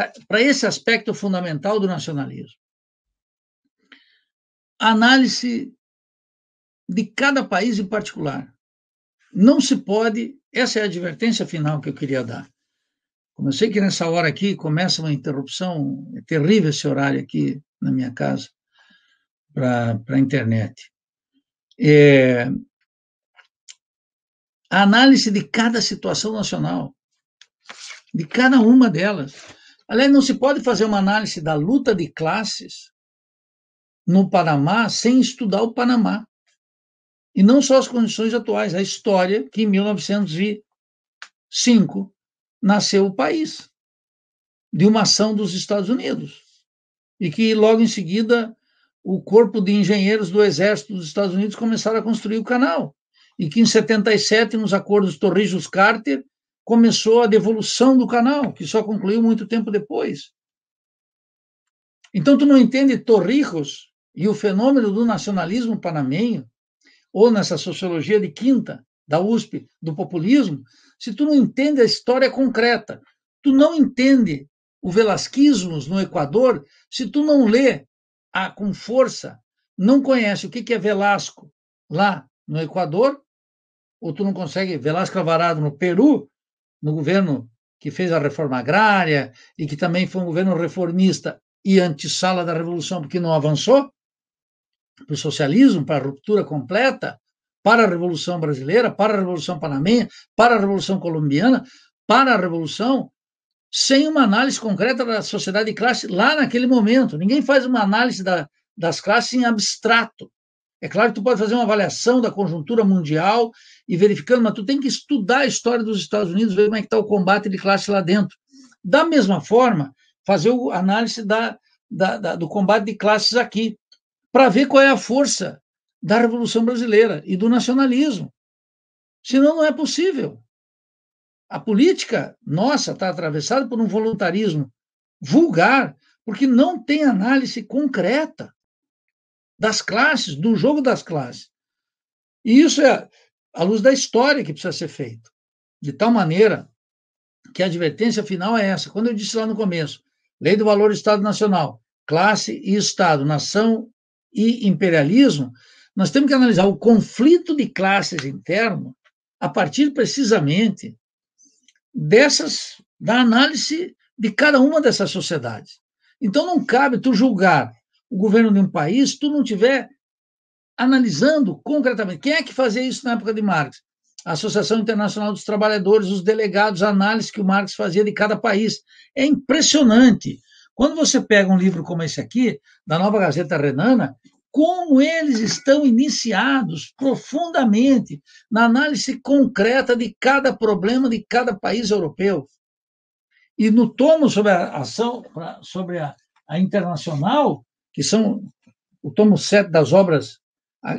é, para esse aspecto fundamental do nacionalismo. A análise de cada país em particular não se pode, essa é a advertência final que eu queria dar. Como eu sei que nessa hora aqui começa uma interrupção, é terrível esse horário aqui na minha casa para a internet. É, a análise de cada situação nacional, de cada uma delas. Aliás, não se pode fazer uma análise da luta de classes no Panamá sem estudar o Panamá. E não só as condições atuais, a história que em 1905 nasceu o país, de uma ação dos Estados Unidos. E que logo em seguida o corpo de engenheiros do exército dos Estados Unidos começaram a construir o canal. E que em 77, nos acordos Torrijos-Carter, começou a devolução do canal, que só concluiu muito tempo depois. Então, tu não entende Torrijos e o fenômeno do nacionalismo panamenho ou nessa sociologia de quinta da USP do populismo, se tu não entende a história concreta, tu não entende o velasquismo no Equador, se tu não lê a, com força, não conhece o que, que é Velasco lá no Equador, ou tu não consegue Velasco Alvarado no Peru, no governo que fez a reforma agrária e que também foi um governo reformista e antessala da revolução porque não avançou, para o socialismo, para a ruptura completa, para a Revolução Brasileira, para a Revolução Panamenha, para a Revolução Colombiana, para a Revolução, sem uma análise concreta da sociedade de classe lá naquele momento. Ninguém faz uma análise da, das classes em abstrato. É claro que tu pode fazer uma avaliação da conjuntura mundial e verificando, mas tu tem que estudar a história dos Estados Unidos, ver como é que está o combate de classe lá dentro. Da mesma forma, fazer a análise da, da, da, do combate de classes aqui para ver qual é a força da Revolução Brasileira e do nacionalismo. Senão não é possível. A política nossa está atravessada por um voluntarismo vulgar, porque não tem análise concreta das classes, do jogo das classes. E isso é à luz da história que precisa ser feito. De tal maneira que a advertência final é essa. Quando eu disse lá no começo, lei do valor Estado Nacional, classe e Estado, nação e imperialismo, nós temos que analisar o conflito de classes interno a partir precisamente dessas da análise de cada uma dessas sociedades. Então não cabe tu julgar o governo de um país tu não tiver analisando concretamente quem é que fazia isso na época de Marx. A Associação Internacional dos Trabalhadores, os delegados, a análise que o Marx fazia de cada país. É impressionante quando você pega um livro como esse aqui, da Nova Gazeta Renana, como eles estão iniciados profundamente na análise concreta de cada problema de cada país europeu. E no tomo sobre a ação, sobre a, a internacional, que são o tomo 7 das obras. A,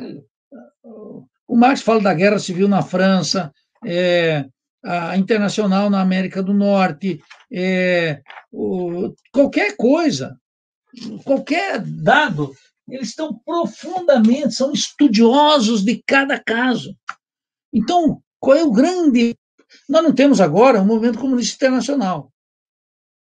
o Marx fala da guerra civil na França, é, a Internacional na América do Norte, é, o, qualquer coisa, qualquer dado, eles estão profundamente, são estudiosos de cada caso. Então, qual é o grande. Nós não temos agora um movimento comunista internacional.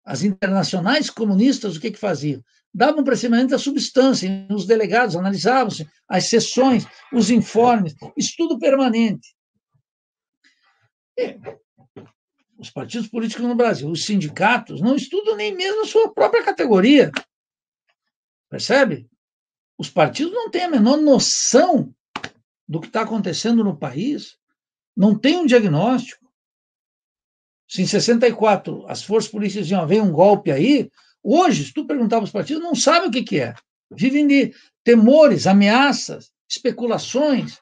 As internacionais comunistas, o que, que faziam? davam precisamente a substância, os delegados analisavam as sessões, os informes, estudo permanente. Os partidos políticos no Brasil, os sindicatos, não estudam nem mesmo a sua própria categoria. Percebe? Os partidos não têm a menor noção do que está acontecendo no país, não tem um diagnóstico. Se em 64 as forças políticas diziam, vem um golpe aí, hoje, se tu perguntar para os partidos, não sabem o que, que é. Vivem de temores, ameaças, especulações.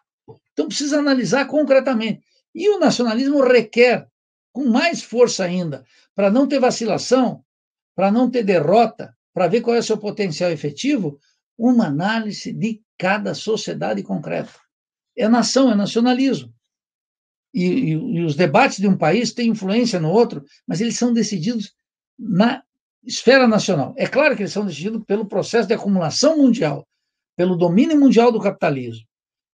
Então precisa analisar concretamente. E o nacionalismo requer, com mais força ainda, para não ter vacilação, para não ter derrota, para ver qual é o seu potencial efetivo, uma análise de cada sociedade concreta. É nação, é nacionalismo. E, e, e, os debates de um país têm influência no outro, mas eles são decididos na esfera nacional. É claro que eles são decididos pelo processo de acumulação mundial, pelo domínio mundial do capitalismo.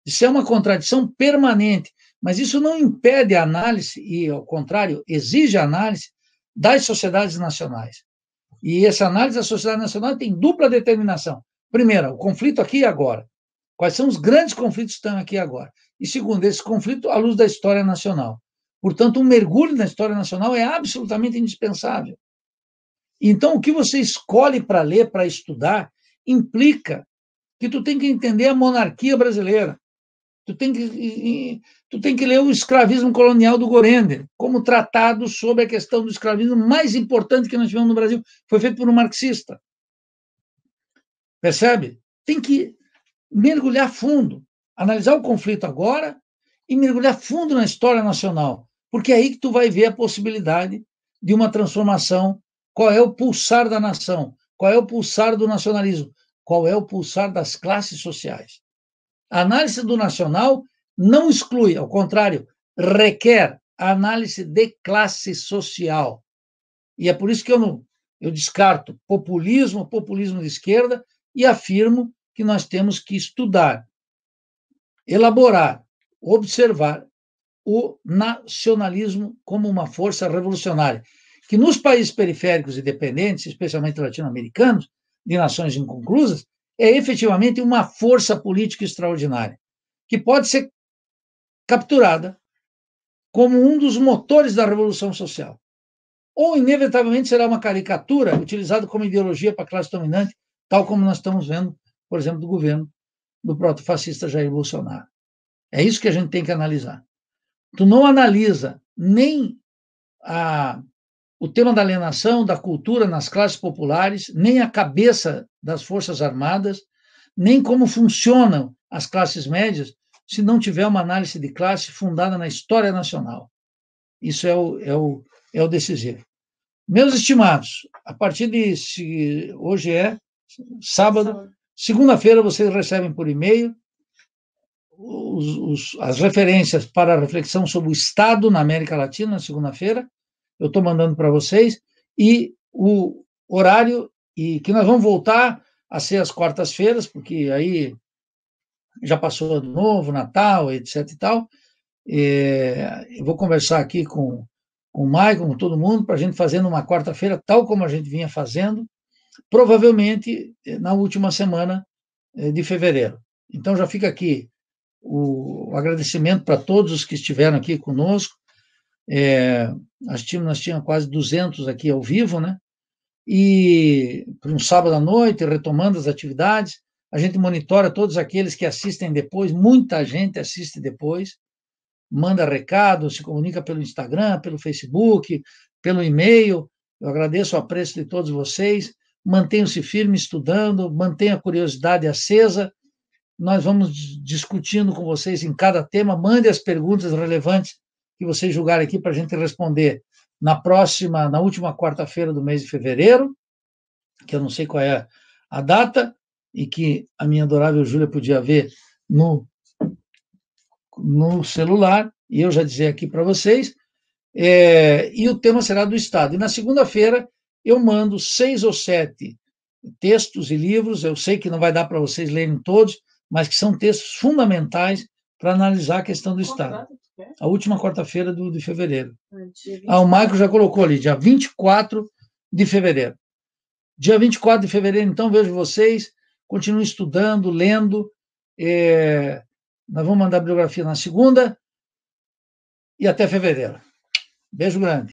Isso é uma contradição permanente mas isso não impede a análise, e, ao contrário, exige a análise das sociedades nacionais. E essa análise da sociedade nacional tem dupla determinação. Primeira, o conflito aqui e agora. Quais são os grandes conflitos que estão aqui e agora? E segundo, esse conflito à luz da história nacional. Portanto, um mergulho na história nacional é absolutamente indispensável. Então, o que você escolhe para ler, para estudar, implica que tu tem que entender a monarquia brasileira, Tu tem que, tu tem que ler o escravismo colonial do Gorender, como tratado sobre a questão do escravismo mais importante que nós tivemos no Brasil. Foi feito por um marxista. Percebe? Tem que mergulhar fundo, analisar o conflito agora e mergulhar fundo na história nacional, porque é aí que tu vai ver a possibilidade de uma transformação. Qual é o pulsar da nação? Qual é o pulsar do nacionalismo? Qual é o pulsar das classes sociais? A análise do nacional não exclui, ao contrário, requer a análise de classe social. E é por isso que eu, não, eu descarto populismo, populismo de esquerda, e afirmo que nós temos que estudar, elaborar, observar o nacionalismo como uma força revolucionária, que nos países periféricos e dependentes, especialmente latino-americanos, de nações inconclusas, é efetivamente uma força política extraordinária, que pode ser capturada como um dos motores da Revolução Social. Ou, inevitavelmente, será uma caricatura utilizada como ideologia para a classe dominante, tal como nós estamos vendo, por exemplo, do governo do proto-fascista Jair Bolsonaro. É isso que a gente tem que analisar. Tu não analisa nem a o tema da alienação da cultura nas classes populares, nem a cabeça das Forças Armadas, nem como funcionam as classes médias, se não tiver uma análise de classe fundada na história nacional. Isso é o, é o, é o decisivo. Meus estimados, a partir de se, hoje é sábado, segunda-feira vocês recebem por e-mail os, os, as referências para a reflexão sobre o Estado na América Latina, na segunda-feira, eu estou mandando para vocês, e o horário, e que nós vamos voltar a ser as quartas-feiras, porque aí já passou de novo, Natal, etc e tal. É, eu vou conversar aqui com, com o Maicon, com todo mundo, para a gente fazer numa quarta-feira, tal como a gente vinha fazendo, provavelmente eh, na última semana eh, de fevereiro. Então já fica aqui o agradecimento para todos os que estiveram aqui conosco. É, nós tínhamos, nós tínhamos quase 200 aqui ao vivo, né? E para um sábado à noite, retomando as atividades, a gente monitora todos aqueles que assistem depois, muita gente assiste depois, manda recado, se comunica pelo Instagram, pelo Facebook, pelo e-mail. Eu agradeço o apreço de todos vocês. Mantenham-se firmes estudando, mantenha a curiosidade acesa. Nós vamos discutindo com vocês em cada tema. Mande as perguntas relevantes que vocês julgarem aqui para a gente responder na próxima, na última quarta-feira do mês de fevereiro, que eu não sei qual é a data, e que a minha adorável Júlia podia ver no, no celular, e eu já dizer aqui para vocês, é, e o tema será do Estado. E na segunda-feira eu mando seis ou sete textos e livros, eu sei que não vai dar para vocês lerem todos, mas que são textos fundamentais para analisar a questão do Estado a última quarta-feira do, de fevereiro. Ah, ah o Michael já colocou ali, dia 24 de fevereiro. Dia 24 de fevereiro, então, vejo vocês. Continuem estudando, lendo. É, nós vamos mandar a biografia na segunda. E até fevereiro. Beijo grande.